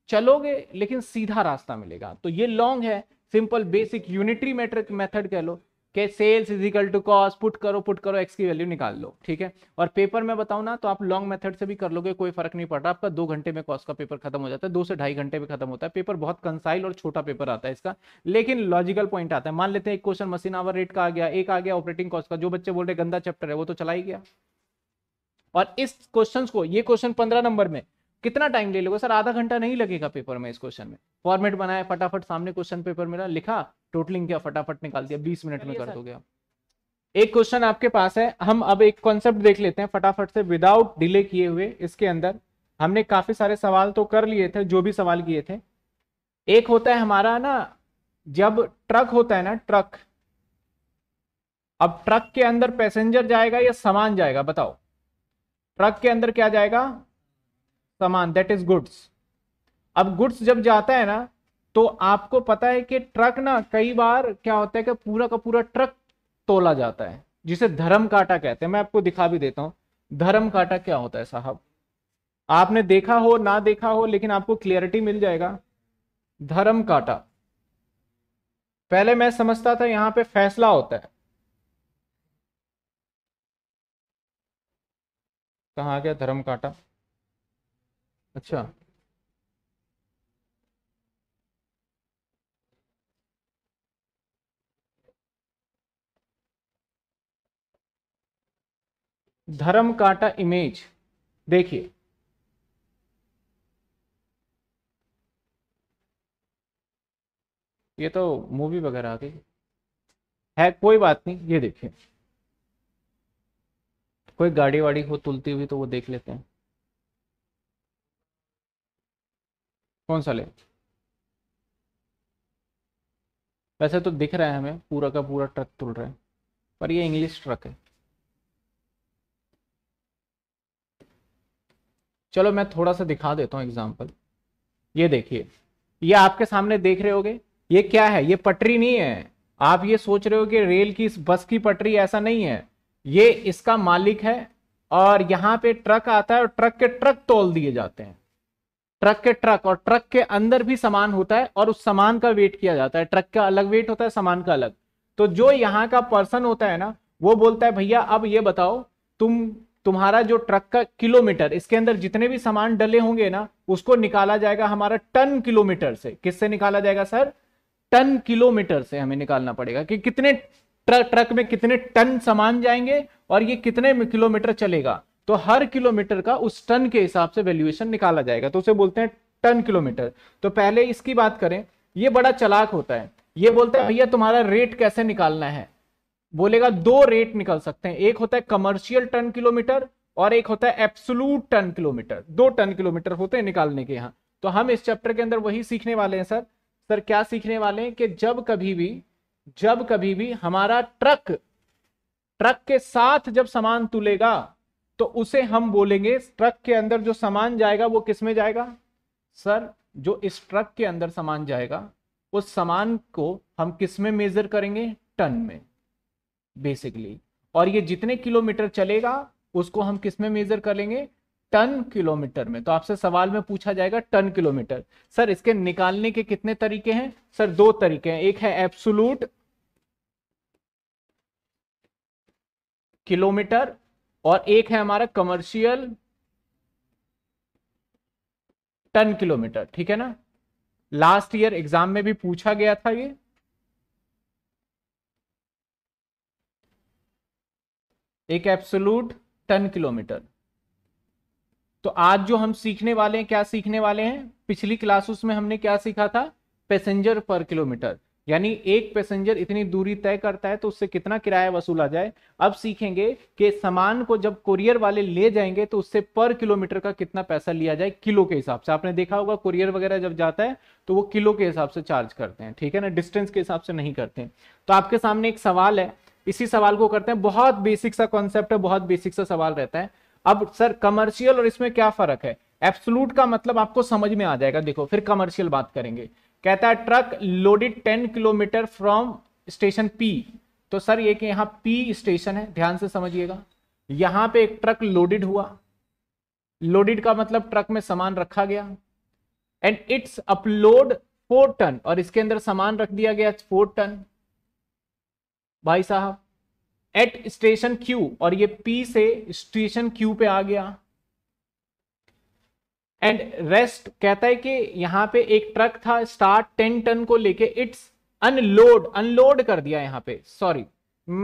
चलोगे लेकिन सीधा रास्ता मिलेगा तो ये लॉन्ग है simple basic unitary metric method कह लो कि sales equal to cost put करो पुट करो एक्स की वैल्यू निकाल लो ठीक है और पेपर में बताऊँ ना तो आप लॉन्ग मेथड से भी कर लोगे कोई फर्क नहीं पड़ रहा आपका दो घंटे में कॉस्ट का पेपर खत्म हो जाता है दो से ढाई घंटे में खत्म होता है पेपर बहुत कंसाइल और छोटा पेपर आता है इसका लेकिन लॉजिकल पॉइंट आता है मान लेते हैं एक क्वेश्चन मशीन आवर रेट का आ गया एक आ गया ऑपरेटिंग कॉस्ट का जो बच्चे बोल रहे गंदा चैप्टर है वो तो चला ही गया और इस क्वेश्चन को ये क्वेश्चन पंद्रह नंबर में कितना टाइम ले लोगे सर आधा घंटा नहीं लगेगा पेपर में इस क्वेश्चन में फॉर्मेट बनाया फटाफट सामने क्वेश्चन पेपर मेरा लिखा टोटलिंग किया फटाफट निकाल दिया बीस मिनट में कर दोगे एक क्वेश्चन आपके पास है हम अब एक कॉन्सेप्ट देख लेते हैं फटाफट से विदाउट डिले किए हुए इसके अंदर हमने काफी सारे सवाल तो कर लिए थे जो भी सवाल किए थे एक होता है हमारा ना जब ट्रक होता है ना ट्रक अब ट्रक के अंदर पैसेंजर जाएगा या सामान जाएगा बताओ ट्रक के अंदर क्या जाएगा सामान दैट इज गुड्स अब गुड्स जब जाता है ना तो आपको पता है कि ट्रक ना कई बार क्या होता है कि पूरा का पूरा ट्रक तोला जाता है जिसे धर्म काटा कहते हैं मैं आपको दिखा भी देता हूं धर्म काटा क्या होता है साहब आपने देखा हो ना देखा हो लेकिन आपको क्लियरिटी मिल जाएगा धर्म काटा पहले मैं समझता था यहां पे फैसला होता है कहा गया धर्म काटा अच्छा धर्म काटा इमेज देखिए ये तो मूवी वगैरह आ गई है कोई बात नहीं ये देखिए कोई गाड़ी वाड़ी हो तुलती हुई तो वो देख लेते हैं कौन सा ले वैसे तो दिख रहा है हमें पूरा का पूरा ट्रक तुल रहा है पर ये इंग्लिश ट्रक है चलो मैं थोड़ा सा दिखा देता हूँ एग्जाम्पल ये देखिए ये आपके सामने देख रहे होगे ये क्या है ये पटरी नहीं है आप ये सोच रहे हो कि रेल की इस बस की पटरी ऐसा नहीं है ये इसका मालिक है और यहां पे ट्रक आता है और ट्रक के ट्रक तोल दिए जाते हैं ट्रक के ट्रक और ट्रक के अंदर भी सामान होता है और उस सामान का वेट किया जाता है ट्रक का अलग वेट होता है सामान का अलग तो जो यहाँ का पर्सन होता है ना वो बोलता है भैया अब ये बताओ तुम तुम्हारा जो ट्रक का किलोमीटर इसके अंदर जितने भी सामान डले होंगे ना उसको निकाला जाएगा हमारा टन किलोमीटर से किससे निकाला जाएगा सर टन किलोमीटर से हमें निकालना पड़ेगा कि कितने ट्रक ट्रक में कितने टन सामान जाएंगे और ये कितने किलोमीटर चलेगा तो हर किलोमीटर का उस टन के हिसाब से वैल्यूएशन निकाला जाएगा तो उसे बोलते हैं टन किलोमीटर तो पहले इसकी बात करें ये बड़ा चलाक होता है ये बोलते हैं भैया तुम्हारा रेट कैसे निकालना है बोलेगा दो रेट निकल सकते हैं एक होता है कमर्शियल टन किलोमीटर और एक होता है एप्सुलूट टन किलोमीटर दो टन किलोमीटर होते हैं निकालने के यहाँ तो हम इस चैप्टर के अंदर वही सीखने वाले हैं सर सर क्या सीखने वाले हैं कि जब कभी भी जब कभी भी हमारा ट्रक ट्रक के साथ जब सामान तुलेगा तो उसे हम बोलेंगे ट्रक के अंदर जो सामान जाएगा वो किस में जाएगा सर जो इस ट्रक के अंदर सामान जाएगा उस सामान को हम किस में मेजर करेंगे टन में बेसिकली और ये जितने किलोमीटर चलेगा उसको हम किस में मेजर कर लेंगे टन किलोमीटर में तो आपसे सवाल में पूछा जाएगा टन किलोमीटर सर इसके निकालने के कितने तरीके हैं सर दो तरीके हैं एक है एप्सुलूट किलोमीटर और एक है हमारा कमर्शियल टन किलोमीटर ठीक है ना लास्ट ईयर एग्जाम में भी पूछा गया था ये एक एब्सोलूट टन किलोमीटर तो आज जो हम सीखने वाले हैं क्या सीखने वाले हैं पिछली क्लासेस में हमने क्या सीखा था पैसेंजर पर किलोमीटर यानी एक पैसेंजर इतनी दूरी तय करता है तो उससे कितना किराया वसूला जाए अब सीखेंगे कि सामान को जब कुरियर वाले ले जाएंगे तो उससे पर किलोमीटर का कितना पैसा लिया जाए किलो के हिसाब से आपने देखा होगा कुरियर वगैरह जब जाता है तो वो किलो के हिसाब से चार्ज करते हैं ठीक है ना डिस्टेंस के हिसाब से नहीं करते हैं तो आपके सामने एक सवाल है इसी सवाल को करते हैं बहुत बेसिक सा कॉन्सेप्ट है बहुत बेसिक सा सवाल रहता है अब सर कमर्शियल और इसमें क्या फर्क है एब्सोलूट का मतलब आपको समझ में आ जाएगा देखो फिर कमर्शियल बात करेंगे कहता है truck loaded ten kilometre from station P तो सर ये कि यहाँ पी स्टेशन है ध्यान से समझिएगा यहाँ पे एक ट्रक लोडेड हुआ लोडेड का मतलब ट्रक में सामान रखा गया and it's upload four ton और इसके अंदर सामान रख दिया गया फोर टन भाई साहब एट स्टेशन क्यू और ये पी से स्टेशन क्यू पे आ गया एंड रेस्ट कहता है कि यहां पे एक ट्रक था स्टार्ट टेन टन को लेके इट्स अनलोड अनलोड कर दिया यहाँ पे सॉरी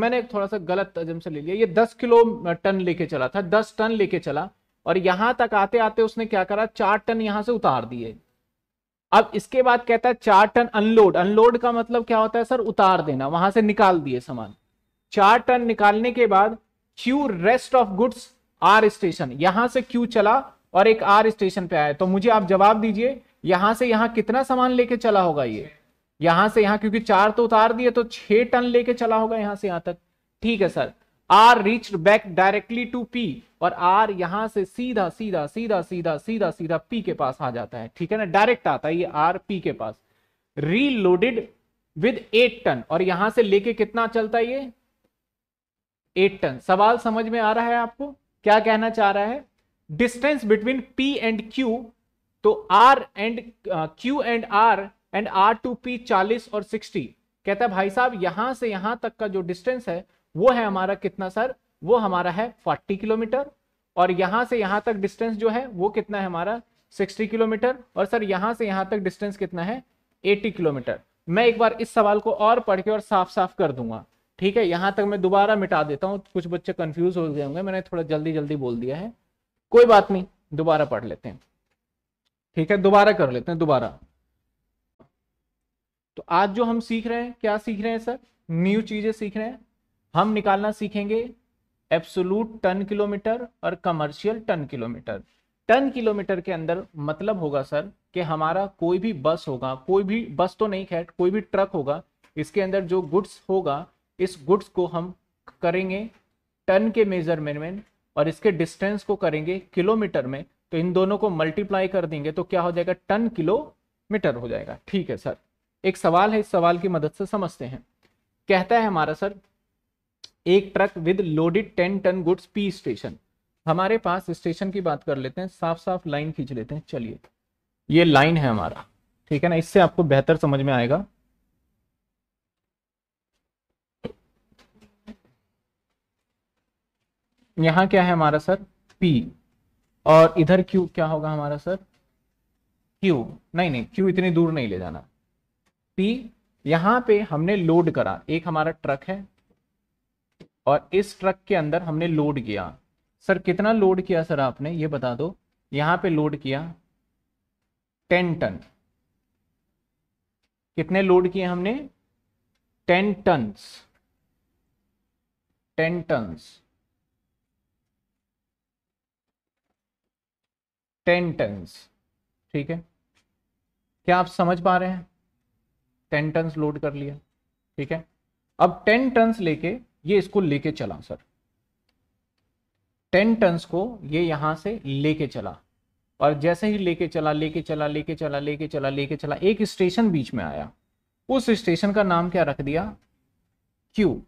मैंने थोड़ा सा गलत अजम से ले लिया ये दस किलो टन लेके चला था दस टन लेके चला और यहां तक आते आते उसने क्या करा चार टन यहां से उतार दिए अब इसके बाद कहता है चार टन अनलोड अनलोड का मतलब क्या होता है सर उतार देना वहां से निकाल दिए सामान चार टन निकालने के बाद Q rest of goods R station यहां से क्यू चला और एक आर स्टेशन पे आया तो मुझे आप जवाब दीजिए यहां से यहां कितना सामान लेके चला होगा ये यहां से यहां क्योंकि चार तो उतार दिए तो छह टन लेके चला होगा यहां से यहां तक ठीक है sir R reach back directly to P और आर यहां से सीधा सीधा सीधा सीधा सीधा सीधा पी के पास आ जाता है ठीक है ना डायरेक्ट आता है ये आर पी के पास रीलोडेड विद एट टन और यहां से लेके कितना चलता है ये एट टन सवाल समझ में आ रहा है आपको क्या कहना चाह रहा है distance between P and Q तो R and Q and R and R to P चालीस और सिक्सटी कहता है भाई साहब यहां से यहां तक का जो डिस्टेंस है वो है हमारा कितना सर वो हमारा है फोर्टी किलोमीटर और यहां से यहां तक डिस्टेंस जो है वो कितना है हमारा सिक्सटी किलोमीटर और सर यहां से यहां तक डिस्टेंस कितना है एटी किलोमीटर मैं एक बार इस सवाल को और पढ़ के और साफ साफ कर दूंगा ठीक है यहां तक मैं दोबारा मिटा देता हूँ कुछ बच्चे कंफ्यूज हो गए होंगे मैंने थोड़ा जल्दी जल्दी बोल दिया है कोई बात नहीं दोबारा पढ़ लेते हैं ठीक है दोबारा कर लेते हैं दोबारा तो आज जो हम सीख रहे हैं क्या सीख रहे हैं सर न्यू चीजें सीख रहे हैं हम निकालना सीखेंगे एब्सोलूट टन किलोमीटर और commercial ton kilometre ton kilometre के अंदर मतलब होगा सर कि हमारा कोई भी बस होगा कोई भी बस तो नहीं खैर कोई भी ट्रक होगा इसके अंदर जो गुड्स होगा इस गुड्स को हम करेंगे टन के मेजरमेंट और इसके डिस्टेंस को करेंगे किलोमीटर में तो इन दोनों को मल्टीप्लाई कर देंगे तो क्या हो जाएगा टन किलोमीटर हो जाएगा ठीक है सर एक सवाल है इस सवाल की मदद से समझते हैं कहता है हमारा सर एक truck with loaded ten ton goods P station हमारे पास स्टेशन की बात कर लेते हैं साफ साफ लाइन खींच लेते हैं चलिए ये लाइन है हमारा ठीक है ना इससे आपको बेहतर समझ में आएगा यहां क्या है हमारा सर P और इधर Q क्या होगा हमारा सर Q नहीं नहीं Q इतनी दूर नहीं ले जाना P यहां पे हमने लोड करा एक हमारा ट्रक है और इस ट्रक के अंदर हमने लोड किया सर कितना लोड किया सर आपने ये बता दो यहां पे लोड किया टेन टन कितने लोड किए हमने ten ton ten ton ten tons ठीक है क्या आप समझ पा रहे हैं टेन टन्स लोड कर लिया ठीक है अब टेन टन्स लेके ये इसको लेके चला सर टेन टन्स को ये यहां से लेके चला और जैसे ही लेके चला लेके चला लेके चला लेके चला लेके चला एक स्टेशन बीच में आया उस स्टेशन का नाम क्या रख दिया क्यू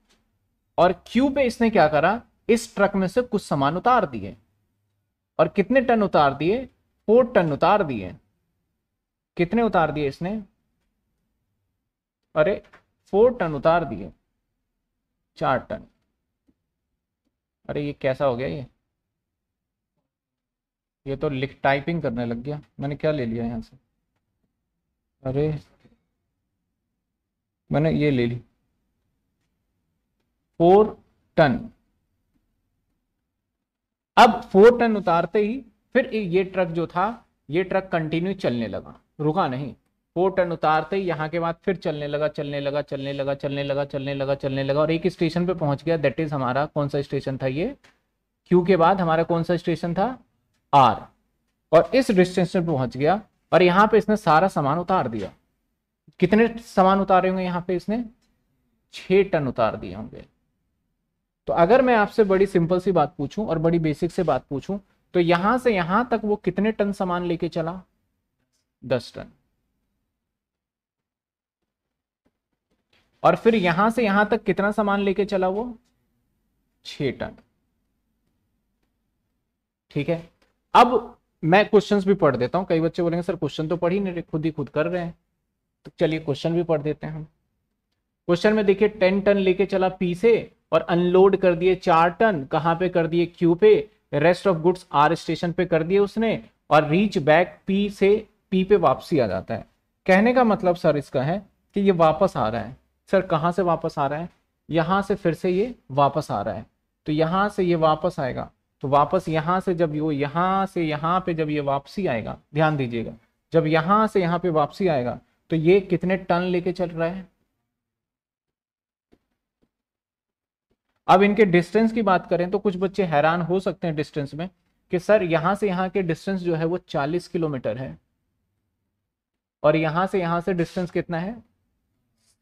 और क्यू पे इसने क्या करा इस ट्रक में से कुछ सामान उतार दिए और कितने टन उतार दिए फोर टन उतार दिए कितने उतार दिए इसने अरे फोर टन उतार दिए चार टन अरे ये कैसा हो गया ये ये तो लिख टाइपिंग करने लग गया मैंने क्या ले लिया यहां से अरे मैंने ये ले ली फोर टन अब फोर टन उतारते ही फिर ये ट्रक जो था ये ट्रक कंटिन्यू चलने लगा रुका नहीं फोर टन उतारते ही यहाँ के बाद फिर चलने लगा चलने लगा चलने लगा चलने लगा चलने लगा चलने लगा और एक स्टेशन पे पहुंच गया दैट इज हमारा कौन सा स्टेशन था ये क्यू के बाद हमारा कौन सा स्टेशन था आर और इस डिस्टेंस पे पहुंच गया और यहाँ पे इसने सारा सामान उतार दिया कितने सामान उतारे होंगे यहाँ पे इसने छ टन उतार दिए होंगे तो अगर मैं आपसे बड़ी सिंपल सी बात पूछूं और बड़ी बेसिक से बात पूछूं तो यहां से यहां तक वो कितने टन सामान लेके चला दस टन और फिर यहां से यहां तक कितना सामान लेके चला वो छ टन ठीक है अब मैं क्वेश्चंस भी पढ़ देता हूं कई बच्चे बोलेंगे सर क्वेश्चन तो पढ़ ही नहीं खुद ही खुद कर रहे हैं तो चलिए क्वेश्चन भी पढ़ देते हैं हम क्वेश्चन में देखिए टेन टन लेके चला पी से और अनलोड कर दिए चार टन कहाँ पे कर दिए क्यू पे rest of goods R station पे कर दिए उसने और रीच बैक पी से पी पे वापसी आ जाता है कहने का मतलब सर इसका है कि ये वापस आ रहा है सर कहाँ से वापस आ रहा है यहाँ से फिर से ये वापस आ रहा है तो यहाँ से ये वापस आएगा तो वापस यहाँ से जब वो यहाँ से यहाँ पे जब ये वापसी आएगा ध्यान दीजिएगा जब यहाँ से यहाँ पे वापसी आएगा तो ये कितने टन लेके चल रहा है अब इनके डिस्टेंस की बात करें तो कुछ बच्चे हैरान हो सकते हैं डिस्टेंस में कि सर यहां से यहां के डिस्टेंस जो है वो 40 किलोमीटर है और यहां से यहां से डिस्टेंस कितना है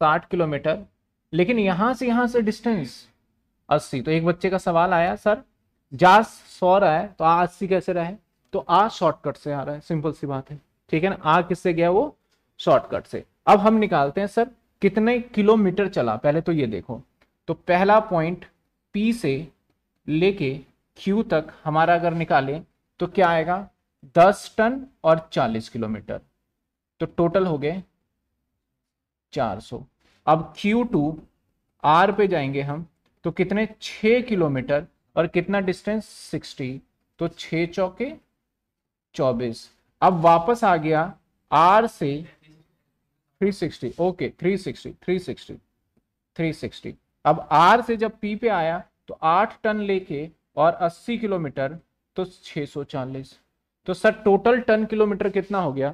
60 किलोमीटर लेकिन यहां से यहां से डिस्टेंस 80 तो एक बच्चे का सवाल आया सर जा सौ रहा है तो आ अस्सी कैसे रहा है तो आ शॉर्टकट से आ रहा है सिंपल सी बात है ठीक है ना आ किससे गया वो शॉर्टकट से अब हम निकालते हैं सर कितने किलोमीटर चला पहले तो ये देखो तो पहला पॉइंट पी से लेके क्यू तक हमारा अगर निकालें तो क्या आएगा 10 टन और 40 किलोमीटर तो टोटल हो गए 400 अब क्यू टू आर पे जाएंगे हम तो कितने 6 किलोमीटर और कितना डिस्टेंस 60 तो 6 चौके 24 अब वापस आ गया आर से 360 ओके 360 360 360 अब आर से जब पी पे आया तो आठ टन लेके और अस्सी किलोमीटर तो छः सौ चालीस तो सर टोटल टन किलोमीटर कितना हो गया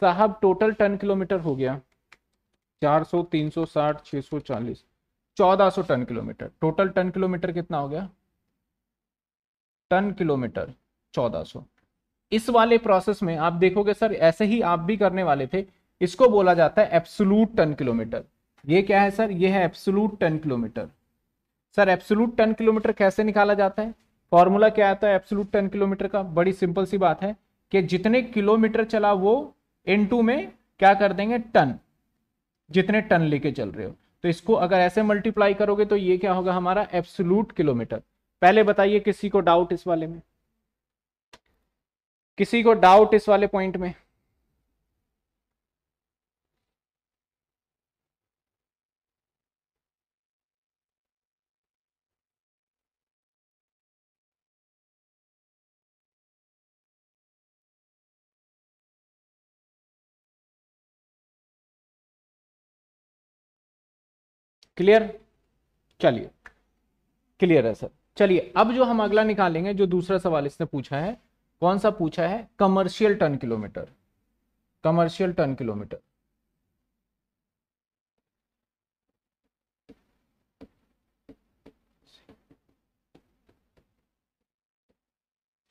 साहब टोटल टन किलोमीटर हो गया चार सौ तीन सौ साठ छ सौ चालीस चौदह सौ ton kilometre total ton kilometre कितना हो गया टन किलोमीटर चौदह सौ इस वाले प्रोसेस में आप देखोगे सर ऐसे ही आप भी करने वाले थे इसको बोला जाता है एब्सोलूट टन किलोमीटर ये क्या है सर ये है absolute ten kilometre sir absolute ten kilometre कैसे निकाला जाता है फॉर्मूला क्या आता है एब्सोलूट टेन किलोमीटर का बड़ी सिंपल सी बात है कि जितने किलोमीटर चला वो इन में क्या कर देंगे टन जितने टन लेके चल रहे हो तो इसको अगर ऐसे मल्टीप्लाई करोगे तो ये क्या होगा हमारा एप्सुलूट किलोमीटर पहले बताइए किसी को डाउट इस वाले में किसी को डाउट इस वाले पॉइंट में क्लियर चलिए क्लियर है सर चलिए अब जो हम अगला निकालेंगे जो दूसरा सवाल इसने पूछा है कौन सा पूछा है commercial ton kilometre commercial ton kilometre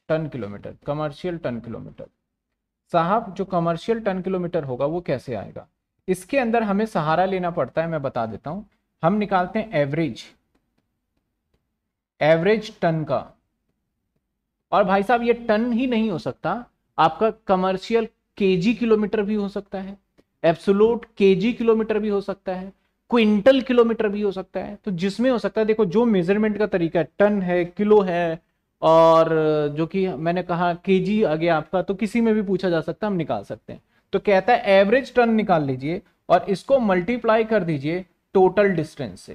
ton kilometre commercial ton kilometre साहब जो कमर्शियल टन किलोमीटर होगा वो कैसे आएगा इसके अंदर हमें सहारा लेना पड़ता है मैं बता देता हूं हम निकालते हैं एवरेज एवरेज टन का और भाई साहब ये टन ही नहीं हो सकता आपका कमर्शियल केजी किलोमीटर भी हो सकता है एब्सोलूट केजी किलोमीटर भी हो सकता है क्विंटल किलोमीटर भी हो सकता है तो जिसमें हो सकता है देखो जो मेजरमेंट का तरीका है टन है किलो है और जो कि मैंने कहा केजी आ गया आपका तो किसी में भी पूछा जा सकता है हम निकाल सकते हैं तो कहता है एवरेज टन निकाल लीजिए और इसको मल्टीप्लाई कर दीजिए टोटल डिस्टेंस से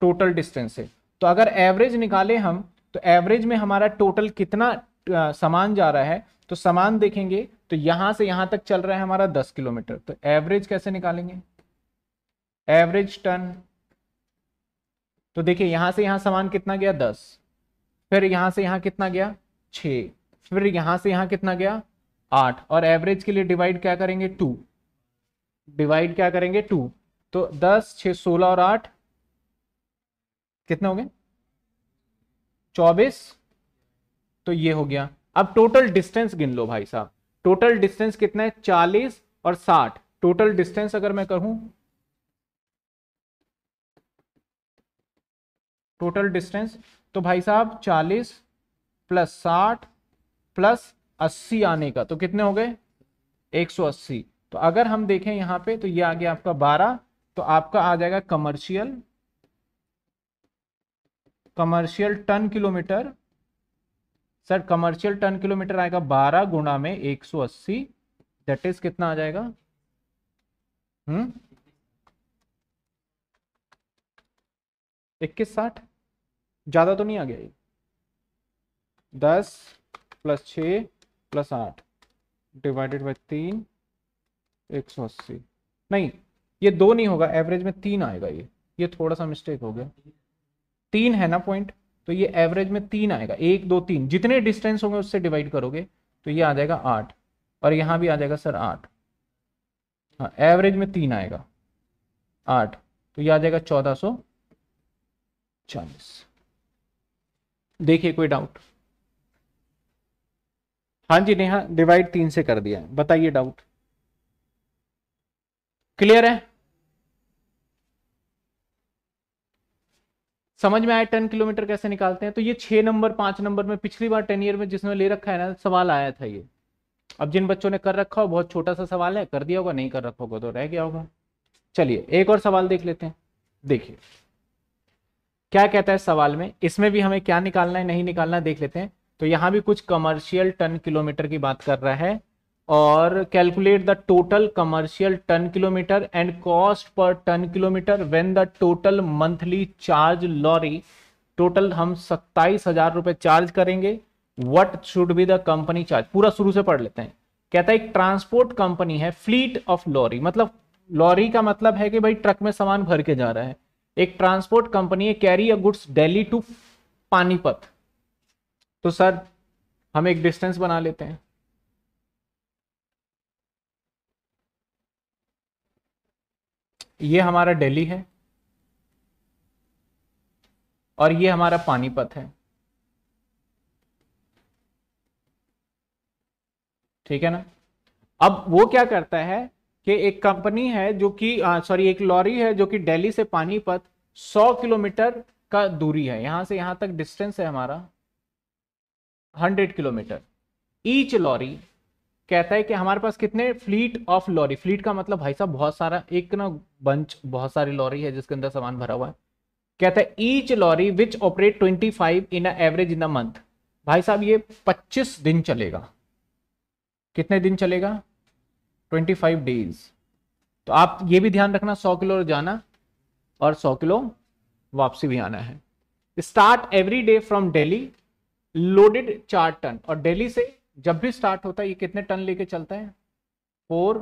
टोटल डिस्टेंस से तो अगर एवरेज निकाले हम तो एवरेज में हमारा टोटल कितना समान जा रहा है तो समान देखेंगे तो यहां से यहां तक चल रहा है हमारा दस किलोमीटर तो एवरेज कैसे निकालेंगे एवरेज टन तो देखिए यहां से यहां समान कितना गया दस फिर यहां से यहां कितना गया छ फिर यहां से यहां कितना गया आठ और एवरेज के लिए डिवाइड क्या करेंगे टू डिवाइड क्या करेंगे टू तो दस छ सोलह और आठ कितने हो गए चौबीस तो ये हो गया अब टोटल डिस्टेंस गिन लो भाई साहब टोटल डिस्टेंस कितना है चालीस और साठ टोटल डिस्टेंस अगर मैं कहूं टोटल डिस्टेंस तो भाई साहब चालीस प्लस साठ प्लस अस्सी आने का तो कितने हो गए एक सौ अस्सी तो अगर हम देखें यहां पे तो ये आ गया आपका बारह तो आपका आ जाएगा commercial commercial ton kilometre sir commercial ton kilometre आएगा बारह गुणा में एक सौ अस्सी दैट इज कितना आ जाएगा हम्म इक्कीस साठ ज्यादा तो नहीं आ गया ये दस प्लस छ प्लस आठ डिवाइडेड बाई तीन एक सौ अस्सी नहीं ये दो नहीं होगा एवरेज में तीन आएगा ये ये थोड़ा सा मिस्टेक हो गया तीन है ना पॉइंट तो ये एवरेज में तीन आएगा एक दो तीन जितने डिस्टेंस होंगे उससे डिवाइड करोगे तो ये आ जाएगा आठ और यहां भी आ जाएगा सर आठ हाँ एवरेज में तीन आएगा आठ तो ये आ जाएगा चौदह सौ चालीस देखिए कोई डाउट हाँ जी नेहा डिवाइड तीन से कर दिया बताइए डाउट क्लियर है समझ में आया टेन किलोमीटर कैसे निकालते हैं तो ये छह नंबर पांच नंबर में पिछली बार टेन ईयर में जिसमें ले रखा है ना सवाल आया था ये अब जिन बच्चों ने कर रखा हो बहुत छोटा सा सवाल है कर दिया होगा नहीं कर रखा होगा तो रह गया होगा चलिए एक और सवाल देख लेते हैं देखिए क्या कहता है सवाल में इसमें भी हमें क्या निकालना है नहीं निकालना है देख लेते हैं तो यहाँ भी कुछ कमर्शियल टन किलोमीटर की बात कर रहा है और calculate the total commercial ton kilometre and cost per ton kilometre when the total monthly charge lorry total हम सत्ताईस हजार रुपए चार्ज करेंगे what should be the company charge पूरा शुरू से पढ़ लेते हैं कहता है एक ट्रांसपोर्ट कंपनी है फ्लीट ऑफ लॉरी मतलब लॉरी का मतलब है कि भाई ट्रक में सामान भर के जा रहा है एक ट्रांसपोर्ट कंपनी है carry a goods daily to Panipat तो सर हम एक डिस्टेंस बना लेते हैं ये हमारा दिल्ली है और ये हमारा पानीपत है ठीक है ना अब वो क्या करता है कि एक कंपनी है जो कि सॉरी एक लॉरी है जो कि दिल्ली से पानीपत 100 किलोमीटर का दूरी है यहां से यहां तक डिस्टेंस है हमारा हंड्रेड किलोमीटर ईच लॉरी कहता है कि हमारे पास कितने फ्लीट ऑफ लॉरी फ्लीट का मतलब भाई साहब बहुत सारा एक ना बंच बहुत सारी लॉरी है जिसके अंदर सामान भरा हुआ है कहता है each lorry which operate twenty five in average in a month भाई साहब ये पच्चीस दिन चलेगा कितने दिन चलेगा ट्वेंटी फाइव डेज तो आप ये भी ध्यान रखना सौ किलो जाना और सौ किलो वापसी भी आना है start every day from Delhi loaded चार टन और डेली से जब भी स्टार्ट होता है ये कितने टन लेके चलता है फोर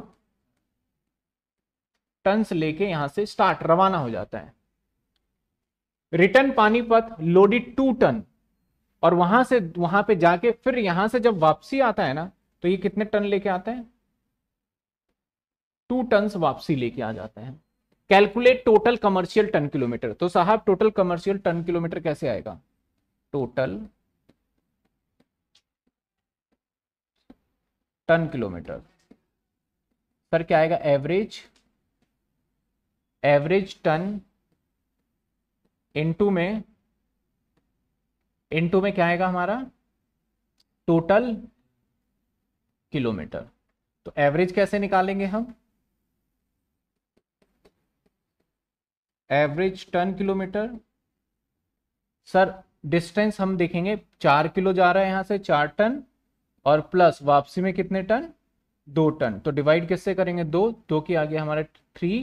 टन लेके यहां से स्टार्ट रवाना हो जाता है return Panipat loaded two ton और वहां से वहां पे जाके फिर यहां से जब वापसी आता है ना तो ये कितने टन लेके आते हैं टू टन वापसी लेके आ जाते हैं calculate total commercial ton kilometre तो साहब टोटल कमर्शियल टन किलोमीटर कैसे आएगा टोटल टन किलोमीटर सर क्या आएगा एवरेज एवरेज टन इनटू में इनटू में क्या आएगा हमारा टोटल किलोमीटर तो एवरेज कैसे निकालेंगे हम average ton kilometre sir distance हम देखेंगे चार किलो जा रहा है यहां से चार टन और प्लस वापसी में कितने टन दो टन तो डिवाइड किससे करेंगे दो दो के आगे हमारा थ्री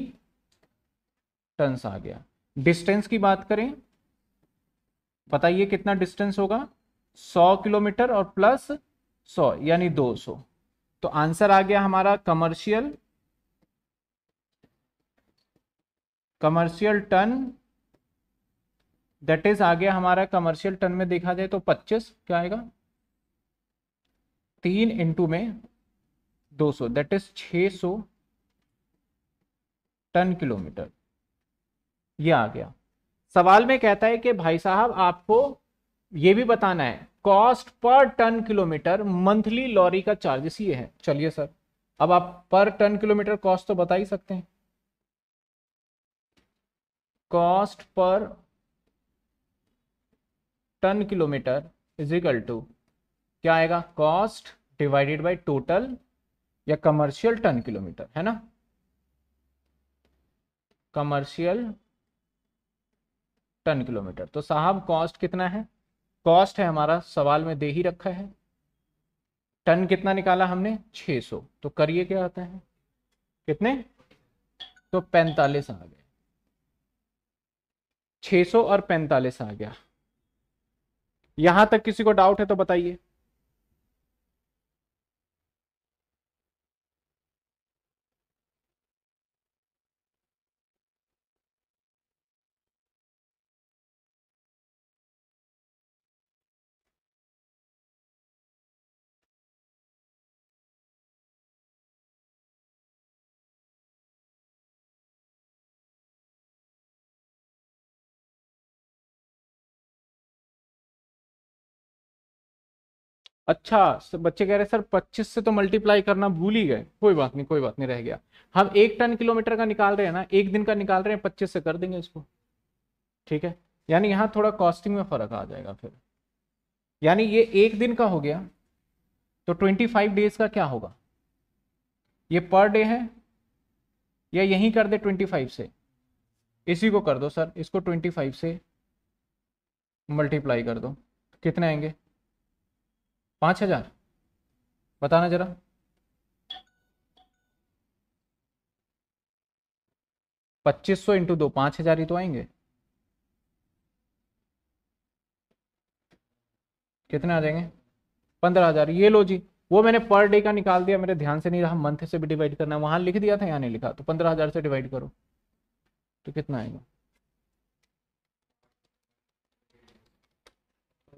टन्स आ गया डिस्टेंस की बात करें बताइए कितना डिस्टेंस होगा सौ किलोमीटर और प्लस सौ यानी दो सौ तो आंसर आ गया हमारा commercial commercial ton that is आ गया हमारा कमर्शियल टन में देखा जाए तो 25 क्या आएगा तीन इंटू में 200 सौ दैट इज 600 टन किलोमीटर ये आ गया सवाल में कहता है कि भाई साहब आपको ये भी बताना है cost per ton kilometre monthly lorry का चार्जेस ये है चलिए सर अब आप पर टन किलोमीटर कॉस्ट तो बता ही सकते हैं cost per ton kilometre is equal to क्या आएगा कॉस्ट डिवाइडेड बाय टोटल या कमर्शियल टन किलोमीटर है ना कमर्शियल टन किलोमीटर तो साहब कॉस्ट कितना है कॉस्ट है हमारा सवाल में दे ही रखा है टन कितना निकाला हमने 600 तो करिए क्या आता है कितने तो 45 आ गए 600 और 45 आ गया यहां तक किसी को डाउट है तो बताइए अच्छा बच्चे कह रहे सर 25 से तो मल्टीप्लाई करना भूल ही गए कोई बात नहीं कोई बात नहीं रह गया हम एक टन किलोमीटर का निकाल रहे हैं ना एक दिन का निकाल रहे हैं पच्चीस से कर देंगे इसको ठीक है यानी यहाँ थोड़ा कॉस्टिंग में फर्क आ जाएगा फिर यानी ये एक दिन का हो गया तो ट्वेंटी फाइव डेज का क्या होगा ये पर डे है या यहीं कर दे ट्वेंटी फाइव से इसी को कर दो सर इसको ट्वेंटी फाइव से मल्टीप्लाई कर दो कितने आएंगे पांच हजार बताना जरा पच्चीस सौ इंटू दो पांच हजार ही तो आएंगे कितने आ जाएंगे पंद्रह हजार ये लो जी वो मैंने पर डे का निकाल दिया मेरे ध्यान से नहीं रहा मंथ से भी डिवाइड करना है वहां लिख दिया था यहां नहीं लिखा तो पंद्रह हजार से डिवाइड करो तो कितना आएगा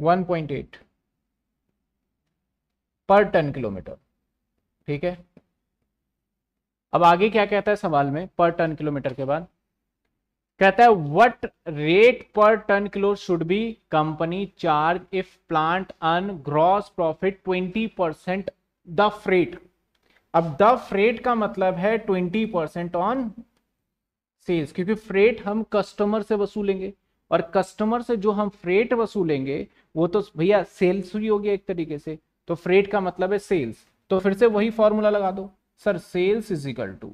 one point eight per ton kilometre ठीक है अब आगे क्या कहता है सवाल में पर टन किलोमीटर के बाद कहता है what rate per ton kilo should be company charge if plant on gross profit twenty percent the freight अब द फ्रेट का मतलब है ट्वेंटी परसेंट ऑन सेल्स क्योंकि फ्रेट हम कस्टमर से वसूलेंगे और कस्टमर से जो हम फ्रेट वसूलेंगे वो तो भैया सेल्स ही हो गया एक तरीके से तो फ्रेट का मतलब है सेल्स तो फिर से वही फॉर्मूला लगा दो sir sales is equal to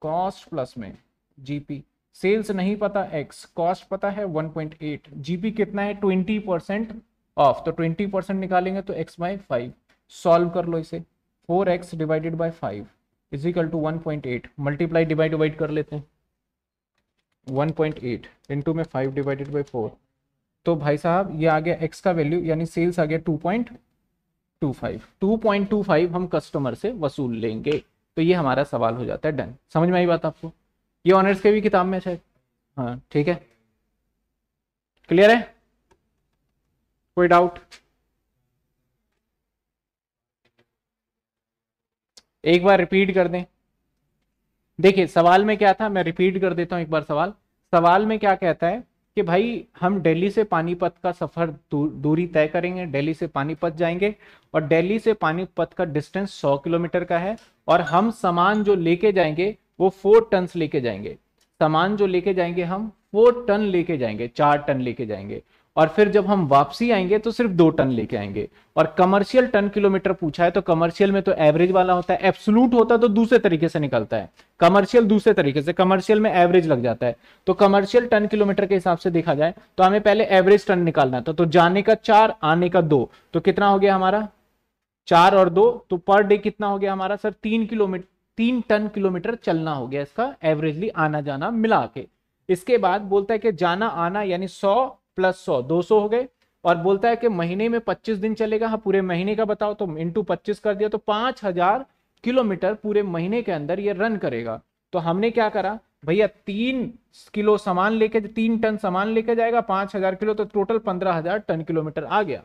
cost plus में जीपी सेल्स नहीं पता एक्स कॉस्ट पता है 1.8 जीपी कितना है 20 परसेंट ऑफ तो 20 परसेंट निकालेंगे तो एक्स बाई फाइव सॉल्व कर लो इसे 4x x divided by five is equal to one point eight multiply divide divide कर लेते हैं 1.8 इनटू में 5 डिवाइडेड बाय तो भाई साहब ये आ गया एक्स का वैल्यू यानी सेल्स आ गया two point two five two point two five हम कस्टमर से वसूल लेंगे तो ये हमारा सवाल हो जाता है डन समझ में आई बात आपको ये ऑनर्स के भी किताब में शायद हाँ ठीक है क्लियर है कोई डाउट एक बार रिपीट कर दें देखिए सवाल में क्या था मैं रिपीट कर देता हूं एक बार सवाल सवाल में क्या कहता है कि भाई हम दिल्ली से पानीपत का सफ़र दूरी तय करेंगे दिल्ली से पानीपत जाएंगे और दिल्ली से पानीपत का डिस्टेंस 100 किलोमीटर का है और हम सामान जो लेके जाएंगे वो फोर टन लेके जाएंगे सामान जो लेके जाएंगे हम फोर टन लेके जाएंगे चार टन लेके जाएंगे और फिर जब हम वापसी आएंगे तो सिर्फ दो टन लेके आएंगे और कमर्शियल टन किलोमीटर पूछा है तो कमर्शियल में तो एवरेज वाला होता है एब्सोलूट होता है तो दूसरे तरीके से निकलता है कमर्शियल दूसरे तरीके से कमर्शियल में एवरेज लग जाता है तो कमर्शियल टन किलोमीटर के हिसाब से देखा जाए तो हमें पहले एवरेज टन निकालना था तो, तो जाने का चार आने का दो तो कितना हो गया हमारा चार और दो तो पर डे कितना हो गया हमारा सर तीन किलोमीटर तीन टन किलोमीटर चलना हो गया इसका एवरेजली आना जाना मिला के इसके बाद बोलता है कि जाना आना यानी सौ प्लस सौ दो सौ हो गए और बोलता है कि महीने में पच्चीस दिन चलेगा हाँ पूरे महीने का बताओ तो इंटू पच्चीस कर दिया तो पांच हजार किलोमीटर पूरे महीने के अंदर ये रन करेगा तो हमने क्या करा भैया तीन किलो सामान लेके तीन टन सामान लेके जाएगा पांच हजार किलो तो टोटल पंद्रह हजार टन किलोमीटर आ गया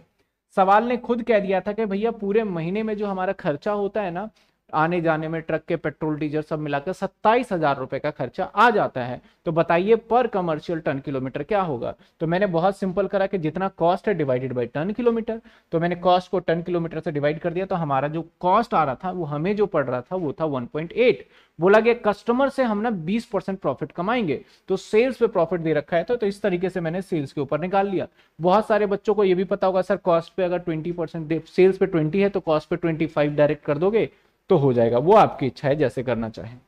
सवाल ने खुद कह दिया था कि भैया पूरे महीने में जो हमारा खर्चा होता है ना आने जाने में ट्रक के पेट्रोल डीजल सब मिलाकर सत्ताईस हजार रुपए का खर्चा आ जाता है तो बताइए पर कमर्शियल टन किलोमीटर क्या होगा तो मैंने बहुत सिंपल करा कि जितना कॉस्ट है डिवाइडेड बाई टन किलोमीटर तो मैंने कॉस्ट को टन किलोमीटर से डिवाइड कर दिया तो हमारा जो कॉस्ट आ रहा था वो हमें जो पड़ रहा था वो था वन बोला गया कस्टमर से हम ना बीस परसेंट प्रॉफिट कमाएंगे तो सेल्स पे प्रॉफिट दे रखा है तो, तो इस तरीके से मैंने सेल्स के ऊपर निकाल लिया बहुत सारे बच्चों को यह भी पता होगा सर कॉस्ट पे अगर ट्वेंटी परसेंट सेल्स पे ट्वेंटी है तो कॉस्ट पे ट्वेंटी डायरेक्ट कर दोगे तो हो जाएगा वो आपकी इच्छा है जैसे करना चाहें